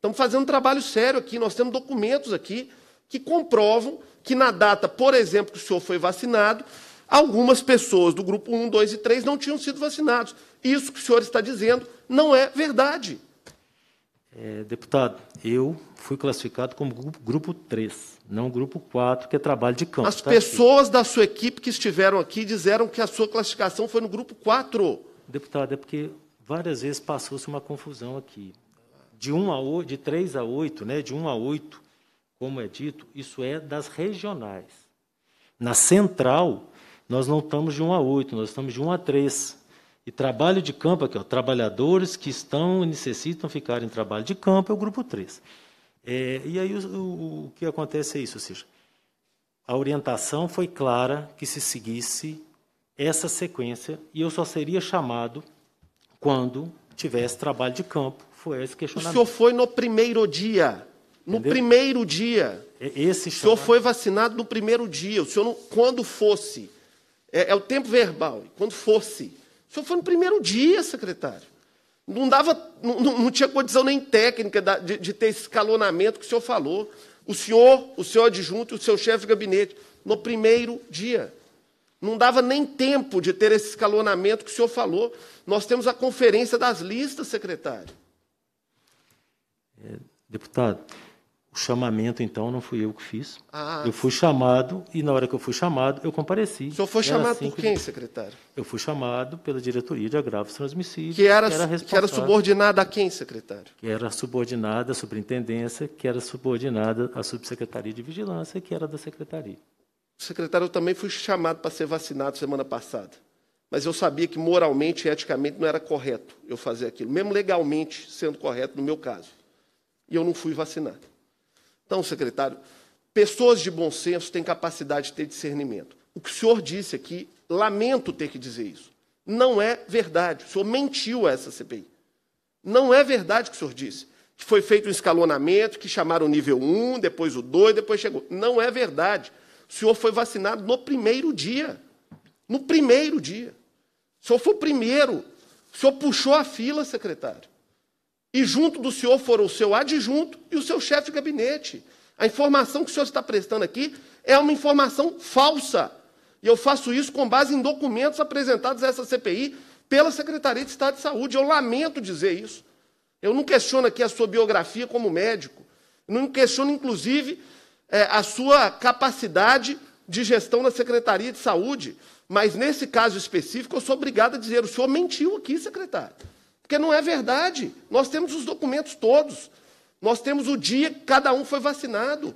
Estamos fazendo um trabalho sério aqui, nós temos documentos aqui que comprovam que na data, por exemplo, que o senhor foi vacinado, algumas pessoas do grupo 1, 2 e 3 não tinham sido vacinados. Isso que o senhor está dizendo não é verdade. É, deputado, eu fui classificado como grupo, 3, não grupo 4, que é trabalho de campo. As tá pessoas aqui. da sua equipe que estiveram aqui disseram que a sua classificação foi no grupo 4. Deputado, é porque várias vezes passou-se uma confusão aqui de 1 a 8, de 3 a 8, né, de 1 a 8, como é dito, isso é das regionais. Na central, nós não estamos de 1 a 8, nós estamos de 1 a 3. E trabalho de campo aqui, ó, trabalhadores que estão e necessitam ficar em trabalho de campo é o grupo 3. É, e aí o, o, o, que acontece é isso, ou seja, a orientação foi clara que se seguisse essa sequência e eu só seria chamado quando tivesse trabalho de campo foi esse questionamento. O senhor foi no primeiro dia. No Entendeu? primeiro dia. Esse o senhor foi vacinado no primeiro dia. O senhor, não, quando fosse. É, é, o tempo verbal. Quando fosse. O senhor foi no primeiro dia, secretário. Não, dava, não, não tinha condição nem técnica de, de ter esse escalonamento que o senhor falou. O senhor, o seu adjunto, o seu chefe de gabinete, no primeiro dia. Não dava nem tempo de ter esse escalonamento que o senhor falou. Nós temos a conferência das listas, secretário. É, deputado, o chamamento, então, não fui eu que fiz. Ah, eu fui chamado e, na hora que eu fui chamado, eu compareci. O senhor foi chamado assim por quem, secretário? Eu fui chamado pela Diretoria de Agravos Transmissíveis. Que era, que era, que era subordinada a quem, secretário? Que era subordinada à Superintendência, que era subordinada à Subsecretaria de Vigilância, que era da Secretaria. Secretário, eu também fui chamado para ser vacinado semana passada. Mas eu sabia que moralmente e eticamente não era correto eu fazer aquilo, mesmo legalmente sendo correto no meu caso e eu não fui vacinado. Então, secretário, pessoas de bom senso têm capacidade de ter discernimento. O que o senhor disse aqui, lamento ter que dizer isso, não é verdade. O senhor mentiu a essa CPI. Não é verdade o que o senhor disse. Que foi feito um escalonamento, que chamaram o nível 1, depois o 2, depois chegou. Não é verdade. O senhor foi vacinado no primeiro dia. No primeiro dia. O senhor foi o primeiro. O senhor puxou a fila, secretário. E junto do senhor foram o seu adjunto e o seu chefe de gabinete. A informação que o senhor está prestando aqui é uma informação falsa. E eu faço isso com base em documentos apresentados a essa CPI pela Secretaria de Estado de Saúde. Eu lamento dizer isso. Eu não questiono aqui a sua biografia como médico. não questiono, inclusive, eh, a sua capacidade de gestão na Secretaria de Saúde. Mas nesse caso específico, eu sou obrigado a dizer: o senhor mentiu aqui, secretário. Porque não é verdade. Nós temos os documentos todos. Nós temos o dia que cada um foi vacinado.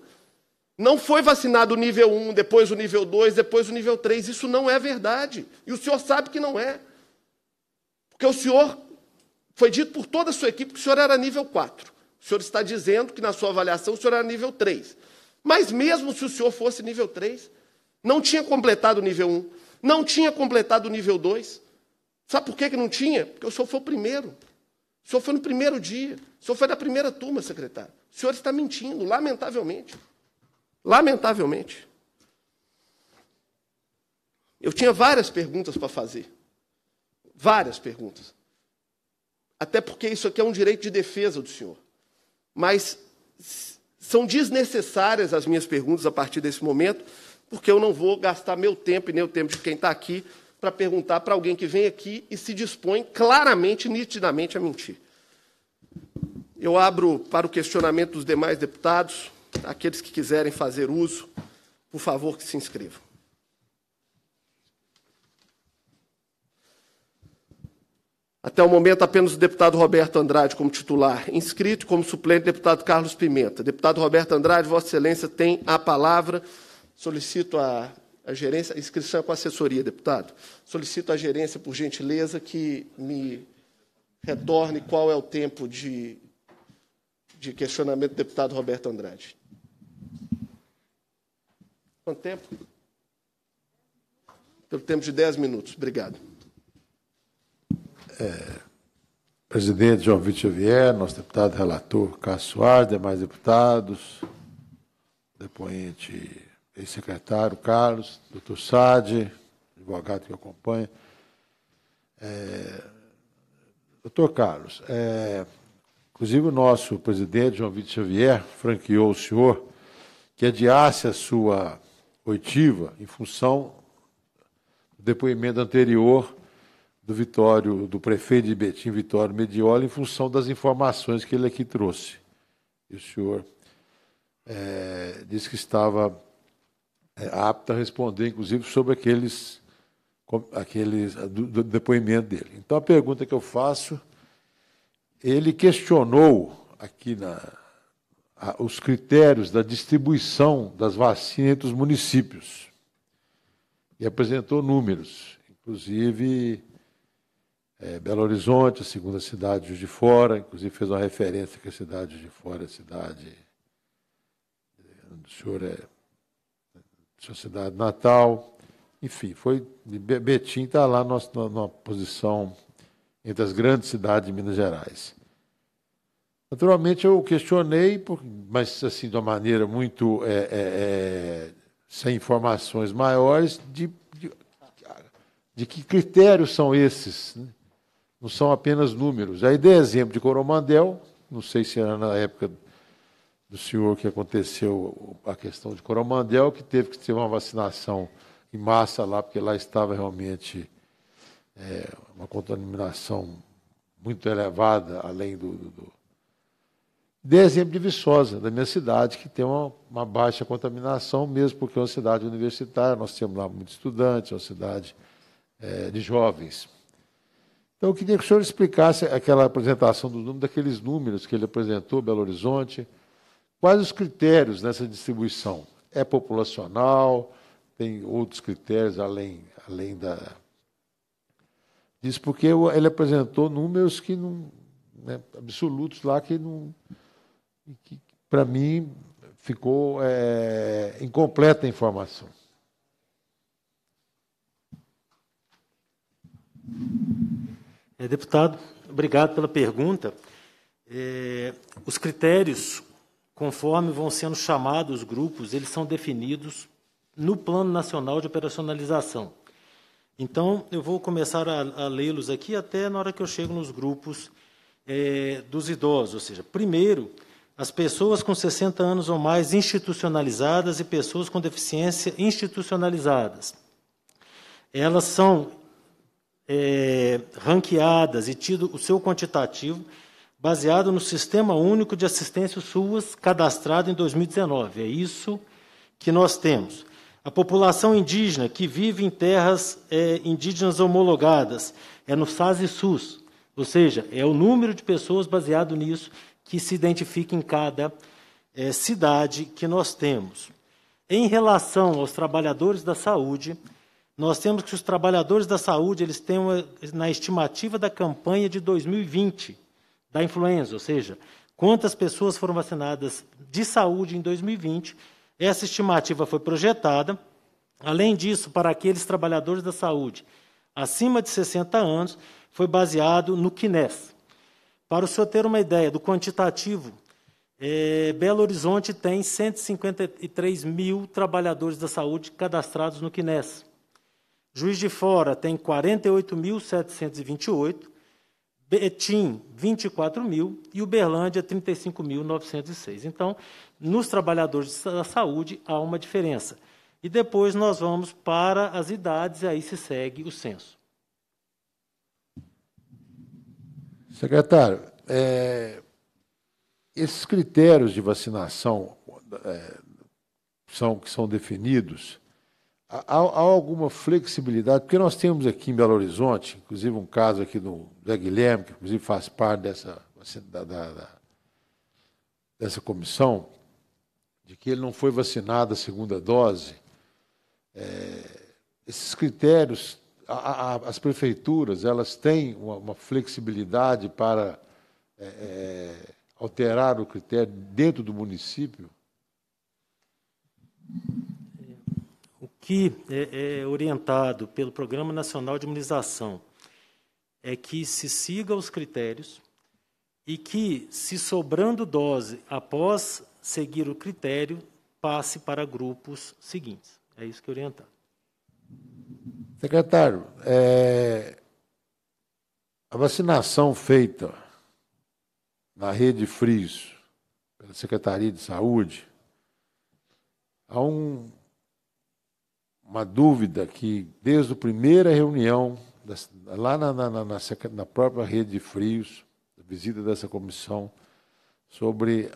Não foi vacinado o nível 1, depois o nível 2, depois o nível 3. Isso não é verdade. E o senhor sabe que não é. Porque o senhor foi dito por toda a sua equipe que o senhor era nível 4. O senhor está dizendo que na sua avaliação o senhor era nível 3. Mas mesmo se o senhor fosse nível 3, não tinha completado o nível 1, não tinha completado o nível 2, Sabe por que, não tinha? Porque o senhor foi o primeiro. O senhor foi no primeiro dia. O senhor foi da primeira turma, secretário. O senhor está mentindo, lamentavelmente. Lamentavelmente. Eu tinha várias perguntas para fazer. Várias perguntas. Até porque isso aqui é um direito de defesa do senhor. Mas são desnecessárias as minhas perguntas a partir desse momento, porque eu não vou gastar meu tempo e nem o tempo de quem está aqui para perguntar para alguém que vem aqui e se dispõe claramente, nitidamente a mentir. Eu abro para o questionamento dos demais deputados, aqueles que quiserem fazer uso, por favor, que se inscrevam. Até o momento, apenas o deputado Roberto Andrade como titular inscrito, como suplente, deputado Carlos Pimenta. Deputado Roberto Andrade, Vossa Excelência tem a palavra. Solicito a a gerência, inscrição é com assessoria, deputado. Solicito à gerência, por gentileza, que me retorne qual é o tempo de, de questionamento do deputado Roberto Andrade. Quanto tempo? Pelo tempo de 10 minutos. Obrigado. É, presidente João Vítor Xavier, nosso deputado relator Cássio Soares, demais deputados, depoente ex-secretário Carlos, doutor Sade, advogado que acompanha. É, doutor Carlos, é, inclusive o nosso presidente, João Vitor Xavier, franqueou o senhor que adiasse a sua oitiva em função do depoimento anterior do Vitório, do prefeito de Betim, Vitório Mediola, em função das informações que ele aqui trouxe. E o senhor é, disse que estava é apta a responder, inclusive, sobre aqueles, aqueles do, do depoimento dele. Então, a pergunta que eu faço, ele questionou aqui na, a, os critérios da distribuição das vacinas entre os municípios e apresentou números, inclusive é, Belo Horizonte, a segunda cidade de fora, inclusive fez uma referência que a cidade de fora é a cidade. O senhor é sua cidade natal. Enfim, foi Betim está lá numa, posição entre as grandes cidades de Minas Gerais. Naturalmente, eu questionei, mas assim, de uma maneira muito é, é, é, sem informações maiores, de, de, de, que critérios são esses. Né? Não são apenas números. Aí dei exemplo de Coromandel, não sei se era na época do senhor que aconteceu a questão de Coromandel, que teve que ter uma vacinação em massa lá, porque lá estava realmente é, uma contaminação muito elevada, além do, do, do... exemplo de Viçosa, da minha cidade, que tem uma, uma, baixa contaminação, mesmo porque é uma cidade universitária, nós temos lá muitos estudantes, é uma cidade é, de jovens. Então, eu queria que o senhor explicasse aquela apresentação do daqueles números que ele apresentou, Belo Horizonte, Quais os critérios nessa distribuição? É populacional? Tem outros critérios além, além da. Diz porque ele apresentou números que não. Né, absolutos lá que não. que, para mim, ficou é, incompleta a informação. É, deputado, obrigado pela pergunta. É, os critérios Conforme vão sendo chamados os grupos, eles são definidos no Plano Nacional de Operacionalização. Então, eu vou começar a, a lê-los aqui até na hora que eu chego nos grupos é, dos idosos. Ou seja, primeiro, as pessoas com 60 anos ou mais institucionalizadas e pessoas com deficiência institucionalizadas. Elas são é, ranqueadas e tido o seu quantitativo baseado no Sistema Único de Assistência SUAS, cadastrado em 2019. É isso que nós temos. A população indígena que vive em terras é, indígenas homologadas é no SAS e SUS, ou seja, é o número de pessoas baseado nisso que se identifica em cada é, cidade que nós temos. Em relação aos trabalhadores da saúde, nós temos que os trabalhadores da saúde eles têm uma, na estimativa da campanha de 2020 da influenza, ou seja, quantas pessoas foram vacinadas de saúde em 2020. Essa estimativa foi projetada. Além disso, para aqueles trabalhadores da saúde acima de 60 anos, foi baseado no KINES. Para o senhor ter uma ideia do quantitativo, é, Belo Horizonte tem 153 mil trabalhadores da saúde cadastrados no KINES. Juiz de Fora tem 48.728, Betim, 24 mil, e Uberlândia, 35.906. Então, nos trabalhadores da saúde, há uma diferença. E depois nós vamos para as idades, e aí se segue o censo. Secretário, é, esses critérios de vacinação é, são, que são definidos, Há, há, alguma flexibilidade, porque nós temos aqui em Belo Horizonte, inclusive um caso aqui do Zé Guilherme, que inclusive faz parte dessa, da, da, da, dessa comissão, de que ele não foi vacinado a segunda dose. É, esses critérios, a, a, as prefeituras, elas têm uma, uma flexibilidade para é, é alterar o critério dentro do município? que é, é orientado pelo Programa Nacional de Imunização é que se siga os critérios e que, se sobrando dose após seguir o critério, passe para grupos seguintes. É isso que é orientado. Secretário, é... a vacinação feita na rede Frios pela Secretaria de Saúde, há um uma dúvida que, desde a primeira reunião, lá na, na, na, na própria rede de frios, visita dessa comissão, sobre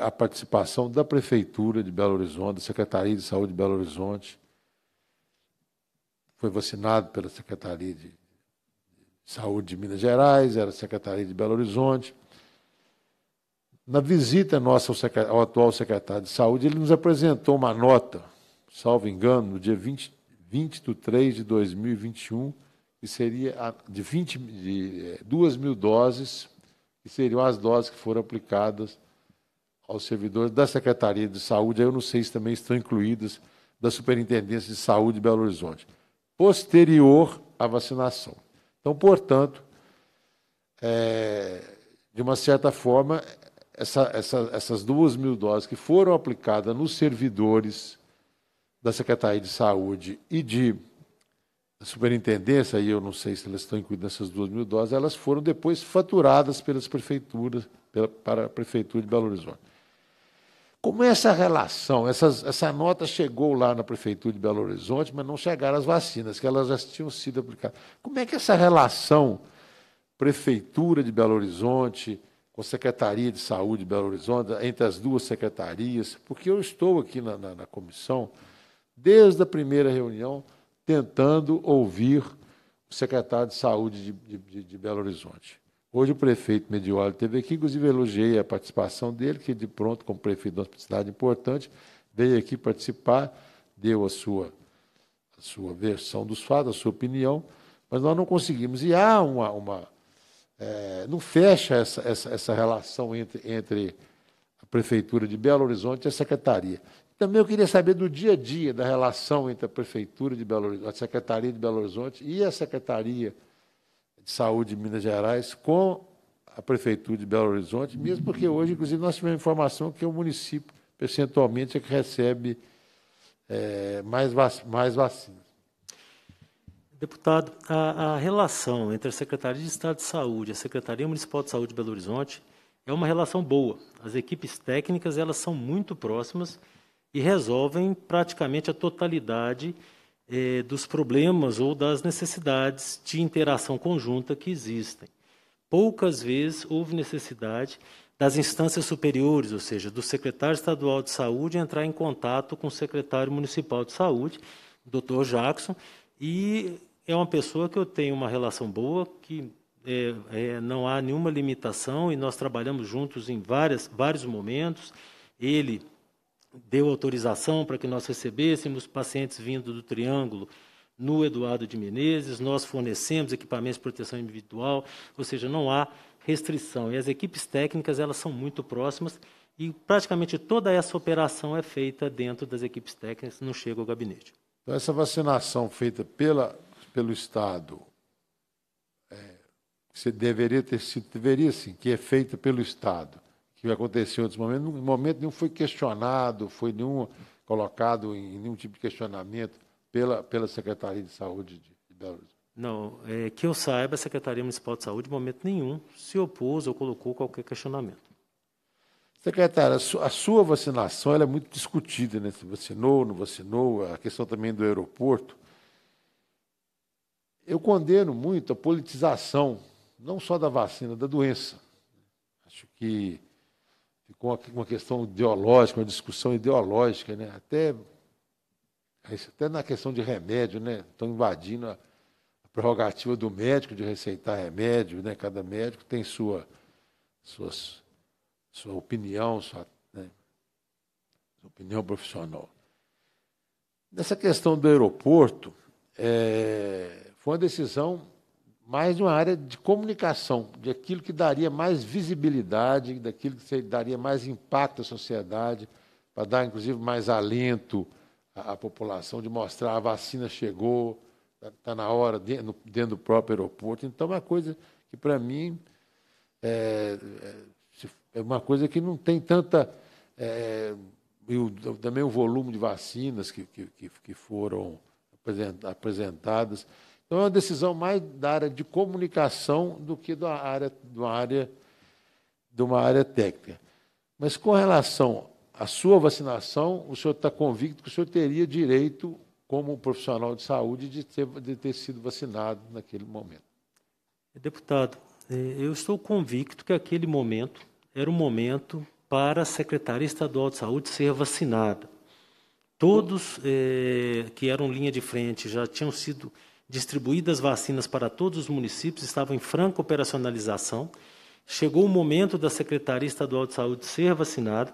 a participação da Prefeitura de Belo Horizonte, da Secretaria de Saúde de Belo Horizonte, foi vacinado pela Secretaria de Saúde de Minas Gerais, era Secretaria de Belo Horizonte. Na visita nossa ao, ao atual secretário de Saúde, ele nos apresentou uma nota salvo engano, no dia 20, 20 de 3 de 2021, que seria de, 20, de 2 eh, mil doses, que seriam as doses que foram aplicadas aos servidores da Secretaria de Saúde, eu não sei se também estão incluídas, da Superintendência de Saúde de Belo Horizonte, posterior à vacinação. Então, portanto, é, de uma certa forma, essa, essa, essas duas mil doses que foram aplicadas nos servidores da Secretaria de Saúde e de Superintendência, e eu não sei se elas estão incluídas essas duas mil doses, elas foram depois faturadas pelas prefeituras, pela, para a Prefeitura de Belo Horizonte. Como é essa relação? Essas, essa nota chegou lá na Prefeitura de Belo Horizonte, mas não chegaram as vacinas, que elas já tinham sido aplicadas. Como é que essa relação Prefeitura de Belo Horizonte, com a Secretaria de Saúde de Belo Horizonte, entre as duas secretarias, porque eu estou aqui na, na, na comissão desde a primeira reunião, tentando ouvir o secretário de Saúde de, de, de Belo Horizonte. Hoje o prefeito Medioli teve aqui, inclusive elogiei a participação dele, que de pronto, como prefeito de uma cidade importante, veio aqui participar, deu a sua, a sua versão dos fatos, a sua opinião, mas nós não conseguimos. E há uma. uma é, não fecha essa, essa, essa relação entre, entre a Prefeitura de Belo Horizonte e a Secretaria. Também eu queria saber do dia a dia da relação entre a Prefeitura de Belo Horizonte, a Secretaria de Belo Horizonte e a Secretaria de Saúde de Minas Gerais com a Prefeitura de Belo Horizonte, mesmo porque hoje, inclusive, nós tivemos informação que o município, percentualmente, é que recebe é, mais, vac mais vacinas. Deputado, a, a relação entre a Secretaria de Estado de Saúde e a Secretaria Municipal de Saúde de Belo Horizonte é uma relação boa. As equipes técnicas elas são muito próximas e resolvem praticamente a totalidade eh, dos problemas ou das necessidades de interação conjunta que existem. Poucas vezes houve necessidade das instâncias superiores, ou seja, do secretário estadual de saúde, entrar em contato com o secretário municipal de saúde, Dr. Jackson, e é uma pessoa que eu tenho uma relação boa, que é, é, não há nenhuma limitação e nós trabalhamos juntos em várias, vários momentos. Ele deu autorização para que nós recebêssemos pacientes vindo do Triângulo no Eduardo de Menezes, nós fornecemos equipamentos de proteção individual, ou seja, não há restrição. E as equipes técnicas, elas são muito próximas e praticamente toda essa operação é feita dentro das equipes técnicas, não chega ao gabinete. Então, essa vacinação feita pela, pelo Estado, é, deveria ter sido, deveria sim, que é feita pelo Estado, que aconteceu em outros momentos, em momento nenhum foi questionado, foi nenhum colocado em nenhum tipo de questionamento pela, pela Secretaria de Saúde de, de Belo Horizonte? Não, é, que eu saiba, a Secretaria Municipal de Saúde, em momento nenhum, se opôs ou colocou qualquer questionamento. Secretária, a sua, a sua vacinação é muito discutida, né? Se vacinou, não vacinou, a questão também do aeroporto. Eu condeno muito a politização, não só da vacina, da doença. Acho que com uma questão ideológica, uma discussão ideológica, né? até, é até na questão de remédio, né? estão invadindo a, a prerrogativa do médico de receitar remédio, né? cada médico tem sua, suas, sua opinião, sua, né? sua opinião profissional. Nessa questão do aeroporto, é, foi uma decisão mais uma área de comunicação, de aquilo que daria mais visibilidade, daquilo que daria mais impacto à sociedade, para dar, inclusive, mais alento à, à população, de mostrar a vacina chegou, está tá na hora, dentro, dentro, do próprio aeroporto. Então, é uma coisa que, para mim, é, é, é uma coisa que não tem tanta... É, o, também o volume de vacinas que, que, que foram apresentadas então, é uma decisão mais da área de comunicação do que da área, área, de uma área técnica. Mas com relação à sua vacinação, o senhor está convicto que o senhor teria direito, como profissional de saúde, de ter, de ter sido vacinado naquele momento? Deputado, é, eu estou convicto que aquele momento era o um momento para a Secretaria Estadual de Saúde ser vacinada. Todos é, que eram linha de frente já tinham sido distribuídas vacinas para todos os municípios estavam em franca operacionalização. Chegou o momento da Secretaria Estadual de Saúde ser vacinada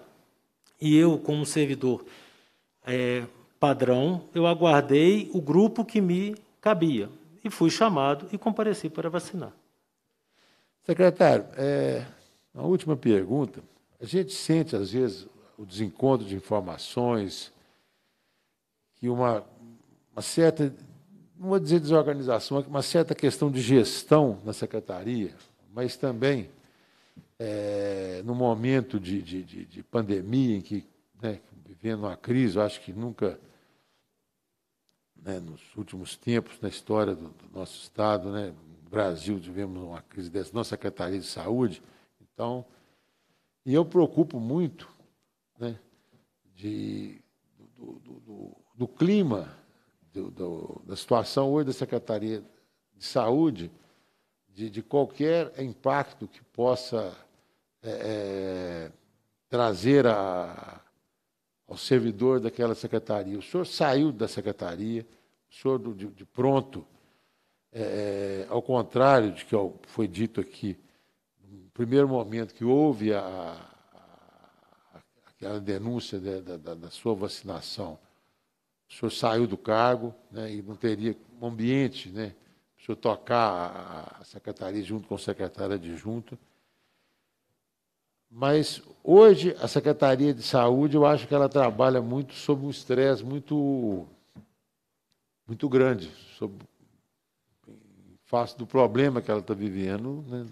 e eu, como servidor é, padrão, eu aguardei o grupo que me cabia e fui chamado e compareci para vacinar. Secretário, é, a última pergunta. A gente sente, às vezes, o desencontro de informações, que uma, uma certa não vou dizer desorganização, é uma certa questão de gestão na secretaria, mas também é, no momento de, de, de, de, pandemia, em que né, vivendo uma crise, eu acho que nunca, né, nos últimos tempos, na história do, do nosso Estado, né, no Brasil, tivemos uma crise dessa, nossa Secretaria de Saúde. Então, e eu preocupo muito né, de, do, do, do clima do, do, da situação hoje da Secretaria de Saúde, de, de qualquer impacto que possa é, é, trazer a, ao servidor daquela secretaria. O senhor saiu da secretaria, o senhor do, de, de, pronto, é, é ao contrário de que foi dito aqui, no primeiro momento que houve a, a, aquela denúncia de, da, da, da sua vacinação o senhor saiu do cargo né, e não teria um ambiente né, para o senhor tocar a secretaria junto com o secretário adjunto. Mas hoje a Secretaria de Saúde, eu acho que ela trabalha muito sob um estresse muito, muito grande, sob, face do problema que ela está vivendo, né,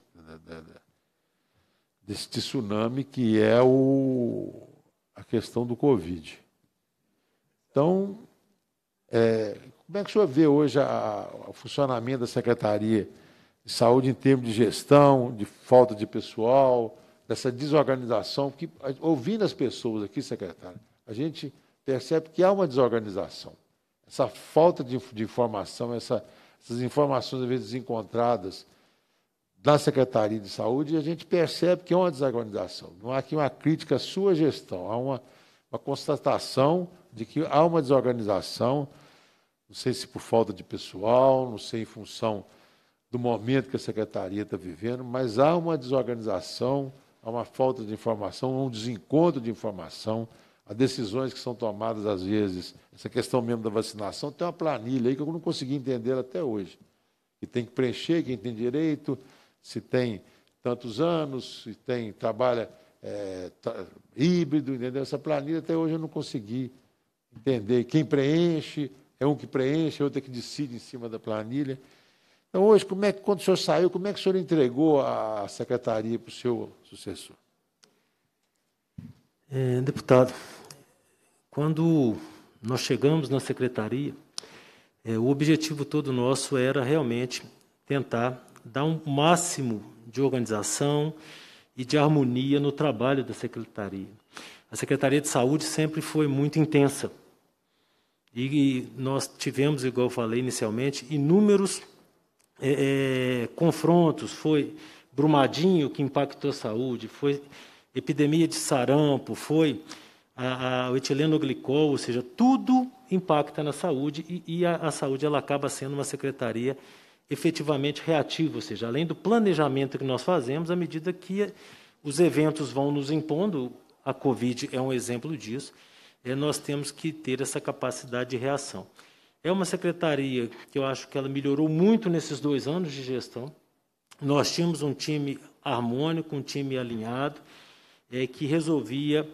desse tsunami que é o, a questão do Covid. Então, é, como é que o senhor vê hoje o funcionamento da Secretaria de Saúde em termos de gestão, de falta de pessoal, dessa desorganização? Que, ouvindo as pessoas aqui, secretário, a gente percebe que há uma desorganização. Essa falta de, de informação, essa, essas informações às vezes encontradas da Secretaria de Saúde, a gente percebe que é uma desorganização. Não há aqui uma crítica à sua gestão, há uma, uma constatação de que há uma desorganização, não sei se por falta de pessoal, não sei em função do momento que a secretaria está vivendo, mas há uma desorganização, há uma falta de informação, um desencontro de informação, há decisões que são tomadas às vezes. Essa questão mesmo da vacinação tem uma planilha aí que eu não consegui entender até hoje. Que tem que preencher quem tem direito, se tem tantos anos, se tem trabalha é, tá, híbrido, entendeu? Essa planilha até hoje eu não consegui entender quem preenche, é um que preenche, é outro é que decide em cima da planilha. Então, hoje, como é que, quando o senhor saiu, como é que o senhor entregou a secretaria para o seu sucessor? É, deputado, quando nós chegamos na secretaria, é, o objetivo todo nosso era realmente tentar dar um máximo de organização e de harmonia no trabalho da secretaria. A Secretaria de Saúde sempre foi muito intensa e nós tivemos, igual eu falei inicialmente, inúmeros é, é, confrontos. Foi Brumadinho que impactou a saúde, foi epidemia de sarampo, foi a, a, o etilenoglicol, ou seja, tudo impacta na saúde e, e a, a, saúde ela acaba sendo uma secretaria efetivamente reativa, ou seja, além do planejamento que nós fazemos, à medida que os eventos vão nos impondo, a Covid é um exemplo disso, é, nós temos que ter essa capacidade de reação. É uma secretaria que eu acho que ela melhorou muito nesses dois anos de gestão. Nós tínhamos um time harmônico, um time alinhado, é, que resolvia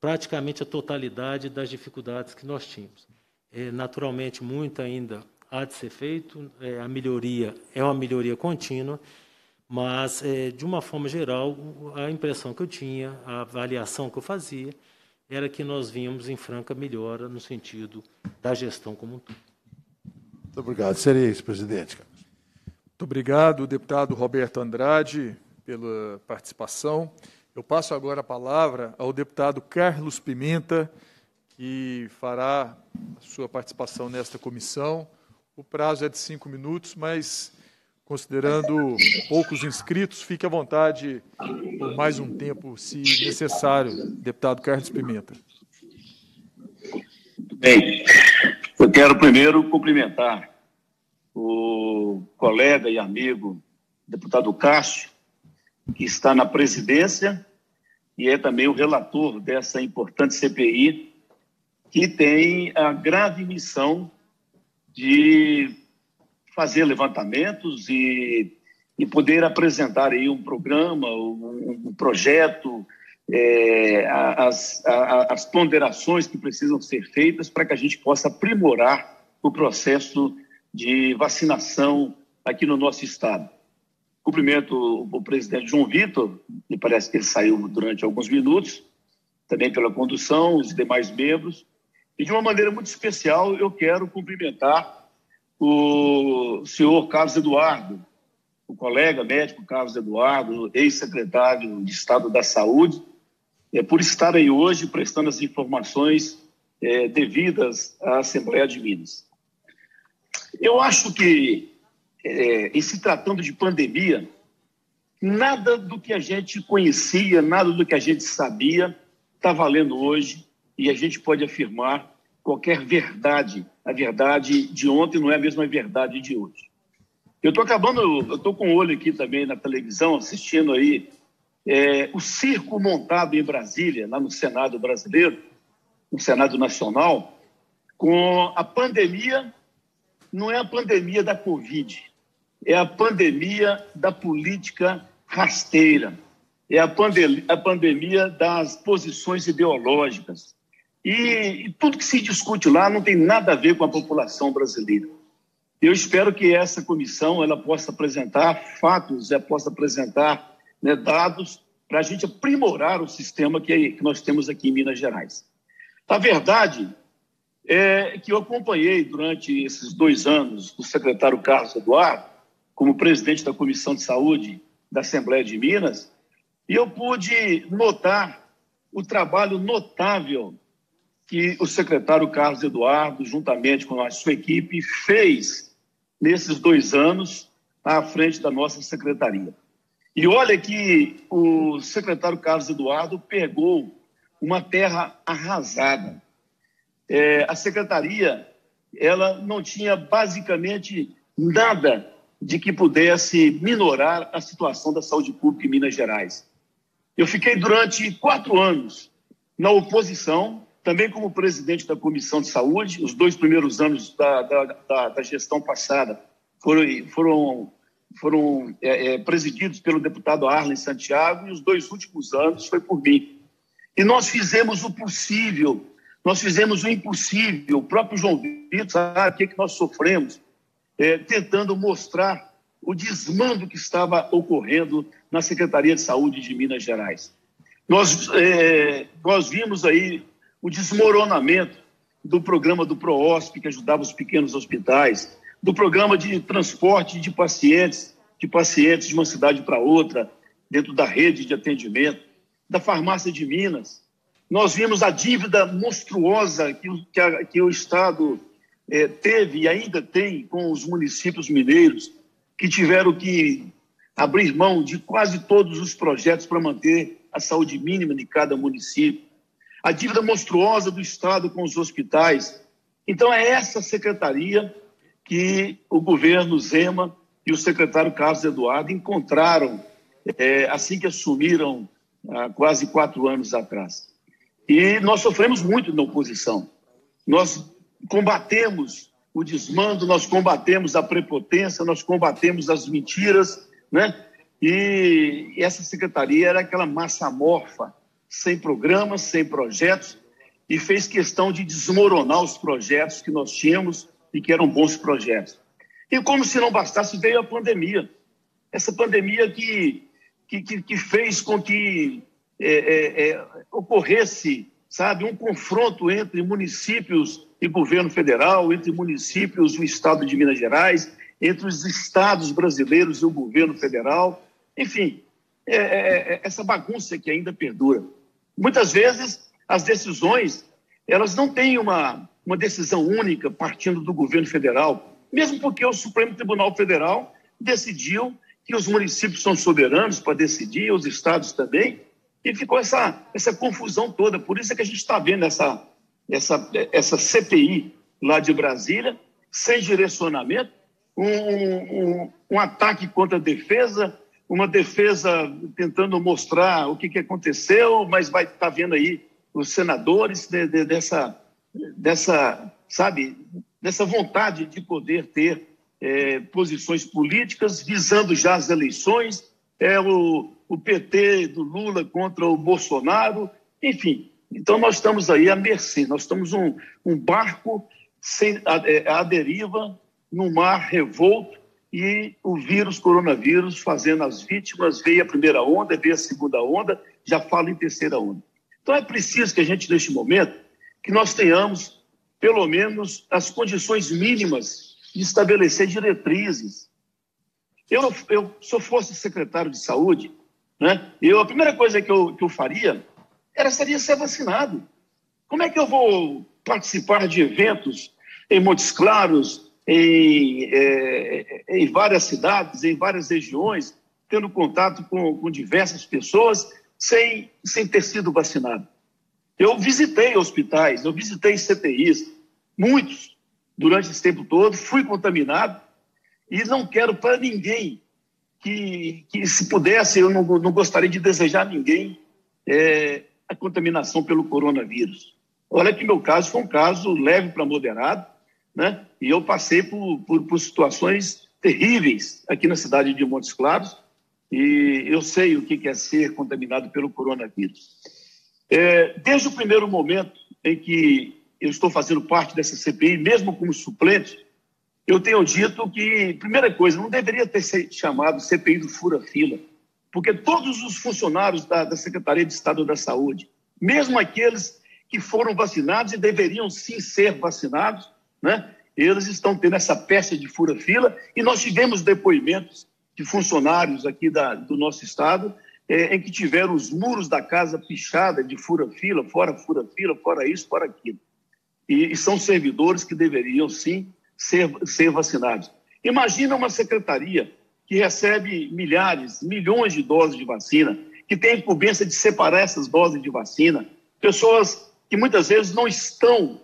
praticamente a totalidade das dificuldades que nós tínhamos. É, naturalmente, muito ainda há de ser feito, é, a melhoria é uma melhoria contínua, mas, é, de uma forma geral, a impressão que eu tinha, a avaliação que eu fazia, era que nós vínhamos em franca melhora no sentido da gestão como um todo. Muito obrigado. Seria isso, presidente. Muito obrigado, deputado Roberto Andrade, pela participação. Eu passo agora a palavra ao deputado Carlos Pimenta, que fará sua participação nesta comissão. O prazo é de cinco minutos, mas Considerando poucos inscritos, fique à vontade por mais um tempo, se necessário, deputado Carlos Pimenta. Bem, eu quero primeiro cumprimentar o colega e amigo deputado Cássio, que está na presidência e é também o relator dessa importante CPI, que tem a grave missão de fazer levantamentos e, e poder apresentar aí um programa, um, um projeto, é, as, a, as ponderações que precisam ser feitas para que a gente possa aprimorar o processo de vacinação aqui no nosso estado. Cumprimento o presidente João Vitor, me parece que ele saiu durante alguns minutos, também pela condução, os demais membros. E de uma maneira muito especial, eu quero cumprimentar o senhor Carlos Eduardo, o colega médico Carlos Eduardo, ex-secretário de Estado da Saúde, é, por estar aí hoje prestando as informações é, devidas à Assembleia de Minas. Eu acho que, é, em se tratando de pandemia, nada do que a gente conhecia, nada do que a gente sabia está valendo hoje e a gente pode afirmar qualquer verdade a verdade de ontem não é a mesma verdade de hoje. Eu estou acabando, eu estou com o olho aqui também na televisão, assistindo aí é, o circo montado em Brasília, lá no Senado brasileiro, no Senado Nacional, com a pandemia, não é a pandemia da Covid, é a pandemia da política rasteira, é a, pande a pandemia das posições ideológicas, e, e tudo que se discute lá não tem nada a ver com a população brasileira. Eu espero que essa comissão ela possa apresentar fatos, ela possa apresentar né, dados para a gente aprimorar o sistema que, que, nós temos aqui em Minas Gerais. A verdade é que eu acompanhei durante esses dois anos o secretário Carlos Eduardo como presidente da Comissão de Saúde da Assembleia de Minas e eu pude notar o trabalho notável que o secretário Carlos Eduardo, juntamente com a sua equipe, fez nesses dois anos à frente da nossa secretaria. E olha que o secretário Carlos Eduardo pegou uma terra arrasada. É, a secretaria ela não tinha basicamente nada de que pudesse minorar a situação da saúde pública em Minas Gerais. Eu fiquei durante quatro anos na oposição também como presidente da Comissão de Saúde, os dois primeiros anos da, da, da, da gestão passada foram, foram, foram é, é, presididos pelo deputado Arlen Santiago e os dois últimos anos foi por mim. E nós fizemos o possível, nós fizemos o impossível. O próprio João Vitor sabe o que, é que nós sofremos, é, tentando mostrar o desmando que estava ocorrendo na Secretaria de Saúde de Minas Gerais. Nós, é, nós vimos aí o desmoronamento do programa do ProHosp, que ajudava os pequenos hospitais, do programa de transporte de pacientes, de pacientes de uma cidade para outra, dentro da rede de atendimento, da farmácia de Minas. Nós vimos a dívida monstruosa que, que, a, que o Estado é, teve e ainda tem com os municípios mineiros, que tiveram que abrir mão de quase todos os projetos para manter a saúde mínima de cada município a dívida monstruosa do Estado com os hospitais. Então, é essa secretaria que o governo Zema e o secretário Carlos Eduardo encontraram é, assim que assumiram há quase quatro anos atrás. E nós sofremos muito na oposição. Nós combatemos o desmando, nós combatemos a prepotência, nós combatemos as mentiras, né? E essa secretaria era aquela massa amorfa sem programas, sem projetos, e fez questão de desmoronar os projetos que nós tínhamos e que eram bons projetos. E como se não bastasse, veio a pandemia. Essa pandemia que, que, que, que fez com que é, é, é ocorresse, sabe, um confronto entre municípios e governo federal, entre municípios e o estado de Minas Gerais, entre os estados brasileiros e o governo federal. Enfim, é, é, é essa bagunça que ainda perdura. Muitas vezes as decisões elas não têm uma, uma decisão única partindo do governo federal, mesmo porque o Supremo Tribunal Federal decidiu que os municípios são soberanos para decidir, os estados também, e ficou essa, essa confusão toda. Por isso é que a gente está vendo essa, essa, essa CPI lá de Brasília, sem direcionamento, um, um, um ataque contra a defesa, uma defesa tentando mostrar o que, que aconteceu, mas vai estar tá vendo aí os senadores de, de, dessa, dessa, sabe, dessa vontade de poder ter é, posições políticas visando já as eleições, é o, o PT do Lula contra o Bolsonaro, enfim. Então nós estamos aí à mercê, nós estamos um, um barco sem, a, a é, deriva, num mar revolto, e o vírus, coronavírus, fazendo as vítimas. Veio a primeira onda, veio a segunda onda, já falo em terceira onda. Então é preciso que a gente, neste momento, que nós tenhamos, pelo menos, as condições mínimas de estabelecer diretrizes. Eu, eu se eu fosse secretário de saúde, né, eu, a primeira coisa que eu, que eu faria era seria ser vacinado. Como é que eu vou participar de eventos em Montes Claros, em, é, é, em várias cidades, em várias regiões, tendo contato com, com diversas pessoas sem, sem ter sido vacinado. Eu visitei hospitais, eu visitei CTIs, muitos, durante esse tempo todo, fui contaminado e não quero para ninguém que, que, se pudesse, eu não, não gostaria de desejar a ninguém é, a contaminação pelo coronavírus. Olha que meu caso foi um caso leve para moderado, né? E eu passei por, por, por situações terríveis aqui na cidade de Montes Claros e eu sei o que é ser contaminado pelo coronavírus. É, desde o primeiro momento em que eu estou fazendo parte dessa CPI, mesmo como suplente, eu tenho dito que, primeira coisa, não deveria ter sido chamado CPI do fura-fila, porque todos os funcionários da, da Secretaria de Estado da Saúde, mesmo aqueles que foram vacinados e deveriam sim ser vacinados, né, eles estão tendo essa peça de fura-fila e nós tivemos depoimentos de funcionários aqui da, do nosso estado é, em que tiveram os muros da casa pichada de fura-fila, fora fura-fila, fora isso, fora aquilo. E, e, são servidores que deveriam, sim, ser, ser vacinados. Imagina uma secretaria que recebe milhares, milhões de doses de vacina, que tem a incumbência de separar essas doses de vacina, pessoas que muitas vezes não estão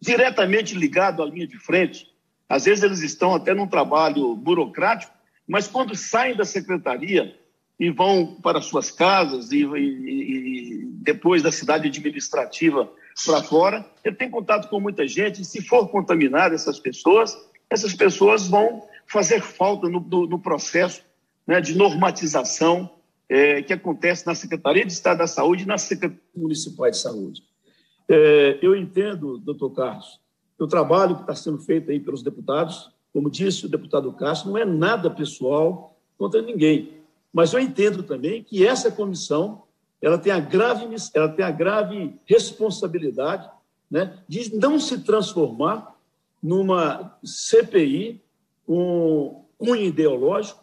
diretamente ligado à linha de frente. Às vezes eles estão até num trabalho burocrático, mas quando saem da secretaria e vão para suas casas e, e, e depois da cidade administrativa para fora, ele tem contato com muita gente. E se for contaminar essas pessoas, essas pessoas vão fazer falta no, no, no processo né, de normatização é, que acontece na Secretaria de Estado da Saúde e nas secretarias municipais de saúde. É, eu entendo, doutor Carlos, o trabalho que está sendo feito aí pelos deputados, como disse o deputado Carlos, não é nada pessoal contra ninguém. Mas eu entendo também que essa comissão ela tem a grave, ela tem a grave responsabilidade né, de não se transformar numa CPI com cunho ideológico,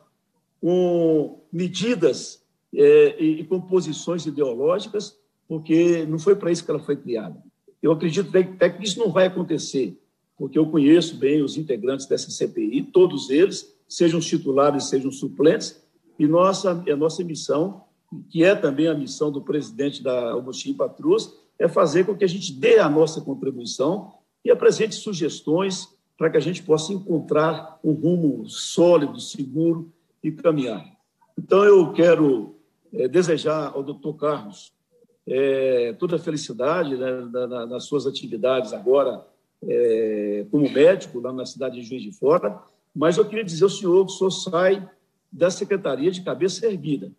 com medidas é, e, e composições ideológicas porque não foi para isso que ela foi criada. Eu acredito até que isso não vai acontecer, porque eu conheço bem os integrantes dessa CPI, todos eles, sejam titulares, sejam suplentes, e nossa, a nossa missão, que é também a missão do presidente da Augustinho Patrus, é fazer com que a gente dê a nossa contribuição e apresente sugestões para que a gente possa encontrar um rumo sólido, seguro e caminhar. Então, eu quero é, desejar ao doutor Carlos é, toda a felicidade né, na, na, nas suas atividades agora é, como médico lá na cidade de Juiz de Fora, mas eu queria dizer ao senhor que o senhor sai da secretaria de cabeça erguida,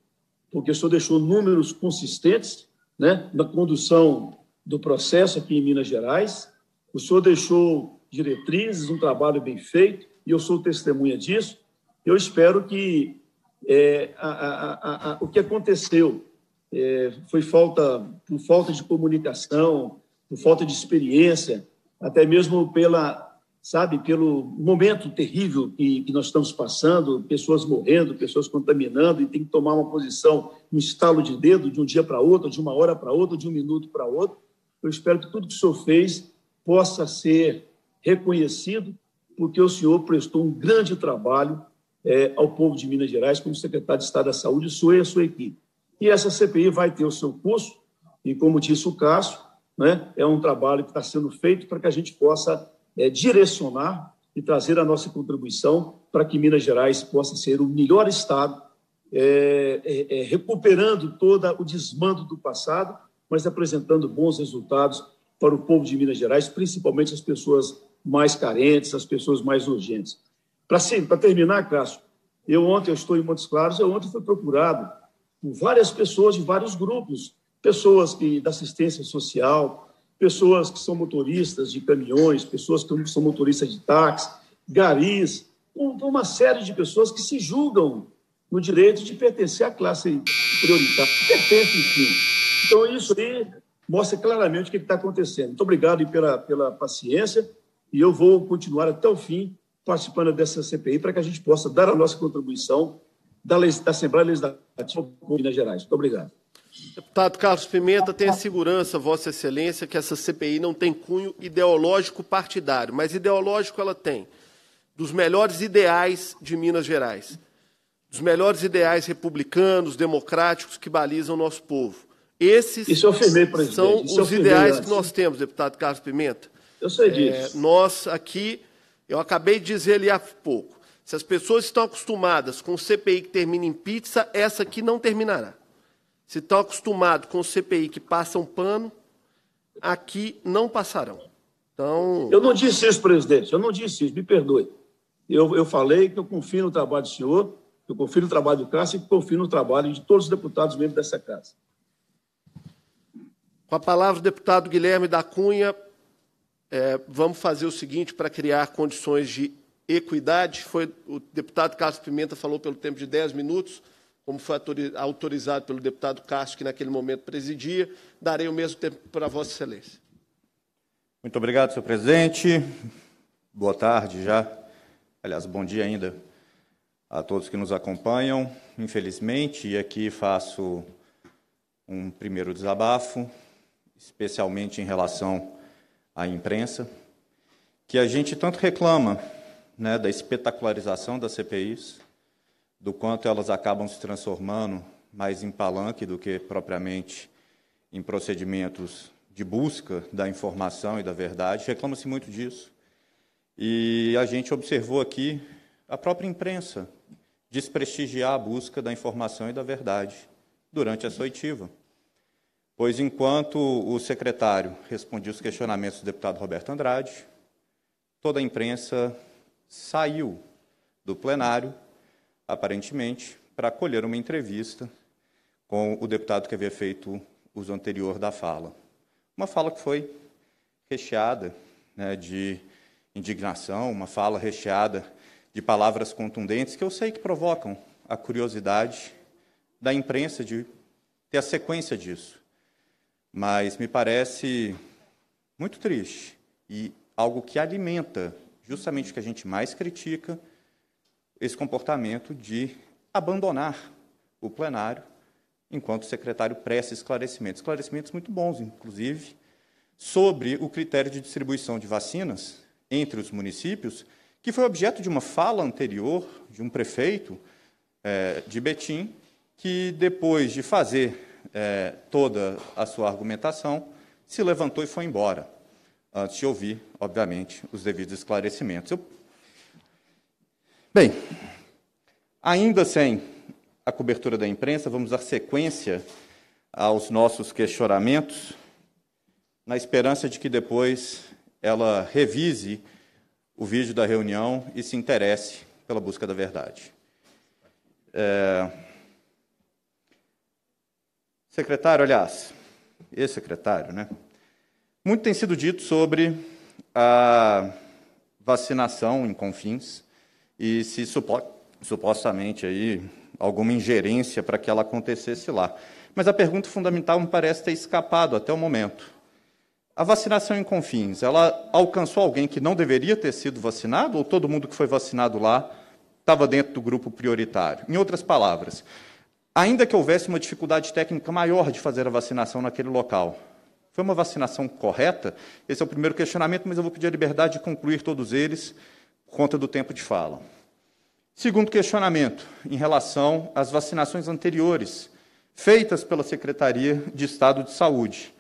porque o senhor deixou números consistentes né, na condução do processo aqui em Minas Gerais, o senhor deixou diretrizes, um trabalho bem feito, e eu sou testemunha disso. Eu espero que é, a, a, a, o que aconteceu é, foi falta, por falta de comunicação, por falta de experiência, até mesmo pela, sabe, pelo momento terrível que, que nós estamos passando, pessoas morrendo, pessoas contaminando, e tem que tomar uma posição, um estalo de dedo, de um dia para outro, de uma hora para outra, de um minuto para outro. Eu espero que tudo que o senhor fez possa ser reconhecido, porque o senhor prestou um grande trabalho é, ao povo de Minas Gerais como secretário de Estado da Saúde, o senhor e a sua equipe. E essa CPI vai ter o seu curso, e como disse o Cássio, né, é um trabalho que está sendo feito para que a gente possa é, direcionar e trazer a nossa contribuição para que Minas Gerais possa ser o melhor Estado, é, é, é recuperando todo o desmando do passado, mas apresentando bons resultados para o povo de Minas Gerais, principalmente as pessoas mais carentes, as pessoas mais urgentes. Para terminar, Cássio, eu ontem, eu estou em Montes Claros, eu ontem fui procurado várias pessoas de vários grupos, pessoas que da assistência social, pessoas que são motoristas de caminhões, pessoas que são motoristas de táxi, garis, uma série de pessoas que se julgam no direito de pertencer à classe prioritária, pertencem, enfim. Então, isso aí mostra claramente o que está acontecendo. Muito obrigado pela, pela paciência e eu vou continuar até o fim participando dessa CPI para que a gente possa dar a nossa contribuição da, da Assembleia Legislativa de Minas Gerais. Muito obrigado. Deputado Carlos Pimenta, tenha segurança, Vossa Excelência, que essa CPI não tem cunho ideológico partidário, mas ideológico ela tem. Dos melhores ideais de Minas Gerais, dos melhores ideais republicanos, democráticos que balizam o nosso povo. Esses firmei, são Isso os firmei, ideais que nós temos, deputado Carlos Pimenta. Eu sei é, disso. É, nós aqui, eu acabei de dizer ali há pouco, se as pessoas estão acostumadas com CPI que termina em pizza, essa aqui não terminará. Se estão acostumados com CPI que passa um pano, aqui não passarão. Então... Eu não disse isso, presidente, eu não disse isso, me perdoe. Eu, eu falei que eu confio no trabalho do senhor, que eu confio no trabalho do Cássio e que confio no trabalho de todos os deputados membros dessa casa. Com a palavra, o deputado Guilherme da Cunha, é, vamos fazer o seguinte para criar condições de equidade, foi o deputado Carlos Pimenta falou pelo tempo de 10 minutos, como foi autorizado pelo deputado Castro que naquele momento presidia, darei o mesmo tempo para Vossa Excelência. Muito obrigado, senhor presidente. Boa tarde já. Aliás, bom dia ainda a todos que nos acompanham. Infelizmente, e aqui faço um primeiro desabafo, especialmente em relação à imprensa, que a gente tanto reclama né, da espetacularização das CPIs, do quanto elas acabam se transformando mais em palanque do que propriamente em procedimentos de busca da informação e da verdade. Reclama-se muito disso. E a gente observou aqui a própria imprensa desprestigiar a busca da informação e da verdade durante a soitiva. Pois enquanto o secretário respondia os questionamentos do deputado Roberto Andrade, toda a imprensa saiu do plenário, aparentemente, para colher uma entrevista com o deputado que havia feito uso anterior da fala. Uma fala que foi recheada né, de indignação, uma fala recheada de palavras contundentes que eu sei que provocam a curiosidade da imprensa de ter a sequência disso. Mas me parece muito triste e algo que alimenta justamente o que a gente mais critica, esse comportamento de abandonar o plenário enquanto o secretário presta esclarecimentos. Esclarecimentos muito bons, inclusive, sobre o critério de distribuição de vacinas entre os municípios, que foi objeto de uma fala anterior de um prefeito é, de Betim, que depois de fazer é, toda a sua argumentação, se levantou e foi embora antes ah, de ouvir, obviamente, os devidos esclarecimentos. Eu... Bem, ainda sem a cobertura da imprensa, vamos dar sequência aos nossos questionamentos, na esperança de que depois ela revise o vídeo da reunião e se interesse pela busca da verdade. É... Secretário, aliás, ex-secretário, né? Muito tem sido dito sobre a vacinação em confins e se supo, supostamente aí alguma ingerência para que ela acontecesse lá. Mas a pergunta fundamental me parece ter escapado até o momento. A vacinação em confins, ela alcançou alguém que não deveria ter sido vacinado ou todo mundo que foi vacinado lá estava dentro do grupo prioritário? Em outras palavras, ainda que houvesse uma dificuldade técnica maior de fazer a vacinação naquele local, foi uma vacinação correta? Esse é o primeiro questionamento, mas eu vou pedir a liberdade de concluir todos eles por conta do tempo de fala. Segundo questionamento, em relação às vacinações anteriores feitas pela Secretaria de Estado de Saúde.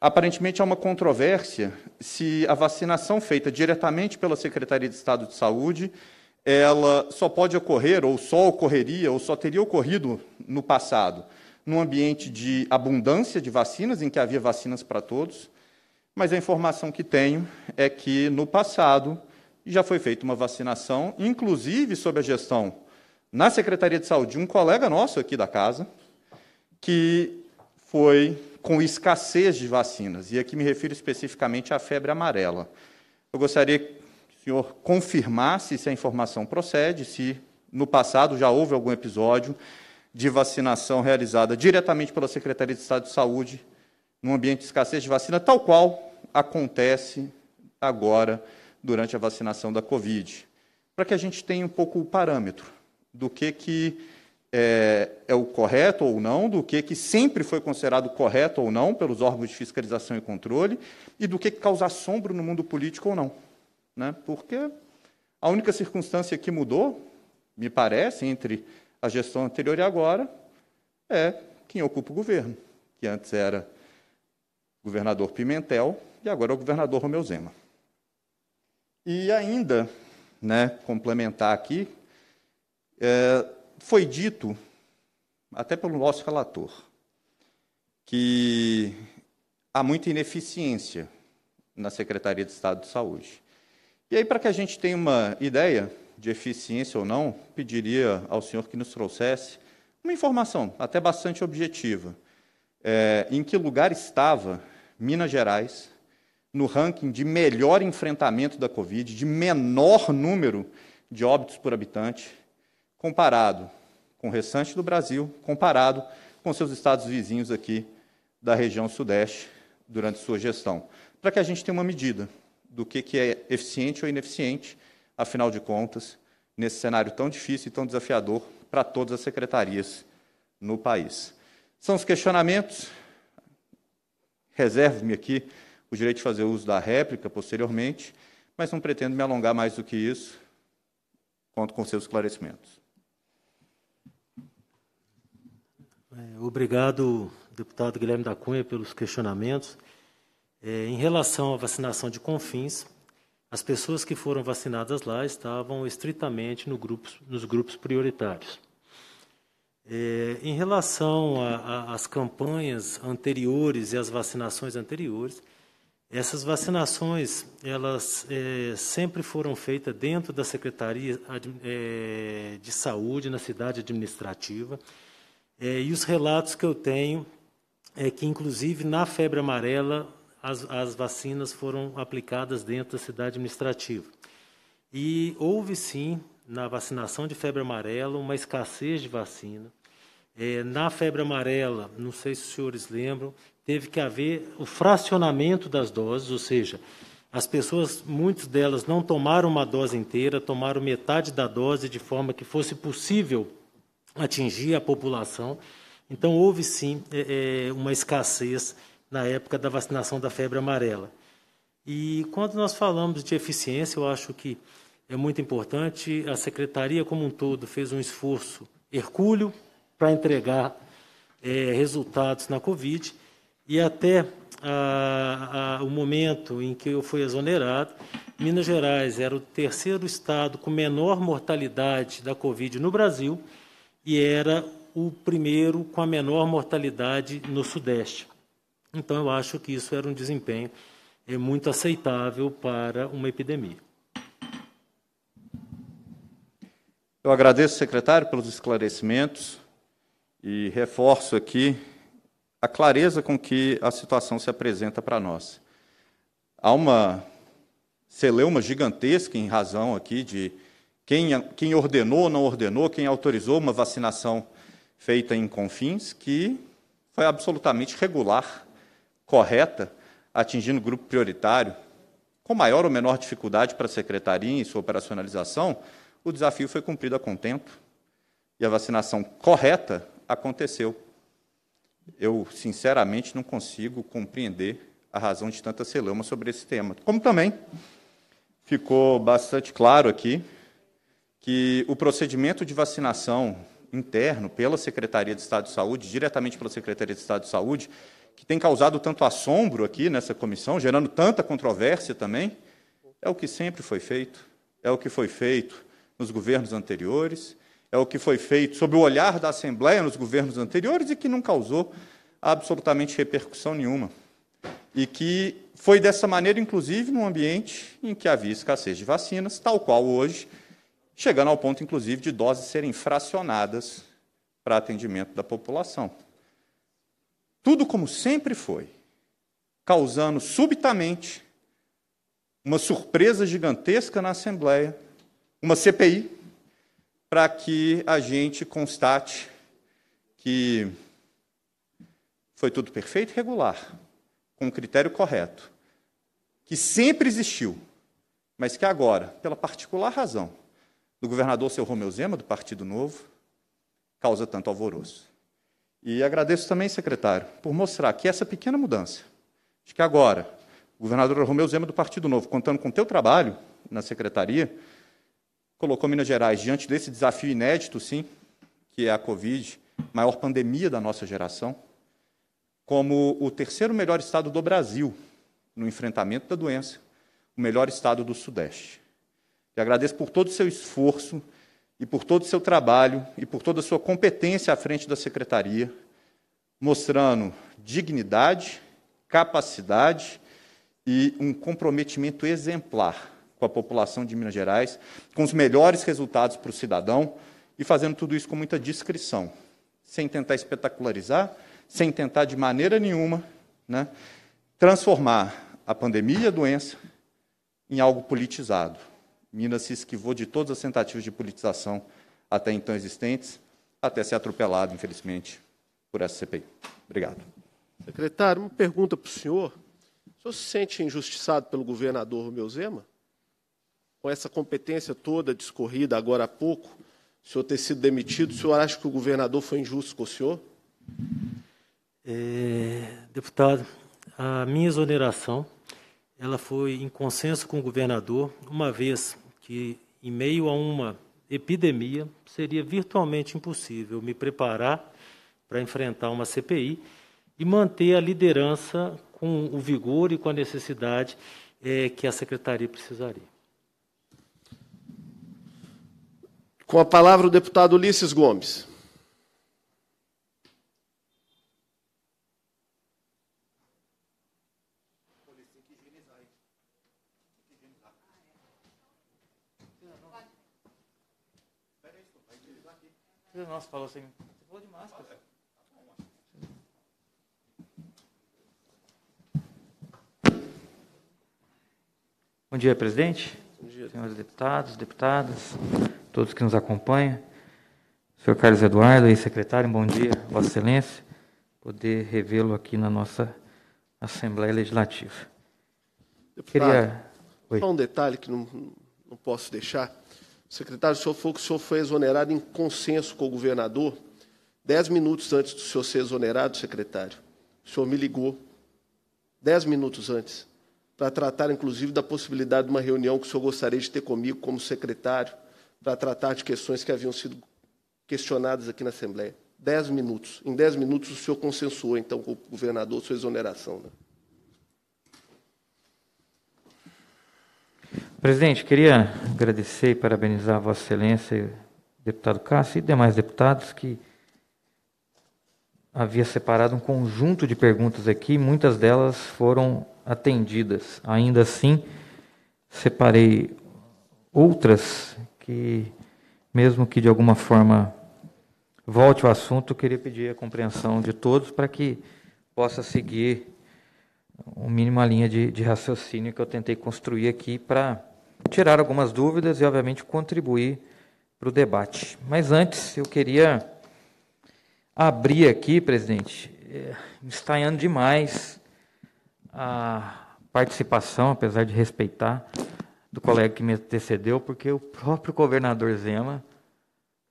Aparentemente há uma controvérsia se a vacinação feita diretamente pela Secretaria de Estado de Saúde, ela só pode ocorrer ou só ocorreria ou só teria ocorrido no passado num ambiente de abundância de vacinas, em que havia vacinas para todos, mas a informação que tenho é que no passado já foi feita uma vacinação, inclusive sob a gestão na Secretaria de Saúde, de um colega nosso aqui da casa, que foi com escassez de vacinas, e aqui me refiro especificamente à febre amarela. Eu gostaria que o senhor confirmasse se a informação procede, se no passado já houve algum episódio de vacinação realizada diretamente pela Secretaria de Estado de Saúde, num ambiente de escassez de vacina, tal qual acontece agora durante a vacinação da Covid, para que a gente tenha um pouco o parâmetro do que, que é, é, o correto ou não, do que, que sempre foi considerado correto ou não pelos órgãos de fiscalização e controle, e do que, que causa assombro no mundo político ou não. Né? Porque a única circunstância que mudou, me parece, entre a gestão anterior e agora é quem ocupa o governo, que antes era o governador Pimentel e agora é o governador Romeu Zema. E ainda, né, complementar aqui, é, foi dito, até pelo nosso relator, que há muita ineficiência na Secretaria de Estado de Saúde. E aí, para que a gente tenha uma ideia, de eficiência ou não, pediria ao senhor que nos trouxesse uma informação até bastante objetiva. É, em que lugar estava Minas Gerais no ranking de melhor enfrentamento da Covid, de menor número de óbitos por habitante, comparado com o restante do Brasil, comparado com seus estados vizinhos aqui da região Sudeste durante sua gestão, para que a gente tenha uma medida do que, que é eficiente ou ineficiente afinal de contas, nesse cenário tão difícil e tão desafiador para todas as secretarias no país. São os questionamentos. Reservo-me aqui o direito de fazer uso da réplica posteriormente, mas não pretendo me alongar mais do que isso. Conto com seus esclarecimentos. É, obrigado, deputado Guilherme da Cunha, pelos questionamentos. É, em relação à vacinação de confins, as pessoas que foram vacinadas lá estavam estritamente no grupos, nos grupos prioritários. É, em relação às campanhas anteriores e às vacinações anteriores, essas vacinações elas é, sempre foram feitas dentro da Secretaria é, de Saúde, na cidade administrativa. É, e os relatos que eu tenho é que, inclusive, na febre amarela, as, as vacinas foram aplicadas dentro da cidade administrativa. E houve sim, na vacinação de febre amarela, uma escassez de vacina. É, na febre amarela, não sei se os senhores lembram, teve que haver o fracionamento das doses, ou seja, as pessoas, muitas delas, não tomaram uma dose inteira, tomaram metade da dose de forma que fosse possível atingir a população. Então, houve sim é, é uma escassez na época da vacinação da febre amarela. E quando nós falamos de eficiência, eu acho que é muito importante. A secretaria como um todo fez um esforço hercúleo para entregar é, resultados na Covid e até a, a, o momento em que eu fui exonerado, Minas Gerais era o terceiro estado com menor mortalidade da Covid no Brasil e era o primeiro com a menor mortalidade no Sudeste. Então, eu acho que isso era um desempenho é, muito aceitável para uma epidemia. Eu agradeço, secretário, pelos esclarecimentos e reforço aqui a clareza com que a situação se apresenta para nós. Há uma celeuma gigantesca em razão aqui de quem, quem ordenou ou não ordenou, quem autorizou uma vacinação feita em confins, que foi absolutamente regular correta, atingindo o grupo prioritário, com maior ou menor dificuldade para a secretaria em sua operacionalização, o desafio foi cumprido a contento e a vacinação correta aconteceu. Eu, sinceramente, não consigo compreender a razão de tanta celeuma sobre esse tema. Como também ficou bastante claro aqui que o procedimento de vacinação interno pela Secretaria de Estado de Saúde, diretamente pela Secretaria de Estado de Saúde, que tem causado tanto assombro aqui nessa comissão, gerando tanta controvérsia também, é o que sempre foi feito, é o que foi feito nos governos anteriores, é o que foi feito sob o olhar da Assembleia nos governos anteriores e que não causou absolutamente repercussão nenhuma. E que foi dessa maneira, inclusive, num ambiente em que havia escassez de vacinas, tal qual hoje, chegando ao ponto, inclusive, de doses serem fracionadas para atendimento da população. Tudo como sempre foi, causando subitamente uma surpresa gigantesca na Assembleia, uma CPI, para que a gente constate que foi tudo perfeito e regular, com o critério correto, que sempre existiu, mas que agora, pela particular razão do governador seu Romeu Zema, do Partido Novo, causa tanto alvoroço. E agradeço também, secretário, por mostrar que essa pequena mudança, de que agora, o governador Romeu Zema do Partido Novo, contando com o teu trabalho na secretaria, colocou Minas Gerais diante desse desafio inédito, sim, que é a Covid, maior pandemia da nossa geração, como o terceiro melhor estado do Brasil no enfrentamento da doença, o melhor estado do Sudeste. E agradeço por todo o seu esforço e por todo o seu trabalho e por toda a sua competência à frente da secretaria, mostrando dignidade, capacidade e um comprometimento exemplar com a população de Minas Gerais, com os melhores resultados para o cidadão e fazendo tudo isso com muita discrição, sem tentar espetacularizar, sem tentar de maneira nenhuma né, transformar a pandemia e a doença em algo politizado. Minas se esquivou de todas as tentativas de politização até então existentes, até ser atropelado, infelizmente, por essa CPI. Obrigado. Secretário, uma pergunta para o senhor. O senhor se sente injustiçado pelo governador Romeu Zema? Com essa competência toda discorrida agora há pouco, o senhor ter sido demitido, o senhor acha que o governador foi injusto com o senhor? É, deputado, a minha exoneração ela foi em consenso com o governador, uma vez que, em meio a uma epidemia, seria virtualmente impossível me preparar para enfrentar uma CPI e manter a liderança com o vigor e com a necessidade é, que a secretaria precisaria. Com a palavra o deputado Ulisses Gomes. Nossa, falou Você falou de máscara. Bom dia, presidente. Bom dia. Senhores deputados, deputadas, todos que nos acompanham. Senhor Carlos Eduardo, ex-secretário, bom dia, Vossa Excelência. Poder revê-lo aqui na nossa Assembleia Legislativa. Deputado, Queria... Só um detalhe que não, não posso deixar. Secretário, o senhor falou que o senhor foi exonerado em consenso com o governador. Dez minutos antes do senhor ser exonerado, secretário, o senhor me ligou, dez minutos antes, para tratar, inclusive, da possibilidade de uma reunião que o senhor gostaria de ter comigo como secretário, para tratar de questões que haviam sido questionadas aqui na Assembleia. Dez minutos. Em dez minutos, o senhor consensuou, então, com o governador sua exoneração. Né? Presidente, queria agradecer e parabenizar a Vossa Excelência, deputado Cássio e demais deputados que havia separado um conjunto de perguntas aqui, muitas delas foram atendidas. Ainda assim, separei outras que, mesmo que de alguma forma volte ao assunto, queria pedir a compreensão de todos para que possa seguir mínimo mínima linha de, de raciocínio que eu tentei construir aqui para tirar algumas dúvidas e, obviamente, contribuir para o debate. Mas antes, eu queria abrir aqui, presidente, é, eh, estranhando demais a participação, apesar de respeitar, do colega que me antecedeu, porque o próprio governador Zema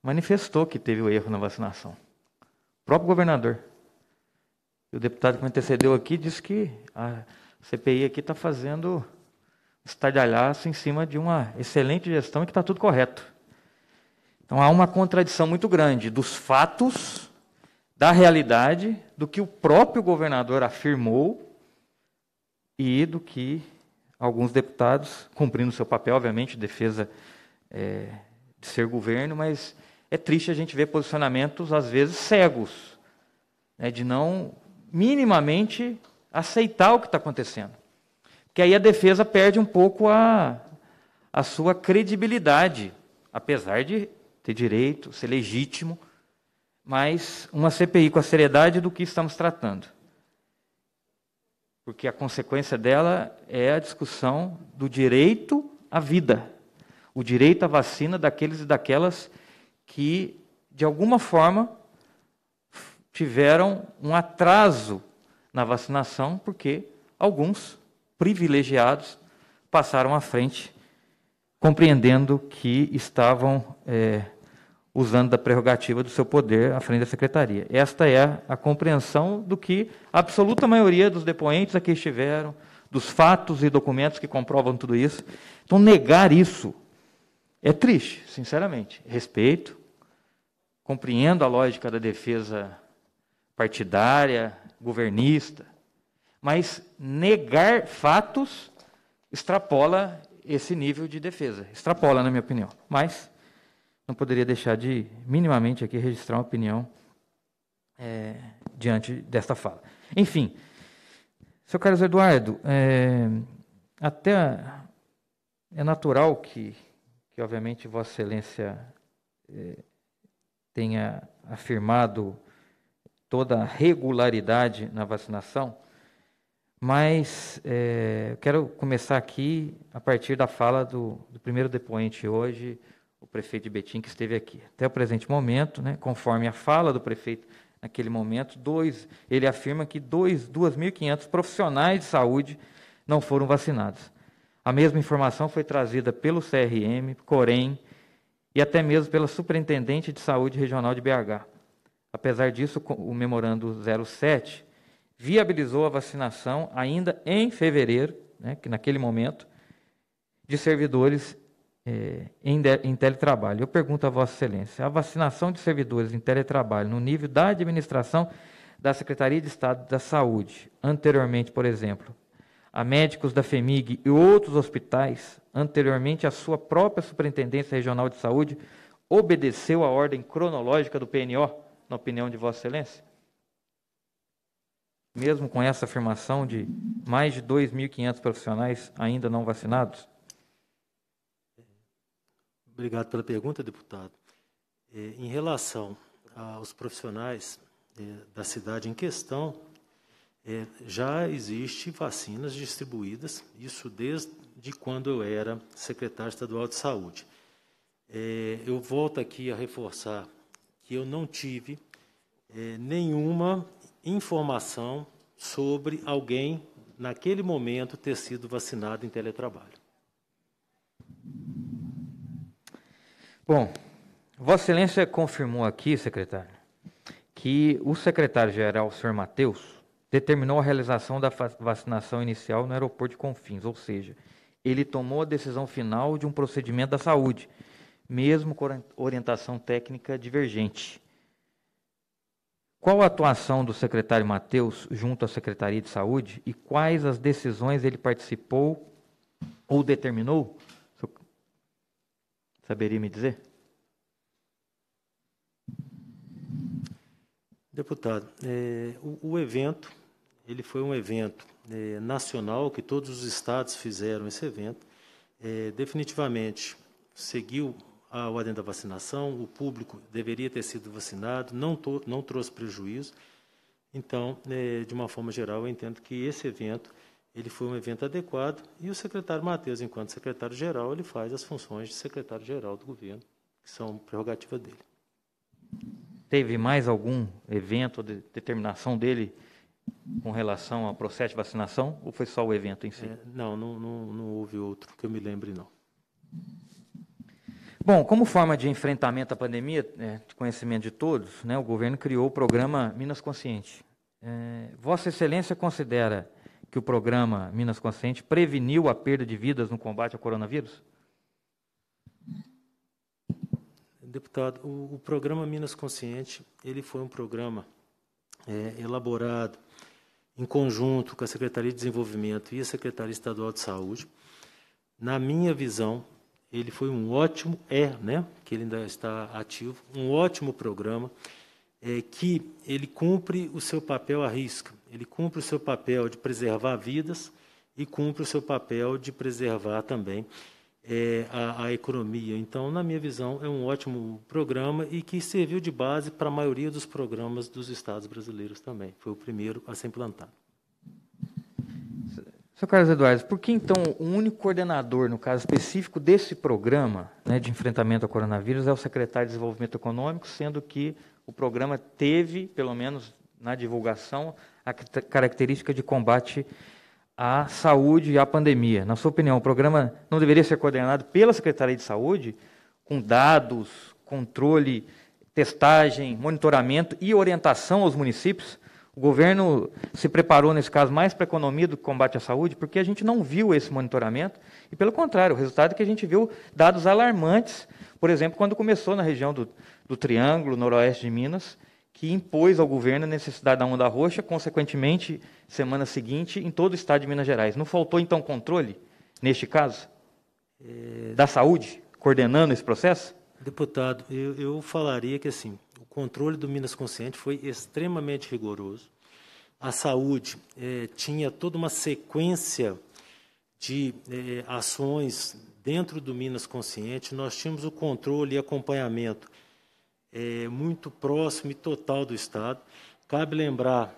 manifestou que teve o erro na vacinação. O próprio governador. E o deputado que me antecedeu aqui disse que a CPI aqui está fazendo estadalhaço em cima de uma excelente gestão e que está tudo correto. Então há uma contradição muito grande dos fatos, da realidade, do que o próprio governador afirmou e do que alguns deputados, cumprindo seu papel, obviamente, de defesa é, de ser governo, mas é triste a gente ver posicionamentos, às vezes, cegos, né, de não minimamente aceitar o que está acontecendo que aí a defesa perde um pouco a, a sua credibilidade, apesar de ter direito, ser legítimo, mas uma CPI com a seriedade do que estamos tratando. Porque a consequência dela é a discussão do direito à vida, o direito à vacina daqueles e daquelas que, de alguma forma, tiveram um atraso na vacinação, porque alguns privilegiados passaram à frente, compreendendo que estavam é, usando da prerrogativa do seu poder à frente da secretaria. Esta é a compreensão do que a absoluta maioria dos depoentes aqui estiveram, dos fatos e documentos que comprovam tudo isso. Então, negar isso é triste, sinceramente. Respeito, compreendo a lógica da defesa partidária, governista, mas negar fatos extrapola esse nível de defesa. Extrapola, na minha opinião. Mas não poderia deixar de, minimamente, aqui registrar uma opinião é, diante desta fala. Enfim, seu Carlos Eduardo, é, até é natural que, que obviamente, Vossa Excelência é, tenha afirmado toda a regularidade na vacinação, mas é, quero começar aqui a partir da fala do, do, primeiro depoente hoje, o prefeito de Betim, que esteve aqui. Até o presente momento, né, conforme a fala do prefeito naquele momento, dois, ele afirma que 2.500 profissionais de saúde não foram vacinados. A mesma informação foi trazida pelo CRM, Corém e até mesmo pela Superintendente de Saúde Regional de BH. Apesar disso, o memorando 07 viabilizou a vacinação ainda em fevereiro, né, que naquele momento, de servidores eh, em, de, em teletrabalho. Eu pergunto a Vossa Excelência: a vacinação de servidores em teletrabalho no nível da administração da Secretaria de Estado da Saúde, anteriormente, por exemplo, a médicos da FEMIG e outros hospitais, anteriormente à sua própria Superintendência Regional de Saúde, obedeceu à ordem cronológica do PNO, na opinião de Vossa Excelência? mesmo com essa afirmação de mais de 2.500 profissionais ainda não vacinados? Obrigado pela pergunta, deputado. É, em relação aos profissionais é, da cidade em questão, é, já existe vacinas distribuídas, isso desde quando eu era secretário estadual de saúde. Eu volto aqui a reforçar que eu não tive nenhuma informação sobre alguém, naquele momento, ter sido vacinado em teletrabalho. Bom, Vossa Excelência confirmou aqui, secretário, que o secretário-geral, senhor Matheus, determinou a realização da vacinação inicial no aeroporto de Confins, ou seja, ele tomou a decisão final de um procedimento da saúde, mesmo com orientação técnica divergente. Qual a atuação do secretário Matheus junto à Secretaria de Saúde e quais as decisões ele participou ou determinou? Saberia me dizer? Deputado, é, o, o, evento, ele foi um evento é, nacional, que todos os estados fizeram esse evento. É, definitivamente seguiu a ordem da vacinação, o público deveria ter sido vacinado, não, to, não trouxe prejuízo. Então, é, de uma forma geral, eu entendo que esse evento ele foi um evento adequado e o secretário Matheus, enquanto secretário-geral, ele faz as funções de secretário-geral do governo, que são prerrogativa dele. Teve mais algum evento, de determinação dele com relação ao processo de vacinação ou foi só o evento em si? É, não, não, não, não houve outro que eu me lembre, não. Bom, como forma de enfrentamento à pandemia, é, de conhecimento de todos, né, o governo criou o programa Minas Consciente. É, Vossa Excelência considera que o programa Minas Consciente preveniu a perda de vidas no combate ao coronavírus? Deputado, o, o programa Minas Consciente ele foi um programa é, elaborado em conjunto com a Secretaria de Desenvolvimento e a Secretaria Estadual de Saúde. Na minha visão, ele foi um ótimo, é, né, que ele ainda está ativo, um ótimo programa é, que ele cumpre o seu papel a risca. Ele cumpre o seu papel de preservar vidas e cumpre o seu papel de preservar também é, a, a, economia. Então, na minha visão, é um ótimo programa e que serviu de base para a maioria dos programas dos estados brasileiros também. Foi o primeiro a ser implantado. Seu Carlos Eduardo, por que então o único coordenador, no caso específico desse programa né, de enfrentamento ao coronavírus, é o secretário de Desenvolvimento Econômico, sendo que o programa teve, pelo menos na divulgação, a característica de combate à saúde e à pandemia? Na sua opinião, o programa não deveria ser coordenado pela Secretaria de Saúde, com dados, controle, testagem, monitoramento e orientação aos municípios? O governo se preparou, nesse caso, mais para a economia do que combate à saúde, porque a gente não viu esse monitoramento, e pelo contrário, o resultado é que a gente viu dados alarmantes, por exemplo, quando começou na região do, do Triângulo, noroeste de Minas, que impôs ao governo a necessidade da onda roxa, consequentemente, semana seguinte, em todo o estado de Minas Gerais. Não faltou, então, controle, neste caso, é, da saúde, coordenando esse processo? Deputado, eu, eu falaria que, assim, controle do Minas Consciente foi extremamente rigoroso. A saúde é, tinha toda uma sequência de é, ações dentro do Minas Consciente. Nós tínhamos o controle e acompanhamento é, muito próximo e total do Estado. Cabe lembrar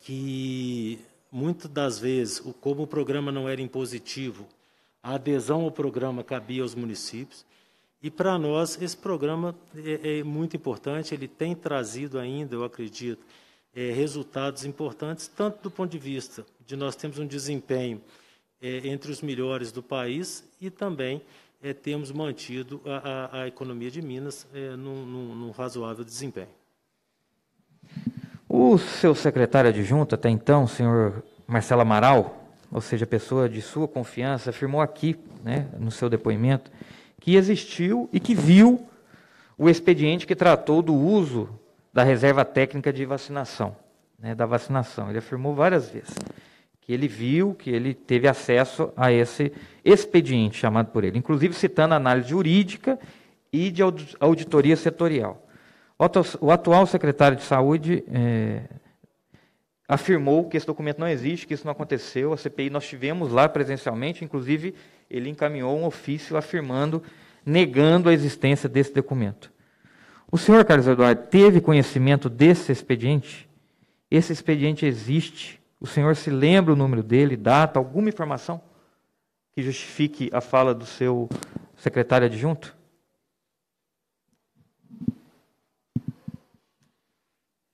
que muitas das vezes, como o programa não era impositivo, a adesão ao programa cabia aos municípios. E para nós, esse programa é, é, muito importante, ele tem trazido ainda, eu acredito, é, resultados importantes, tanto do ponto de vista de nós temos um desempenho é, entre os melhores do país e também é, temos mantido a, a, a, economia de Minas é, num, num, num razoável desempenho. O seu secretário adjunto, até então, o senhor Marcelo Amaral, ou seja, pessoa de sua confiança, afirmou aqui, né, no seu depoimento, que existiu e que viu o expediente que tratou do uso da reserva técnica de vacinação, né, da vacinação. Ele afirmou várias vezes que ele viu, que ele teve acesso a esse expediente chamado por ele, inclusive citando análise jurídica e de auditoria setorial. O atual secretário de Saúde é, afirmou que esse documento não existe, que isso não aconteceu. A CPI nós tivemos lá presencialmente, inclusive ele encaminhou um ofício afirmando, negando a existência desse documento. O senhor Carlos Eduardo teve conhecimento desse expediente? Esse expediente existe? O senhor se lembra o número dele, data, alguma informação que justifique a fala do seu secretário adjunto?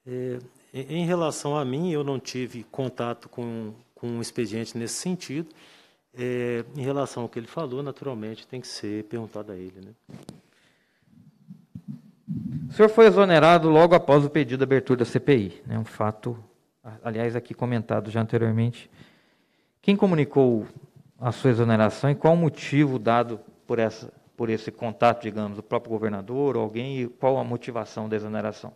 É, em relação a mim, eu não tive contato com, com um expediente nesse sentido. É, em relação ao que ele falou, naturalmente tem que ser perguntado a ele. Né? O senhor foi exonerado logo após o pedido de abertura da CPI, né? um fato, aliás, aqui comentado já anteriormente. Quem comunicou a sua exoneração e qual o motivo dado por, essa, por esse contato, digamos, o próprio governador ou alguém, e qual a motivação da exoneração?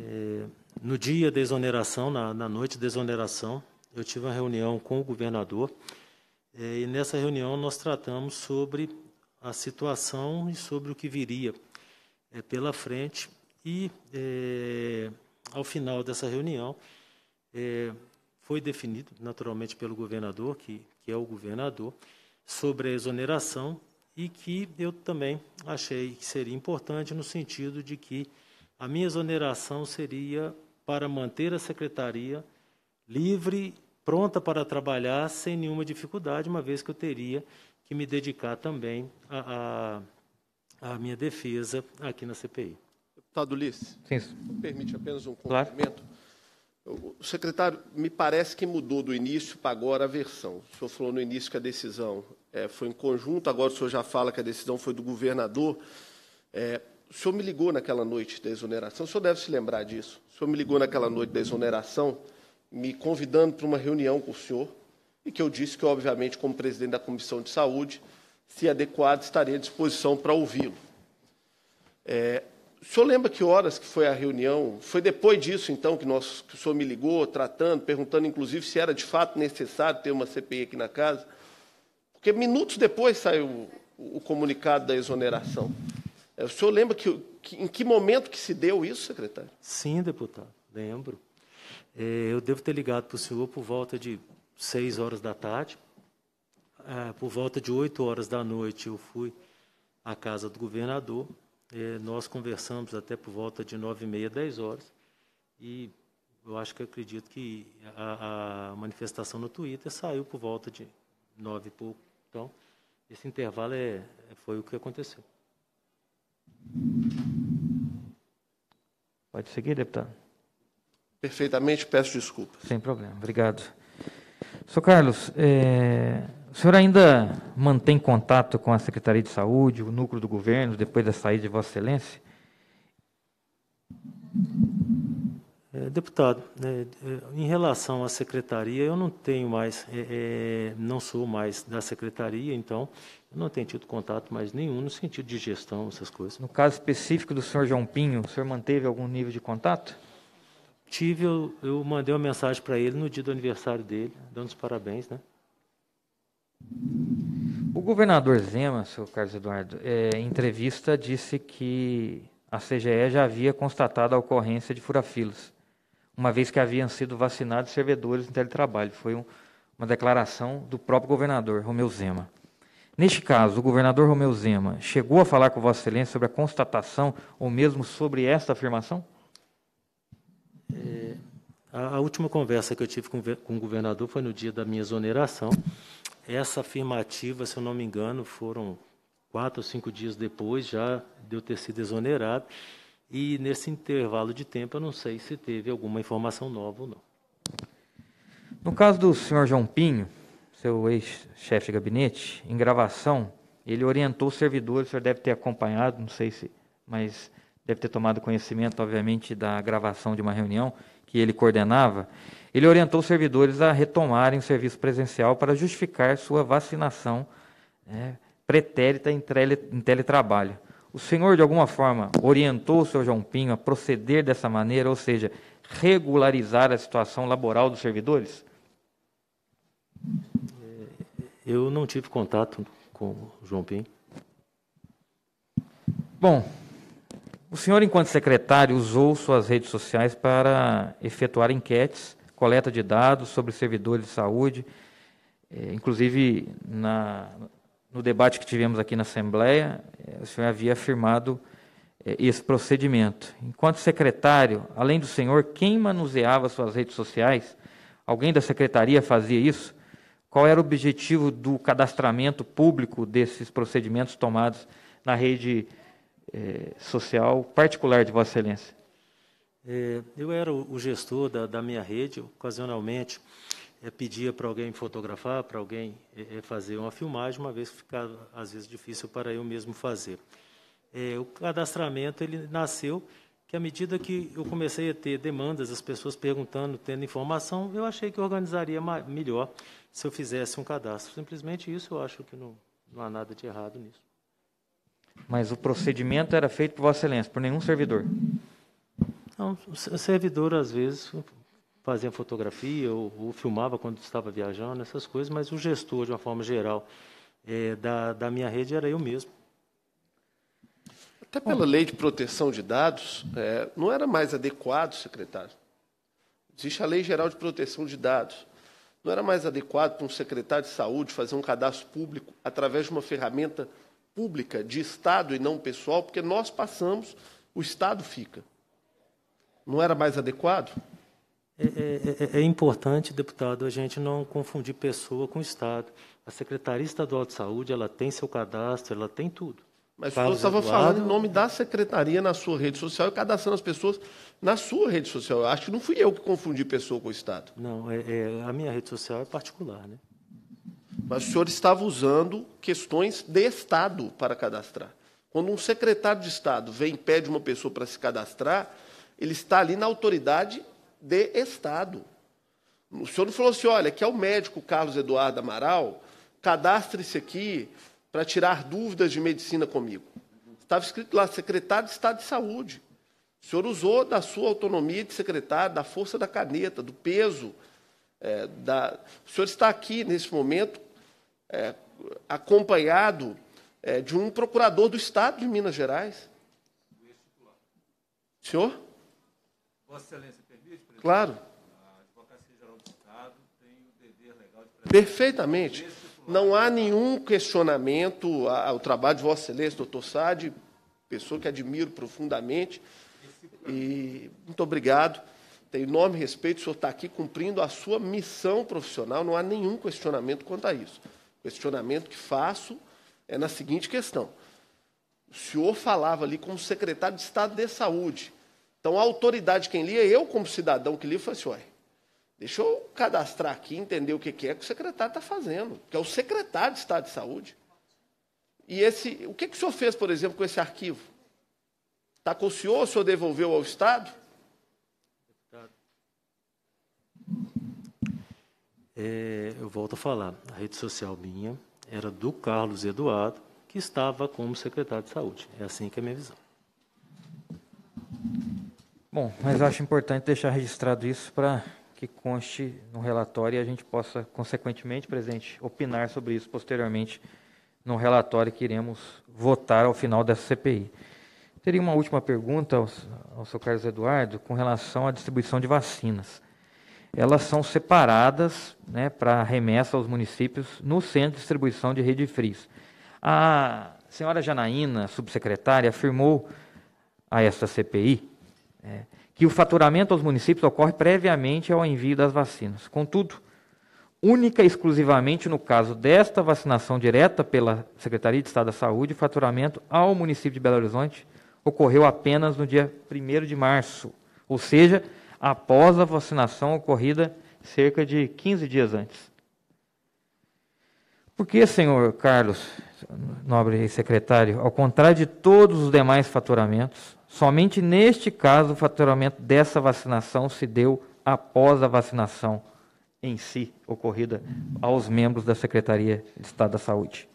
É, no dia da exoneração, na, na noite da exoneração, eu tive uma reunião com o governador eh, e nessa reunião nós tratamos sobre a situação e sobre o que viria eh, pela frente. E eh, ao final dessa reunião foi definido, naturalmente, pelo governador, que, que é o governador, sobre a exoneração e que eu também achei que seria importante no sentido de que a minha exoneração seria para manter a secretaria livre pronta para trabalhar sem nenhuma dificuldade, uma vez que eu teria que me dedicar também à minha defesa aqui na CPI. Deputado Ulisses, permite apenas um complemento. Claro. O secretário, me parece que mudou do início para agora a versão. O senhor falou no início que a decisão é, foi em conjunto, agora o senhor já fala que a decisão foi do governador. É, o senhor me ligou naquela noite da exoneração, o senhor deve se lembrar disso. O senhor me ligou naquela noite da exoneração me convidando para uma reunião com o senhor e que eu disse que, obviamente, como presidente da Comissão de Saúde, se adequado, estaria à disposição para ouvi-lo. É, o senhor lembra que horas que foi a reunião? Foi depois disso, então, que, nós, que o senhor me ligou, tratando, perguntando, inclusive, se era de fato necessário ter uma CPI aqui na casa? Porque minutos depois saiu o, o comunicado da exoneração. É, o senhor lembra que, que, em que momento que se deu isso, secretário? Sim, deputado, lembro. É, eu devo ter ligado para o senhor por volta de 6 horas da tarde. É, por volta de 8 horas da noite, eu fui à casa do governador. É, nós conversamos até por volta de 9 e meia, 10 horas. E eu acho que eu acredito que a, a, manifestação no Twitter saiu por volta de 9 e pouco. Então, esse intervalo é, foi o que aconteceu. Pode seguir, deputado perfeitamente, peço desculpas. Sem problema, obrigado. Sr. Carlos, é, o senhor ainda mantém contato com a Secretaria de Saúde, o núcleo do governo, depois da saída de Vossa Excelência? É, deputado, né, é, em relação à secretaria, eu não tenho mais, é, não sou mais da secretaria, então não tenho tido contato mais nenhum no sentido de gestão, essas coisas. No caso específico do senhor João Pinho, o senhor manteve algum nível de contato? Tive, eu, eu mandei uma mensagem para ele no dia do aniversário dele, dando os parabéns, né? O governador Zema, seu Carlos Eduardo, é, em entrevista disse que a CGE já havia constatado a ocorrência de furafilos, uma vez que haviam sido vacinados servidores em teletrabalho. Foi um, uma declaração do próprio governador, Romeu Zema. Neste caso, o governador Romeu Zema chegou a falar com Vossa Excelência sobre a constatação ou mesmo sobre esta afirmação? É, a, a, última conversa que eu tive com, com o governador foi no dia da minha exoneração. Essa afirmativa, se eu não me engano, foram quatro ou cinco dias depois já de eu ter sido exonerado. E nesse intervalo de tempo, eu não sei se teve alguma informação nova ou não. No caso do senhor João Pinho, seu ex-chefe de gabinete, em gravação, ele orientou os servidores, o senhor deve ter acompanhado, não sei se, mas deve ter tomado conhecimento, obviamente, da gravação de uma reunião que ele coordenava, ele orientou os servidores a retomarem o serviço presencial para justificar sua vacinação né, pretérita em, tele, em teletrabalho. O senhor, de alguma forma, orientou o seu João Pinho a proceder dessa maneira, ou seja, regularizar a situação laboral dos servidores? É, eu não tive contato com o João Pinho. Bom, o senhor, enquanto secretário, usou suas redes sociais para efetuar enquetes, coleta de dados sobre servidores de saúde, eh, inclusive na, no debate que tivemos aqui na Assembleia, eh, o senhor havia afirmado eh, esse procedimento. Enquanto secretário, além do senhor, quem manuseava suas redes sociais? Alguém da secretaria fazia isso? Qual era o objetivo do cadastramento público desses procedimentos tomados na rede social? É, social particular de Vossa Excelência? É, eu era o, gestor da, da, minha rede, ocasionalmente é, pedia para alguém fotografar, para alguém é, é fazer uma filmagem, uma vez que ficava, às vezes, difícil para eu mesmo fazer. É, o cadastramento ele nasceu que à medida que eu comecei a ter demandas, as pessoas perguntando, tendo informação, eu achei que organizaria melhor se eu fizesse um cadastro. Simplesmente isso, eu acho que não, não há nada de errado nisso. Mas o procedimento era feito por Vossa Excelência, por nenhum servidor. Não, o servidor às vezes fazia fotografia ou, ou, filmava quando estava viajando, essas coisas, mas o gestor, de uma forma geral, é, da, da minha rede era eu mesmo. Até pela lei de proteção de dados, é, não era mais adequado, secretário. Existe a Lei Geral de Proteção de Dados. Não era mais adequado para um secretário de saúde fazer um cadastro público através de uma ferramenta pública de Estado e não pessoal, porque nós passamos, o Estado fica. Não era mais adequado? É, é, é, é, importante, deputado, a gente não confundir pessoa com Estado. A Secretaria Estadual de Saúde, ela tem seu cadastro, ela tem tudo. Mas Carlos o senhor estava falando em nome da secretaria na sua rede social e cadastrando as pessoas na sua rede social. Eu acho que não fui eu que confundi pessoa com o Estado. Não, é, é a minha rede social é particular, né? Mas o senhor estava usando questões de Estado para cadastrar. Quando um secretário de Estado vem e pede uma pessoa para se cadastrar, ele está ali na autoridade de Estado. O senhor não falou assim, olha, que é o médico Carlos Eduardo Amaral, cadastre-se aqui para tirar dúvidas de medicina comigo. Estava escrito lá, secretário de Estado de Saúde. O senhor usou da sua autonomia de secretário, da força da caneta, do peso. É, da... O senhor está aqui, nesse momento, é, acompanhado é, de um procurador do Estado de Minas Gerais. Senhor? Vossa Excelência, permite, presidente? Claro. A Advocacia Geral do Estado tem o dever legal de... Perfeitamente. Não há nenhum questionamento ao trabalho de Vossa Excelência, doutor Sade, pessoa que admiro profundamente. E muito obrigado. Tenho enorme respeito, o senhor está aqui cumprindo a sua missão profissional, não há nenhum questionamento quanto a isso questionamento que faço é na seguinte questão. O senhor falava ali como secretário de Estado de Saúde. Então, a autoridade quem lia, eu como cidadão que li, falei assim, ué, deixa eu cadastrar aqui, entender o que, que é que o secretário está fazendo, que é o secretário de Estado de Saúde. E esse, o que, que o senhor fez, por exemplo, com esse arquivo? Está com o senhor, o senhor devolveu ao Estado? é, eu volto a falar, a rede social minha era do Carlos Eduardo, que estava como secretário de saúde. É assim que é a minha visão. Bom, mas acho importante deixar registrado isso para que conste no relatório e a gente possa, consequentemente, presidente, opinar sobre isso posteriormente no relatório que iremos votar ao final dessa CPI. Teria uma última pergunta ao, ao seu Carlos Eduardo com relação à distribuição de vacinas elas são separadas né, para remessa aos municípios no centro de distribuição de rede frios. A senhora Janaína, subsecretária, afirmou a esta CPI é, que o faturamento aos municípios ocorre previamente ao envio das vacinas. Contudo, única e exclusivamente no caso desta vacinação direta pela Secretaria de Estado da Saúde, o faturamento ao município de Belo Horizonte ocorreu apenas no dia 1 de março, ou seja, após a vacinação ocorrida cerca de 15 dias antes. Por que, senhor Carlos, nobre secretário, ao contrário de todos os demais faturamentos, somente neste caso o faturamento dessa vacinação se deu após a vacinação em si ocorrida aos membros da Secretaria de Estado da Saúde?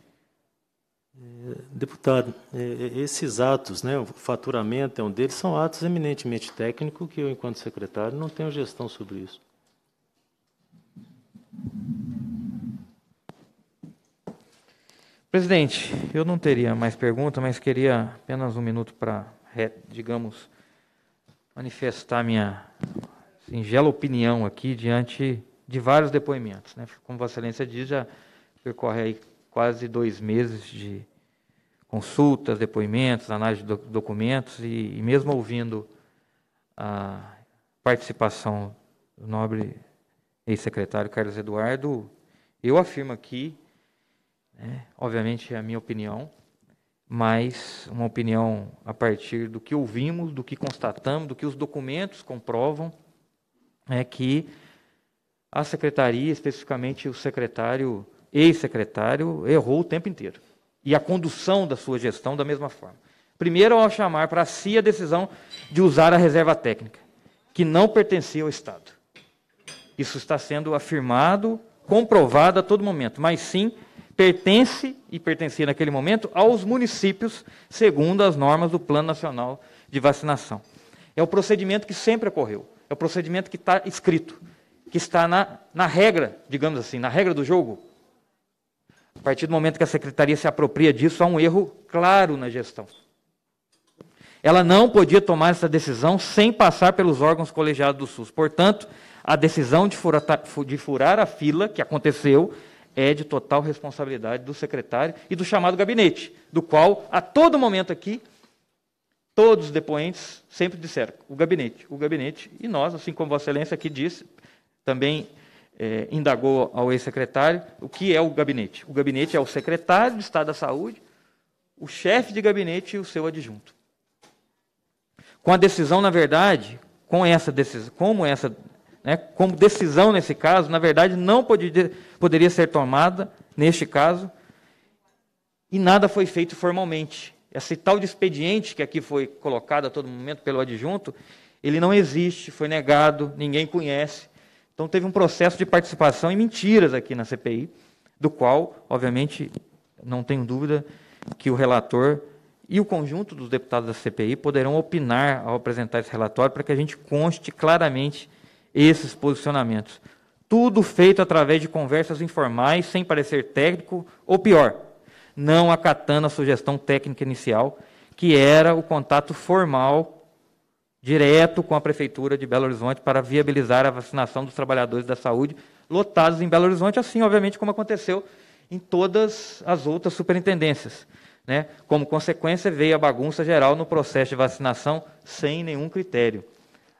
É, deputado, é, é, esses atos, né, o faturamento é um deles, são atos eminentemente técnicos que eu, enquanto secretário, não tenho gestão sobre isso. Presidente, eu não teria mais pergunta, mas queria apenas um minuto para, digamos, manifestar minha singela opinião aqui diante de vários depoimentos. Né? Como Vossa Excelência diz, já percorre aí quase dois meses de consultas, depoimentos, análise de documentos e, e mesmo ouvindo a participação do nobre ex-secretário Carlos Eduardo, eu afirmo aqui, né, obviamente é a minha opinião, mas uma opinião a partir do que ouvimos, do que constatamos, do que os documentos comprovam, é que a secretaria, especificamente o secretário, ex-secretário, errou o tempo inteiro e a condução da sua gestão da mesma forma. Primeiro, ao chamar para si a decisão de usar a reserva técnica, que não pertencia ao Estado. Isso está sendo afirmado, comprovado a todo momento, mas sim pertence e pertencia naquele momento aos municípios, segundo as normas do Plano Nacional de Vacinação. É o procedimento que sempre ocorreu, é o procedimento que está escrito, que está na, na regra, digamos assim, na regra do jogo, a partir do momento que a secretaria se apropria disso, há um erro claro na gestão. Ela não podia tomar essa decisão sem passar pelos órgãos colegiados do SUS. Portanto, a decisão de furar, de furar a fila, que aconteceu, é de total responsabilidade do secretário e do chamado gabinete, do qual, a todo momento aqui, todos os depoentes sempre disseram: o gabinete, o gabinete. E nós, assim como Vossa Excelência aqui disse, também é, indagou ao ex-secretário o que é o gabinete. O gabinete é o secretário de Estado da Saúde, o chefe de gabinete e o seu adjunto. Com a decisão, na verdade, com essa decisão, como essa, né, como decisão nesse caso, na verdade não poderia ser tomada neste caso e nada foi feito formalmente. Esse tal de expediente que aqui foi colocado a todo momento pelo adjunto, ele não existe, foi negado, ninguém conhece. Então teve um processo de participação e mentiras aqui na CPI, do qual, obviamente, não tenho dúvida que o relator e o conjunto dos deputados da CPI poderão opinar ao apresentar esse relatório para que a gente conste claramente esses posicionamentos. Tudo feito através de conversas informais, sem parecer técnico, ou pior, não acatando a sugestão técnica inicial, que era o contato formal direto com a Prefeitura de Belo Horizonte para viabilizar a vacinação dos trabalhadores da saúde lotados em Belo Horizonte, assim, obviamente, como aconteceu em todas as outras superintendências. Né? Como consequência, veio a bagunça geral no processo de vacinação sem nenhum critério.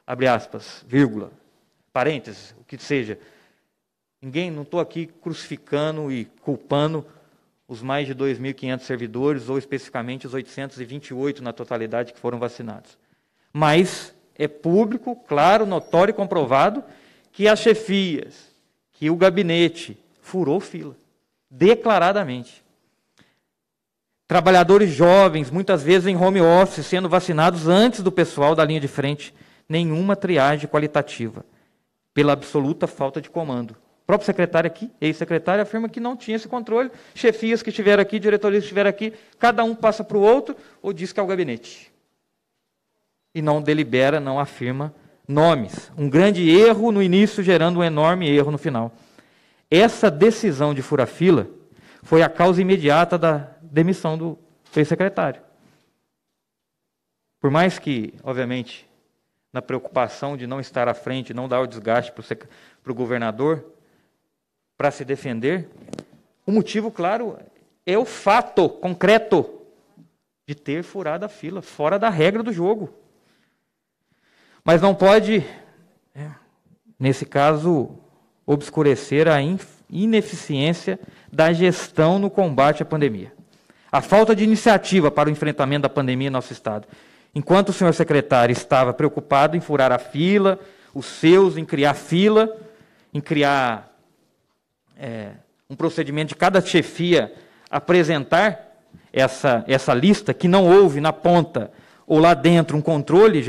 Abre aspas, vírgula, parênteses, o que seja. Ninguém, não estou aqui crucificando e culpando os mais de 2.500 servidores ou especificamente os 828 na totalidade que foram vacinados. Mas é público, claro, notório e comprovado que as chefias, que o gabinete furou fila, declaradamente. Trabalhadores jovens, muitas vezes em home office, sendo vacinados antes do pessoal da linha de frente, nenhuma triagem qualitativa, pela absoluta falta de comando. O próprio secretário aqui, ex-secretário, afirma que não tinha esse controle. Chefias que estiveram aqui, diretorias que estiveram aqui, cada um passa para o outro ou diz que é o gabinete e não delibera, não afirma nomes. Um grande erro no início, gerando um enorme erro no final. Essa decisão de furar fila foi a causa imediata da demissão do ex-secretário. Por mais que, obviamente, na preocupação de não estar à frente, não dar o desgaste para o governador, para se defender, o motivo, claro, é o fato concreto de ter furado a fila, fora da regra do jogo. Mas não pode, né, nesse caso, obscurecer a ineficiência da gestão no combate à pandemia. A falta de iniciativa para o enfrentamento da pandemia em nosso Estado. Enquanto o senhor secretário estava preocupado em furar a fila, os seus, em criar fila, em criar é, um procedimento de cada chefia apresentar essa, essa lista, que não houve na ponta ou lá dentro um controle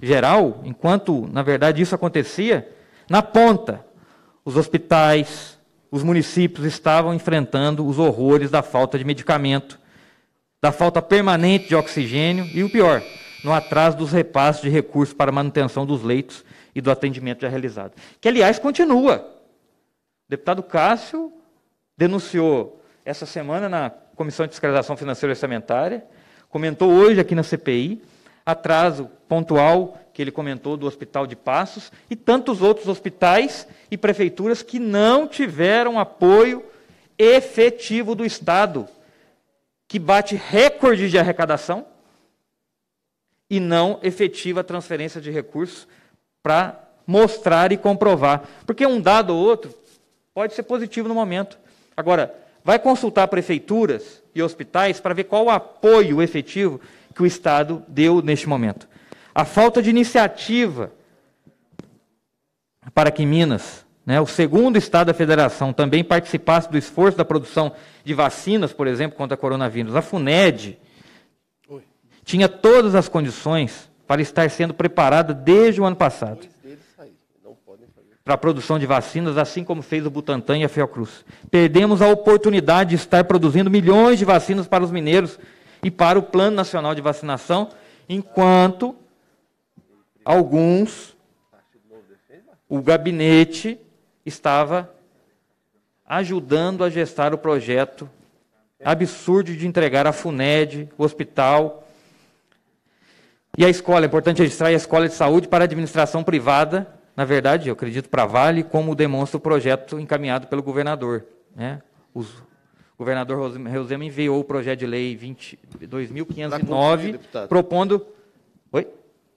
geral, enquanto, na verdade, isso acontecia, na ponta, os hospitais, os municípios estavam enfrentando os horrores da falta de medicamento, da falta permanente de oxigênio e o pior, no atraso dos repasses de recursos para manutenção dos leitos e do atendimento já realizado. Que, aliás, continua. O deputado Cássio denunciou essa semana na Comissão de Fiscalização Financeira e Orçamentária, comentou hoje aqui na CPI, atraso pontual que ele comentou do Hospital de Passos e tantos outros hospitais e prefeituras que não tiveram apoio efetivo do Estado, que bate recorde de arrecadação e não efetiva transferência de recursos para mostrar e comprovar. Porque um dado ou outro pode ser positivo no momento. Agora, vai consultar prefeituras e hospitais para ver qual o apoio efetivo que o Estado deu neste momento. A falta de iniciativa para que Minas, né, o segundo Estado da Federação, também participasse do esforço da produção de vacinas, por exemplo, contra coronavírus. A FUNED Oi. tinha todas as condições para estar sendo preparada desde o ano passado para a produção de vacinas, assim como fez o Butantan e a Fiocruz. Perdemos a oportunidade de estar produzindo milhões de vacinas para os mineiros e para o Plano Nacional de Vacinação, enquanto alguns, o gabinete estava ajudando a gestar o projeto absurdo de entregar a FUNED, o hospital e a escola. É importante registrar a escola de saúde para a administração privada, na verdade, eu acredito para a Vale, como demonstra o projeto encaminhado pelo governador. Né? Os, o governador Reusema enviou o projeto de lei 2.509, propondo... Oi?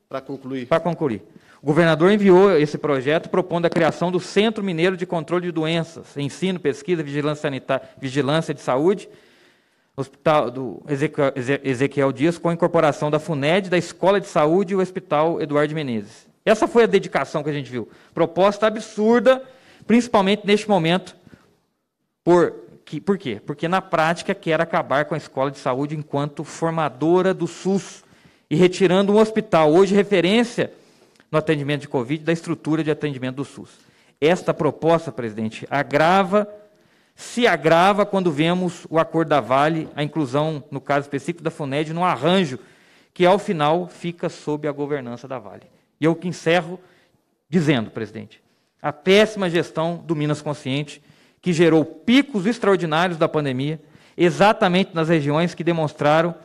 Para concluir. Para concluir. O governador enviou esse projeto propondo a criação do Centro Mineiro de Controle de Doenças, Ensino, Pesquisa, Vigilância, Sanitária, Vigilância de Saúde, Hospital do Ezequiel Dias, com a incorporação da FUNED, da Escola de Saúde e o Hospital Eduardo Menezes. Essa foi a dedicação que a gente viu. Proposta absurda, principalmente neste momento, por que, por quê? Porque na prática quer acabar com a escola de saúde enquanto formadora do SUS e retirando um hospital, hoje referência no atendimento de Covid, da estrutura de atendimento do SUS. Esta proposta, presidente, agrava, se agrava quando vemos o acordo da Vale, a inclusão, no caso específico da FUNED, num arranjo que ao final fica sob a governança da Vale. E eu que encerro dizendo, presidente, a péssima gestão do Minas Consciente que gerou picos extraordinários da pandemia, exatamente nas regiões que demonstraram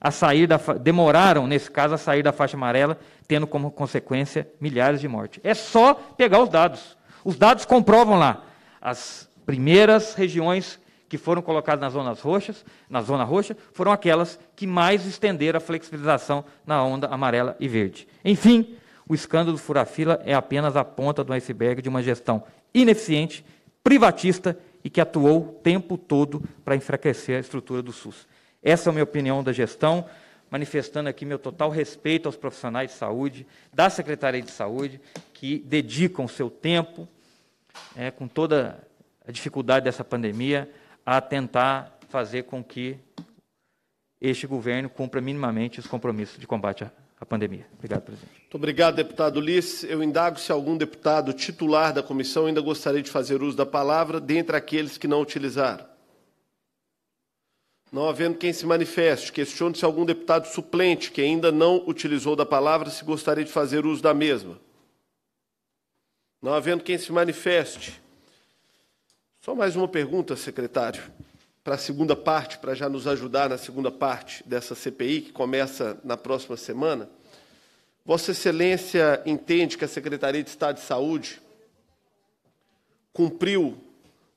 a sair da demoraram, nesse caso, a sair da faixa amarela, tendo como consequência milhares de mortes. É só pegar os dados. Os dados comprovam lá as primeiras regiões que foram colocadas nas zonas roxas, na zona roxa, foram aquelas que mais estenderam a flexibilização na onda amarela e verde. Enfim, o escândalo do furafila é apenas a ponta do iceberg de uma gestão ineficiente privatista e que atuou o tempo todo para enfraquecer a estrutura do SUS. Essa é a minha opinião da gestão, manifestando aqui meu total respeito aos profissionais de saúde, da Secretaria de Saúde, que dedicam seu tempo, é, com toda a dificuldade dessa pandemia, a tentar fazer com que este governo cumpra minimamente os compromissos de combate à a pandemia. Obrigado, presidente. Muito obrigado, deputado Ulisses. Eu indago se algum deputado titular da comissão ainda gostaria de fazer uso da palavra, dentre aqueles que não utilizaram. Não havendo quem se manifeste, questiono se algum deputado suplente que ainda não utilizou da palavra se gostaria de fazer uso da mesma. Não havendo quem se manifeste. Só mais uma pergunta, secretário para a segunda parte, para já nos ajudar na segunda parte dessa CPI, que começa na próxima semana. Vossa Excelência entende que a Secretaria de Estado de Saúde cumpriu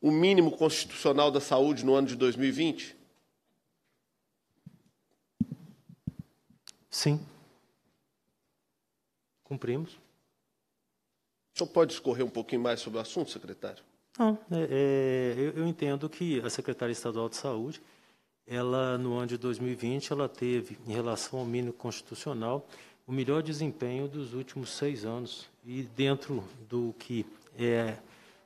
o mínimo constitucional da saúde no ano de 2020? Sim. Cumprimos. O senhor pode discorrer um pouquinho mais sobre o assunto, secretário? Não, é, é, eu, eu, entendo que a Secretaria Estadual de Saúde, ela no ano de 2020, ela teve, em relação ao mínimo constitucional, o melhor desempenho dos últimos seis anos. E dentro do que é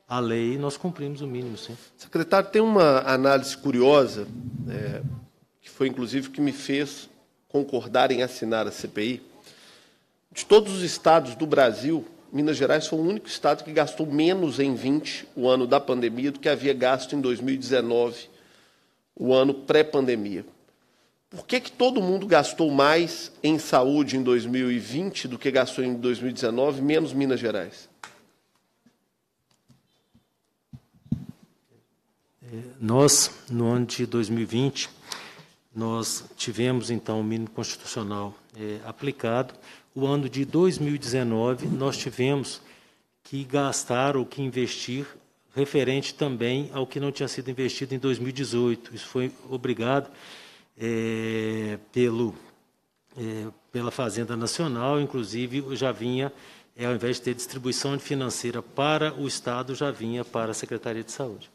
a lei, nós cumprimos o mínimo, sim. Secretário, tem uma análise curiosa, é, que foi inclusive que me fez concordar em assinar a CPI. De todos os estados do Brasil, Minas Gerais foi o único estado que gastou menos em 20 o ano da pandemia do que havia gasto em 2019, o ano pré-pandemia. Por que, que todo mundo gastou mais em saúde em 2020 do que gastou em 2019, menos Minas Gerais? É, nós, no ano de 2020, nós tivemos, então, o mínimo constitucional é, aplicado, o ano de 2019 nós tivemos que gastar ou que investir referente também ao que não tinha sido investido em 2018. Isso foi obrigado é, pelo, é, pela Fazenda Nacional, inclusive já vinha, é, ao invés de ter distribuição financeira para o Estado, já vinha para a Secretaria de Saúde.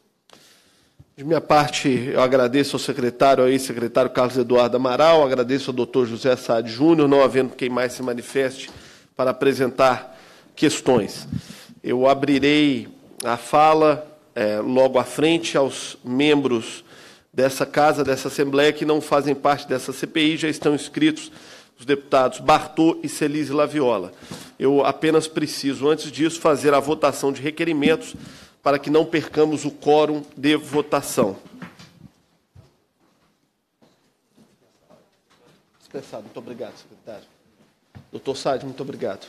De minha parte, eu agradeço ao secretário, aí, secretário Carlos Eduardo Amaral, agradeço ao doutor José Saad Júnior, não havendo quem mais se manifeste para apresentar questões. Eu abrirei a fala é, logo à frente aos membros dessa casa, dessa Assembleia, que não fazem parte dessa CPI, já estão inscritos os deputados Bartô e Celise Laviola. Eu apenas preciso, antes disso, fazer a votação de requerimentos para que não percamos o quórum de votação. Dispensado. Muito obrigado, secretário. Doutor Sade, muito obrigado.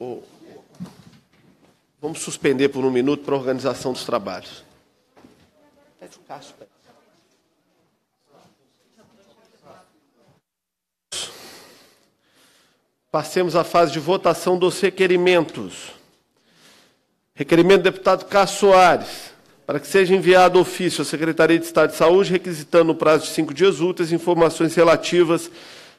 Oh. Vamos suspender por um minuto para a organização dos trabalhos. Pede o Cássio, Passemos à fase de votação dos requerimentos. Requerimento do deputado Cássio Soares, para que seja enviado ofício à Secretaria de Estado de Saúde, requisitando no prazo de cinco dias úteis informações relativas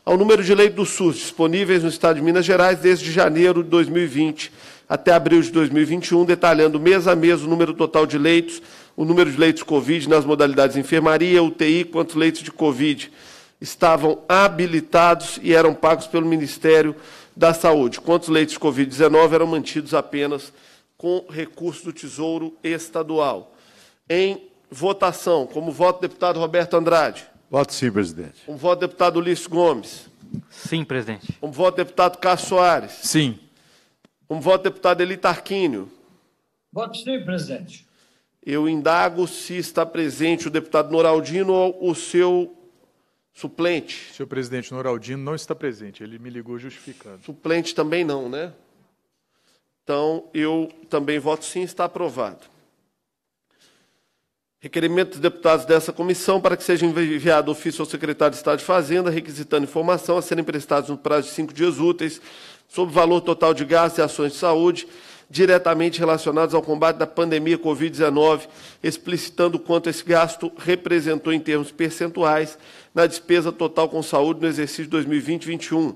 ao número de leitos do SUS disponíveis no Estado de Minas Gerais desde janeiro de 2020 até abril de 2021, detalhando mês a mês o número total de leitos, o número de leitos Covid nas modalidades enfermaria, UTI, quantos leitos de Covid estavam habilitados e eram pagos pelo Ministério da Saúde. Quantos leitos Covid-19 eram mantidos apenas com recurso do Tesouro Estadual? Em votação, como voto deputado Roberto Andrade. Voto sim, presidente. Como voto deputado Ulisses Gomes. Sim, presidente. Como voto deputado Cássio Soares. Sim. Como voto deputado Eli Tarquínio. Voto sim, presidente. Eu indago se está presente o deputado Noraldino ou o seu Suplente. Senhor presidente, Noraldino não está presente, ele me ligou justificando. Suplente também não, né? Então, eu também voto sim, está aprovado. Requerimento dos deputados dessa comissão para que seja enviado ofício ao secretário de Estado de Fazenda, requisitando informação a serem prestados no prazo de cinco dias úteis sobre o valor total de gastos e ações de saúde diretamente relacionados ao combate da pandemia Covid-19, explicitando quanto esse gasto representou em termos percentuais na despesa total com saúde no exercício 2020-21.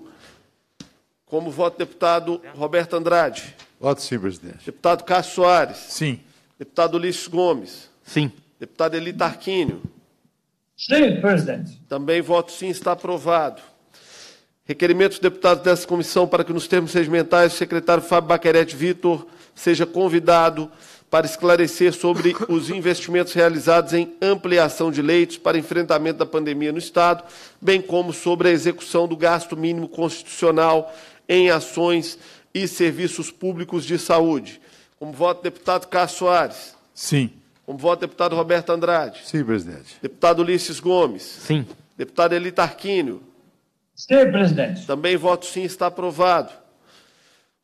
Como voto, deputado Roberto Andrade. Voto sim, presidente. Deputado Cássio Soares. Sim. Deputado Ulisses Gomes. Sim. Deputado Eli Tarquínio. Sim, presidente. Também voto sim, está aprovado. Requerimento dos deputados dessa comissão para que, nos termos regimentais, o secretário Fábio Baquerete Vitor seja convidado para esclarecer sobre os investimentos realizados em ampliação de leitos para enfrentamento da pandemia no Estado, bem como sobre a execução do gasto mínimo constitucional em ações e serviços públicos de saúde. Como voto, deputado Cássio Soares. Sim. Como voto, deputado Roberto Andrade. Sim, presidente. Deputado Ulisses Gomes. Sim. Deputado Eli Tarquínio. Sim, presidente. Também voto sim, está aprovado.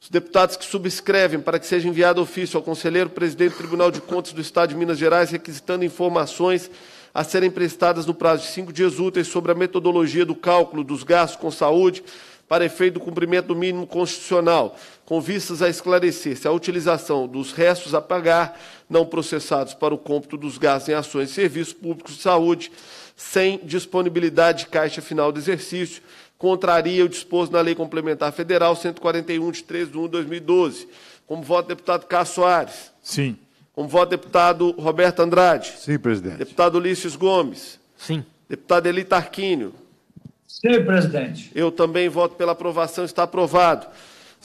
Os deputados que subscrevem para que seja enviado ofício ao conselheiro presidente do Tribunal de Contas do Estado de Minas Gerais requisitando informações a serem prestadas no prazo de cinco dias úteis sobre a metodologia do cálculo dos gastos com saúde para efeito do cumprimento do mínimo constitucional, com vistas a esclarecer se a utilização dos restos a pagar não processados para o cômputo dos gastos em ações e serviços públicos de saúde sem disponibilidade de caixa final do exercício contraria o disposto na Lei Complementar Federal 141, de 3 de 1 de 2012. Como voto, deputado Cássio Soares. Sim. Como voto, deputado Roberto Andrade. Sim, presidente. Deputado Ulisses Gomes. Sim. Deputado Eli Tarquínio. Sim, presidente. Eu também voto pela aprovação, está aprovado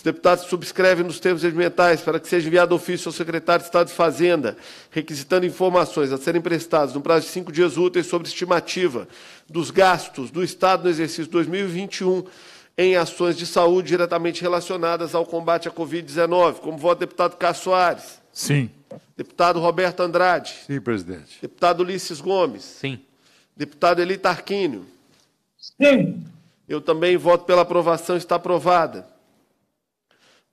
deputados subscrevem nos termos regimentais para que seja enviado ofício ao secretário de Estado de Fazenda, requisitando informações a serem prestadas no prazo de cinco dias úteis sobre estimativa dos gastos do Estado no exercício 2021 em ações de saúde diretamente relacionadas ao combate à Covid-19, como vota o deputado Cássio Soares. Sim. Deputado Roberto Andrade. Sim, presidente. Deputado Ulisses Gomes. Sim. Deputado Eli Tarquínio. Sim. Eu também voto pela aprovação, está aprovada.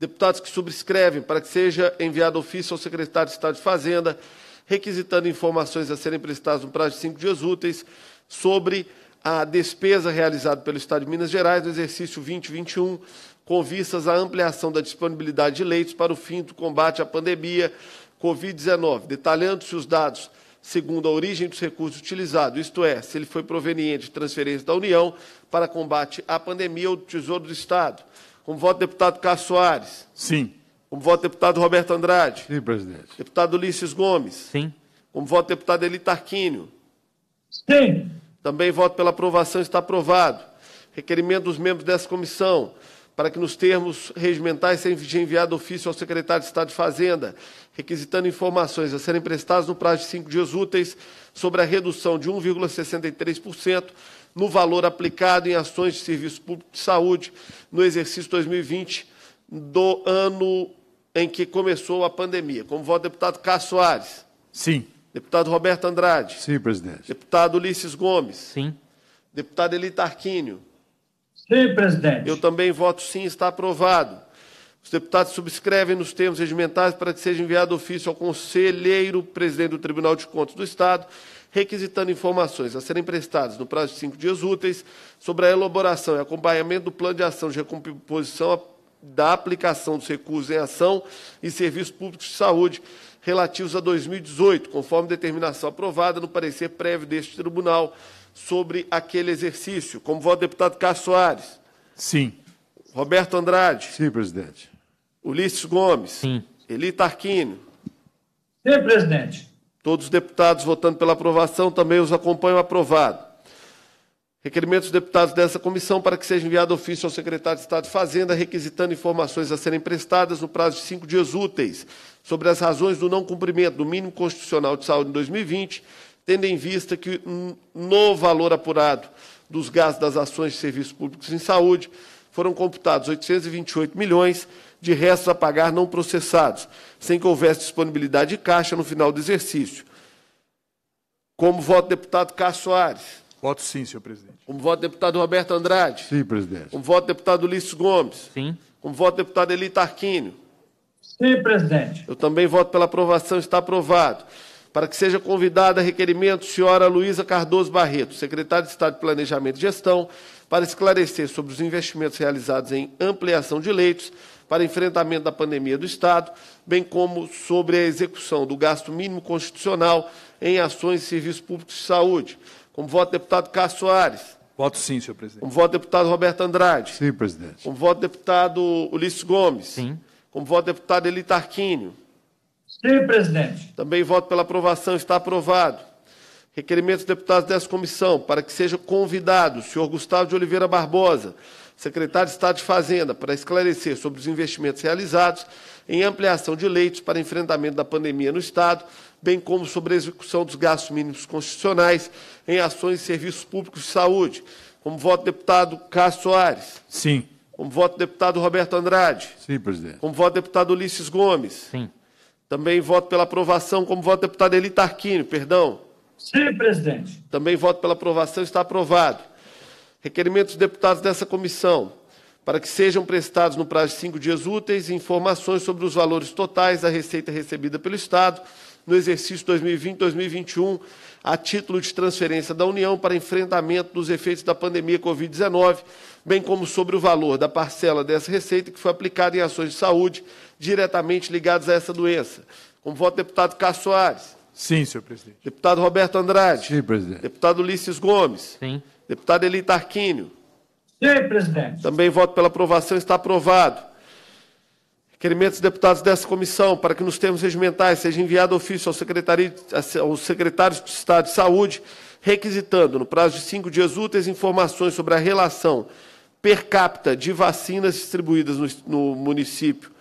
Deputados que subscrevem para que seja enviado ofício ao secretário de Estado de Fazenda, requisitando informações a serem prestadas no prazo de cinco dias úteis sobre a despesa realizada pelo Estado de Minas Gerais no exercício 2021, com vistas à ampliação da disponibilidade de leitos para o fim do combate à pandemia Covid-19, detalhando-se os dados segundo a origem dos recursos utilizados, isto é, se ele foi proveniente de transferência da União para combate à pandemia ou do Tesouro do Estado, como voto deputado Carlos Soares. Sim. Como voto deputado Roberto Andrade. Sim, presidente. Deputado Ulisses Gomes. Sim. Como voto deputado Eli Tarquínio. Sim. Também voto pela aprovação, está aprovado. Requerimento dos membros dessa comissão para que, nos termos regimentais, seja enviado ofício ao secretário de Estado de Fazenda, requisitando informações a serem prestadas no prazo de cinco dias úteis sobre a redução de 1,63% no valor aplicado em ações de serviço público de saúde no exercício 2020 do ano em que começou a pandemia. Como vota o deputado Cássio Soares? Sim. Deputado Roberto Andrade? Sim, presidente. Deputado Ulisses Gomes? Sim. Deputado Eli Tarquínio? Sim, presidente. Eu também voto sim, está aprovado. Os deputados subscrevem nos termos regimentais para que seja enviado ofício ao conselheiro presidente do Tribunal de Contas do Estado, requisitando informações a serem prestadas no prazo de cinco dias úteis sobre a elaboração e acompanhamento do plano de ação de recomposição da aplicação dos recursos em ação e serviços públicos de saúde relativos a 2018, conforme determinação aprovada no parecer prévio deste tribunal sobre aquele exercício. Como voto o deputado Cássio Soares. Sim. Roberto Andrade. Sim, presidente. Ulisses Gomes. Sim. Eli Tarquínio. Sim, presidente. Todos os deputados votando pela aprovação também os acompanham aprovado. Requerimento dos deputados dessa comissão para que seja enviado ofício ao secretário de Estado de Fazenda requisitando informações a serem prestadas no prazo de cinco dias úteis sobre as razões do não cumprimento do mínimo constitucional de saúde em 2020, tendo em vista que no valor apurado dos gastos das ações de serviços públicos em saúde foram computados 828 milhões de restos a pagar não processados, sem que houvesse disponibilidade de caixa no final do exercício. Como voto deputado Cássio Soares. Voto sim, senhor presidente. Como voto deputado Roberto Andrade. Sim, presidente. Como voto deputado Ulisses Gomes. Sim. Como voto deputado Eli Tarquínio. Sim, presidente. Eu também voto pela aprovação, está aprovado. Para que seja convidada a requerimento, senhora Luísa Cardoso Barreto, secretária de Estado de Planejamento e Gestão, para esclarecer sobre os investimentos realizados em ampliação de leitos para enfrentamento da pandemia do Estado, bem como sobre a execução do gasto mínimo constitucional em ações e serviços públicos de saúde. Como voto, deputado Cássio Soares. Voto sim, senhor presidente. Como voto, deputado Roberto Andrade. Sim, presidente. Como voto, deputado Ulisses Gomes. Sim. Como voto, deputado Eli Tarquínio. Sim, presidente. Também voto pela aprovação. Está aprovado. Requerimento dos deputados dessa comissão para que seja convidado o senhor Gustavo de Oliveira Barbosa, secretário de Estado de Fazenda, para esclarecer sobre os investimentos realizados em ampliação de leitos para enfrentamento da pandemia no Estado, bem como sobre a execução dos gastos mínimos constitucionais em ações e serviços públicos de saúde. Como voto, deputado Cássio Soares. Sim. Como voto, deputado Roberto Andrade. Sim, presidente. Como voto, deputado Ulisses Gomes. Sim. Também voto pela aprovação, como voto, deputado Eli Tarquini? perdão. Sim, presidente. Também voto pela aprovação, está aprovado. Requerimento dos deputados dessa comissão para que sejam prestados no prazo de cinco dias úteis informações sobre os valores totais da receita recebida pelo Estado no exercício 2020-2021 a título de transferência da União para enfrentamento dos efeitos da pandemia Covid-19, bem como sobre o valor da parcela dessa receita que foi aplicada em ações de saúde diretamente ligadas a essa doença. Como voto, deputado Cássio Soares. Sim, senhor presidente. Deputado Roberto Andrade. Sim, presidente. Deputado Ulisses Gomes. Sim. Deputado Eli Arquínio. Sim, presidente. Também voto pela aprovação, está aprovado. Requerimentos dos deputados dessa comissão para que, nos termos regimentais, seja enviado ofício ao aos secretários do Estado de Saúde, requisitando, no prazo de cinco dias úteis, informações sobre a relação per capita de vacinas distribuídas no, no município,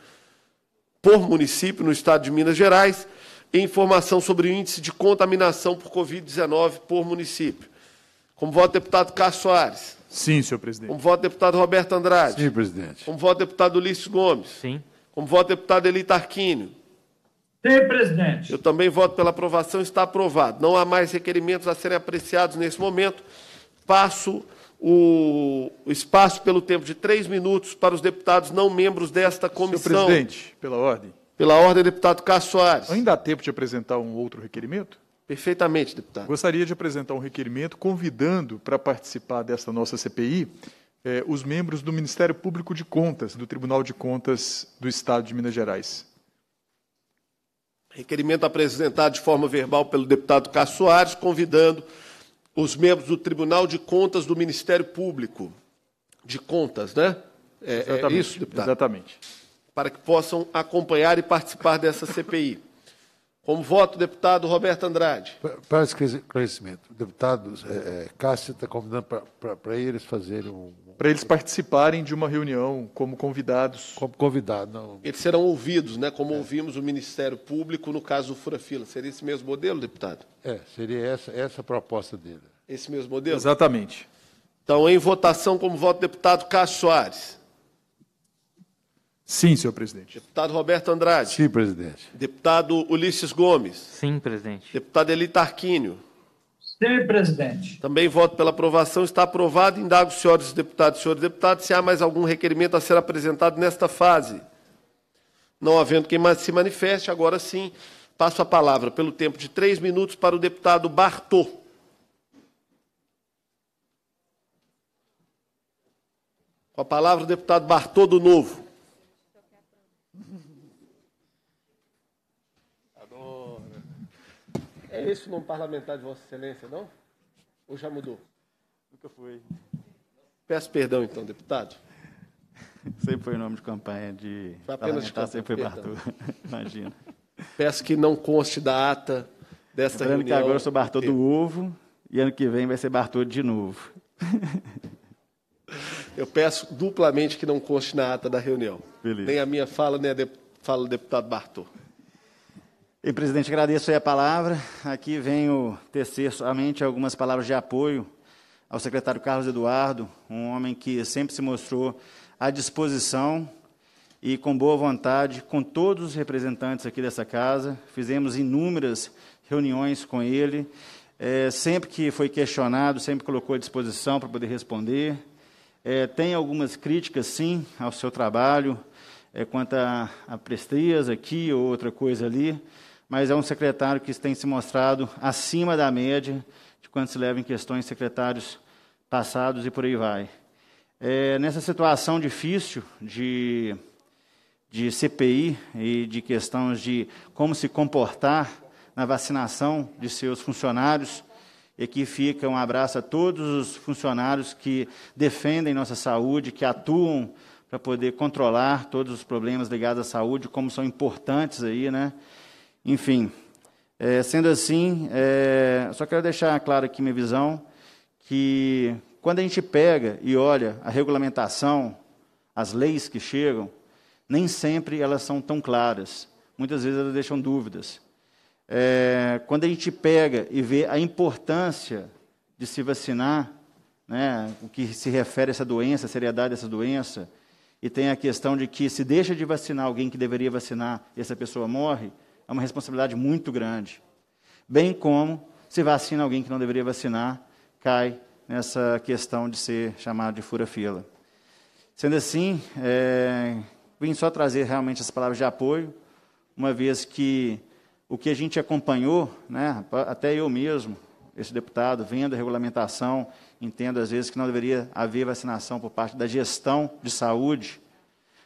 por município, no Estado de Minas Gerais, e informação sobre o índice de contaminação por Covid-19 por município. Como voto deputado Cássio Soares. Sim, senhor presidente. Como voto deputado Roberto Andrade. Sim, presidente. Como voto deputado Ulisses Gomes. Sim. Como voto deputado Eli Tarquínio? Sim, presidente. Eu também voto pela aprovação, está aprovado. Não há mais requerimentos a serem apreciados nesse momento. Passo o espaço pelo tempo de três minutos para os deputados não membros desta comissão. Senhor presidente, pela ordem. Pela ordem, deputado Cássio Soares. Ainda há tempo de apresentar um outro requerimento? Perfeitamente, deputado. Gostaria de apresentar um requerimento convidando para participar desta nossa CPI eh, os membros do Ministério Público de Contas, do Tribunal de Contas do Estado de Minas Gerais. Requerimento apresentado de forma verbal pelo deputado Cássio Soares, convidando os membros do Tribunal de Contas do Ministério Público de Contas, né? É, é isso, deputado? Exatamente. Para que possam acompanhar e participar dessa CPI. Como voto, deputado Roberto Andrade. Para esclarecimento, o deputado é, é Cássio está convidando para eles fazerem um. Para eles participarem de uma reunião como convidados. Como convidado. Não... Eles serão ouvidos, né? como é. ouvimos o Ministério Público no caso do Furafila. Seria esse mesmo modelo, deputado? É, seria essa, essa a proposta dele. Esse mesmo modelo? Exatamente. Então, em votação, como voto, deputado Cássio Soares. Sim, senhor presidente. Deputado Roberto Andrade. Sim, presidente. Deputado Ulisses Gomes. Sim, presidente. Deputado Eli Tarquínio. Sim, presidente. Também voto pela aprovação. Está aprovado. Indago, senhores deputados e senhores deputados, se há mais algum requerimento a ser apresentado nesta fase. Não havendo quem mais se manifeste, agora sim, passo a palavra pelo tempo de três minutos para o deputado Bartô. Com a palavra, o deputado Bartô do Novo. É esse o nome parlamentar de Vossa Excelência, não? Ou já mudou? Nunca foi. Peço perdão, então, deputado. Sempre foi o nome de campanha de. Foi apenas de campanha, sempre foi Bartô. Imagina. Peço que não conste da ata desta Lembrando reunião. que agora eu sou Bartô do Ovo e ano que vem vai ser Bartô de novo. Eu peço duplamente que não conste na ata da reunião. Beleza. Nem a minha fala, nem a de... fala do deputado Bartô. E, presidente, agradeço aí a palavra. Aqui venho tecer somente algumas palavras de apoio ao secretário Carlos Eduardo, um homem que sempre se mostrou à disposição e com boa vontade com todos os representantes aqui dessa casa. Fizemos inúmeras reuniões com ele. É, sempre que foi questionado, sempre colocou à disposição para poder responder. É, tem algumas críticas, sim, ao seu trabalho, é, quanto à, à aqui ou outra coisa ali mas é um secretário que tem se mostrado acima da média de quando se leva em questões secretários passados e por aí vai. É, nessa situação difícil de, de CPI e de questões de como se comportar na vacinação de seus funcionários, e aqui fica um abraço a todos os funcionários que defendem nossa saúde, que atuam para poder controlar todos os problemas ligados à saúde, como são importantes aí, né? Enfim, é, sendo assim, é, só quero deixar claro aqui minha visão, que quando a gente pega e olha a regulamentação, as leis que chegam, nem sempre elas são tão claras. Muitas vezes elas deixam dúvidas. É, quando a gente pega e vê a importância de se vacinar, né, o que se refere a essa doença, a seriedade dessa doença, e tem a questão de que se deixa de vacinar alguém que deveria vacinar, essa pessoa morre, é uma responsabilidade muito grande. Bem como se vacina alguém que não deveria vacinar, cai nessa questão de ser chamado de fura-fila. Sendo assim, é, vim só trazer realmente as palavras de apoio, uma vez que o que a gente acompanhou, né, até eu mesmo, esse deputado, vendo a regulamentação, entendo às vezes que não deveria haver vacinação por parte da gestão de saúde,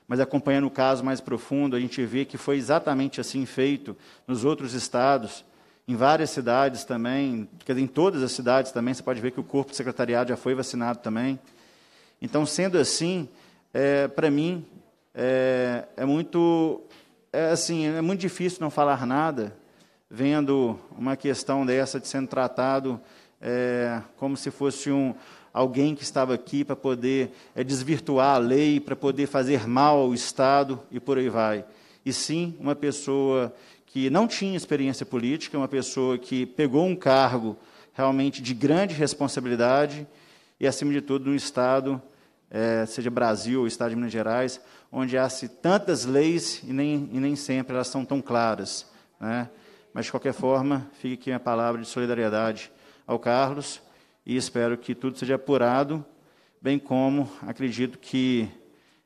mas acompanhando o caso mais profundo, a gente vê que foi exatamente assim feito nos outros estados, em várias cidades também, quer dizer, em todas as cidades também, você pode ver que o corpo secretariado já foi vacinado também. Então, sendo assim, é, para mim, é, é muito é, assim, é muito difícil não falar nada, vendo uma questão dessa de sendo tratado é, como se fosse um, alguém que estava aqui para poder é, desvirtuar a lei, para poder fazer mal ao Estado e por aí vai. E sim, uma pessoa que não tinha experiência política, uma pessoa que pegou um cargo realmente de grande responsabilidade e, acima de tudo, no Estado, é, seja Brasil ou Estado de Minas Gerais, onde há-se tantas leis e nem, e nem sempre elas são tão claras. Né? Mas, de qualquer forma, fica aqui a palavra de solidariedade ao Carlos, e espero que tudo seja apurado, bem como acredito que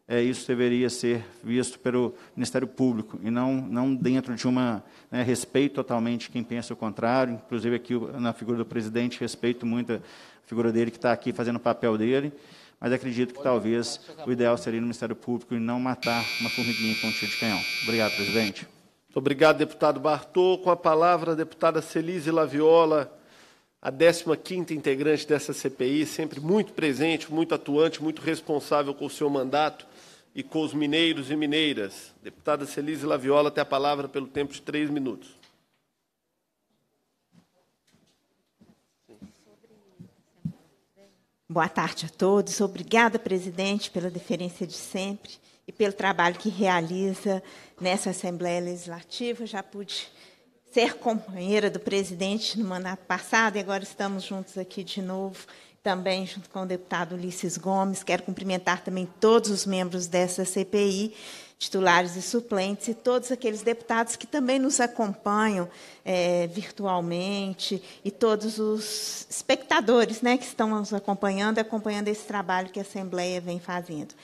é, isso deveria ser visto pelo Ministério Público e não, não dentro de uma né, respeito totalmente quem pensa o contrário, inclusive aqui na figura do presidente respeito muito a figura dele que está aqui fazendo o papel dele, mas acredito que talvez o ideal seria no Ministério Público e não matar uma formiguinha com um tiro de canhão. Obrigado, presidente. obrigado, deputado Bartô. Com a palavra, a deputada Celise Laviola, a 15ª integrante dessa CPI, sempre muito presente, muito atuante, muito responsável com o seu mandato e com os mineiros e mineiras. Deputada Celise Laviola tem a palavra pelo tempo de três minutos. Boa tarde a todos. Obrigada, presidente, pela deferência de sempre e pelo trabalho que realiza nessa Assembleia Legislativa. Já pude ser companheira do presidente no mandato passado e agora estamos juntos aqui de novo, também junto com o deputado Ulisses Gomes. Quero cumprimentar também todos os membros dessa CPI, titulares e suplentes, e todos aqueles deputados que também nos acompanham é, virtualmente e todos os espectadores né, que estão nos acompanhando, acompanhando esse trabalho que a Assembleia vem fazendo.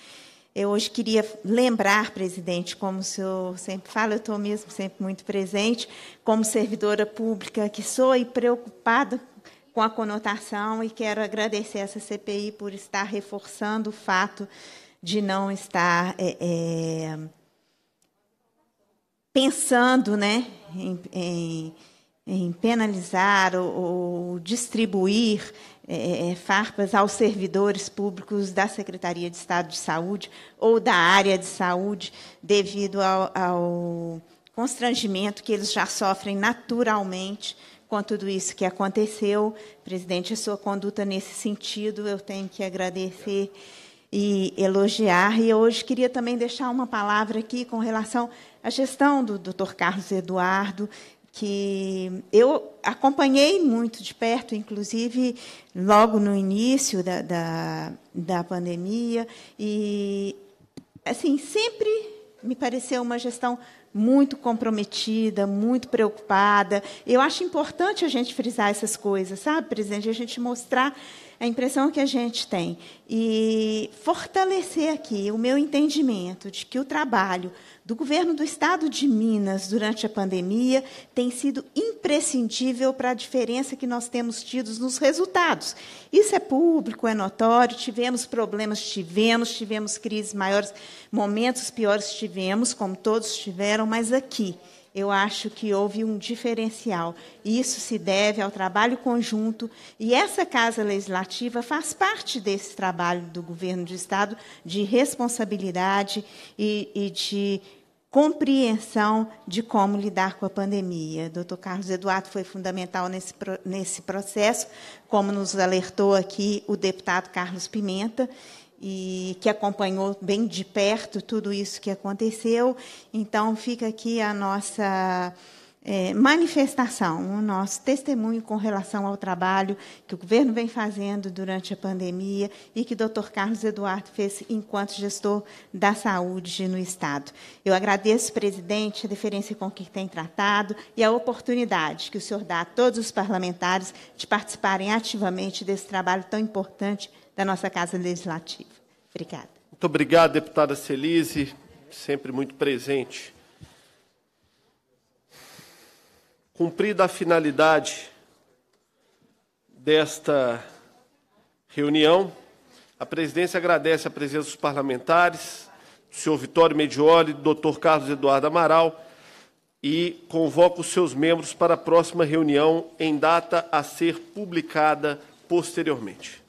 Eu hoje queria lembrar, presidente, como o senhor sempre fala, eu estou mesmo sempre muito presente, como servidora pública que sou e preocupada com a conotação, e quero agradecer essa CPI por estar reforçando o fato de não estar é, é, pensando né, em, em, em penalizar ou, ou distribuir é, é, é, farpas aos servidores públicos da Secretaria de Estado de Saúde ou da área de saúde, devido ao, ao constrangimento que eles já sofrem naturalmente com tudo isso que aconteceu. Presidente, a sua conduta nesse sentido eu tenho que agradecer e elogiar. E hoje queria também deixar uma palavra aqui com relação à gestão do Dr. Carlos Eduardo que eu acompanhei muito de perto, inclusive logo no início da, da, da pandemia, e assim sempre me pareceu uma gestão muito comprometida, muito preocupada. Eu acho importante a gente frisar essas coisas, sabe, presidente? A gente mostrar a impressão que a gente tem e fortalecer aqui o meu entendimento de que o trabalho do governo do estado de Minas durante a pandemia tem sido imprescindível para a diferença que nós temos tido nos resultados. Isso é público, é notório, tivemos problemas, tivemos, tivemos crises maiores, momentos piores tivemos, como todos tiveram, mas aqui eu acho que houve um diferencial. Isso se deve ao trabalho conjunto e essa Casa Legislativa faz parte desse trabalho do governo do Estado de responsabilidade e, e de compreensão de como lidar com a pandemia. Dr. Carlos Eduardo foi fundamental nesse, nesse processo, como nos alertou aqui o deputado Carlos Pimenta, e que acompanhou bem de perto tudo isso que aconteceu. Então, fica aqui a nossa é, manifestação, o nosso testemunho com relação ao trabalho que o governo vem fazendo durante a pandemia e que o doutor Carlos Eduardo fez enquanto gestor da saúde no Estado. Eu agradeço, presidente, a deferência com que tem tratado e a oportunidade que o senhor dá a todos os parlamentares de participarem ativamente desse trabalho tão importante da nossa Casa Legislativa. Obrigada. Muito obrigado, deputada Celise, sempre muito presente. Cumprida a finalidade desta reunião, a presidência agradece a presença dos parlamentares, do senhor Vitório Medioli, do Dr. Carlos Eduardo Amaral, e convoca os seus membros para a próxima reunião em data a ser publicada posteriormente.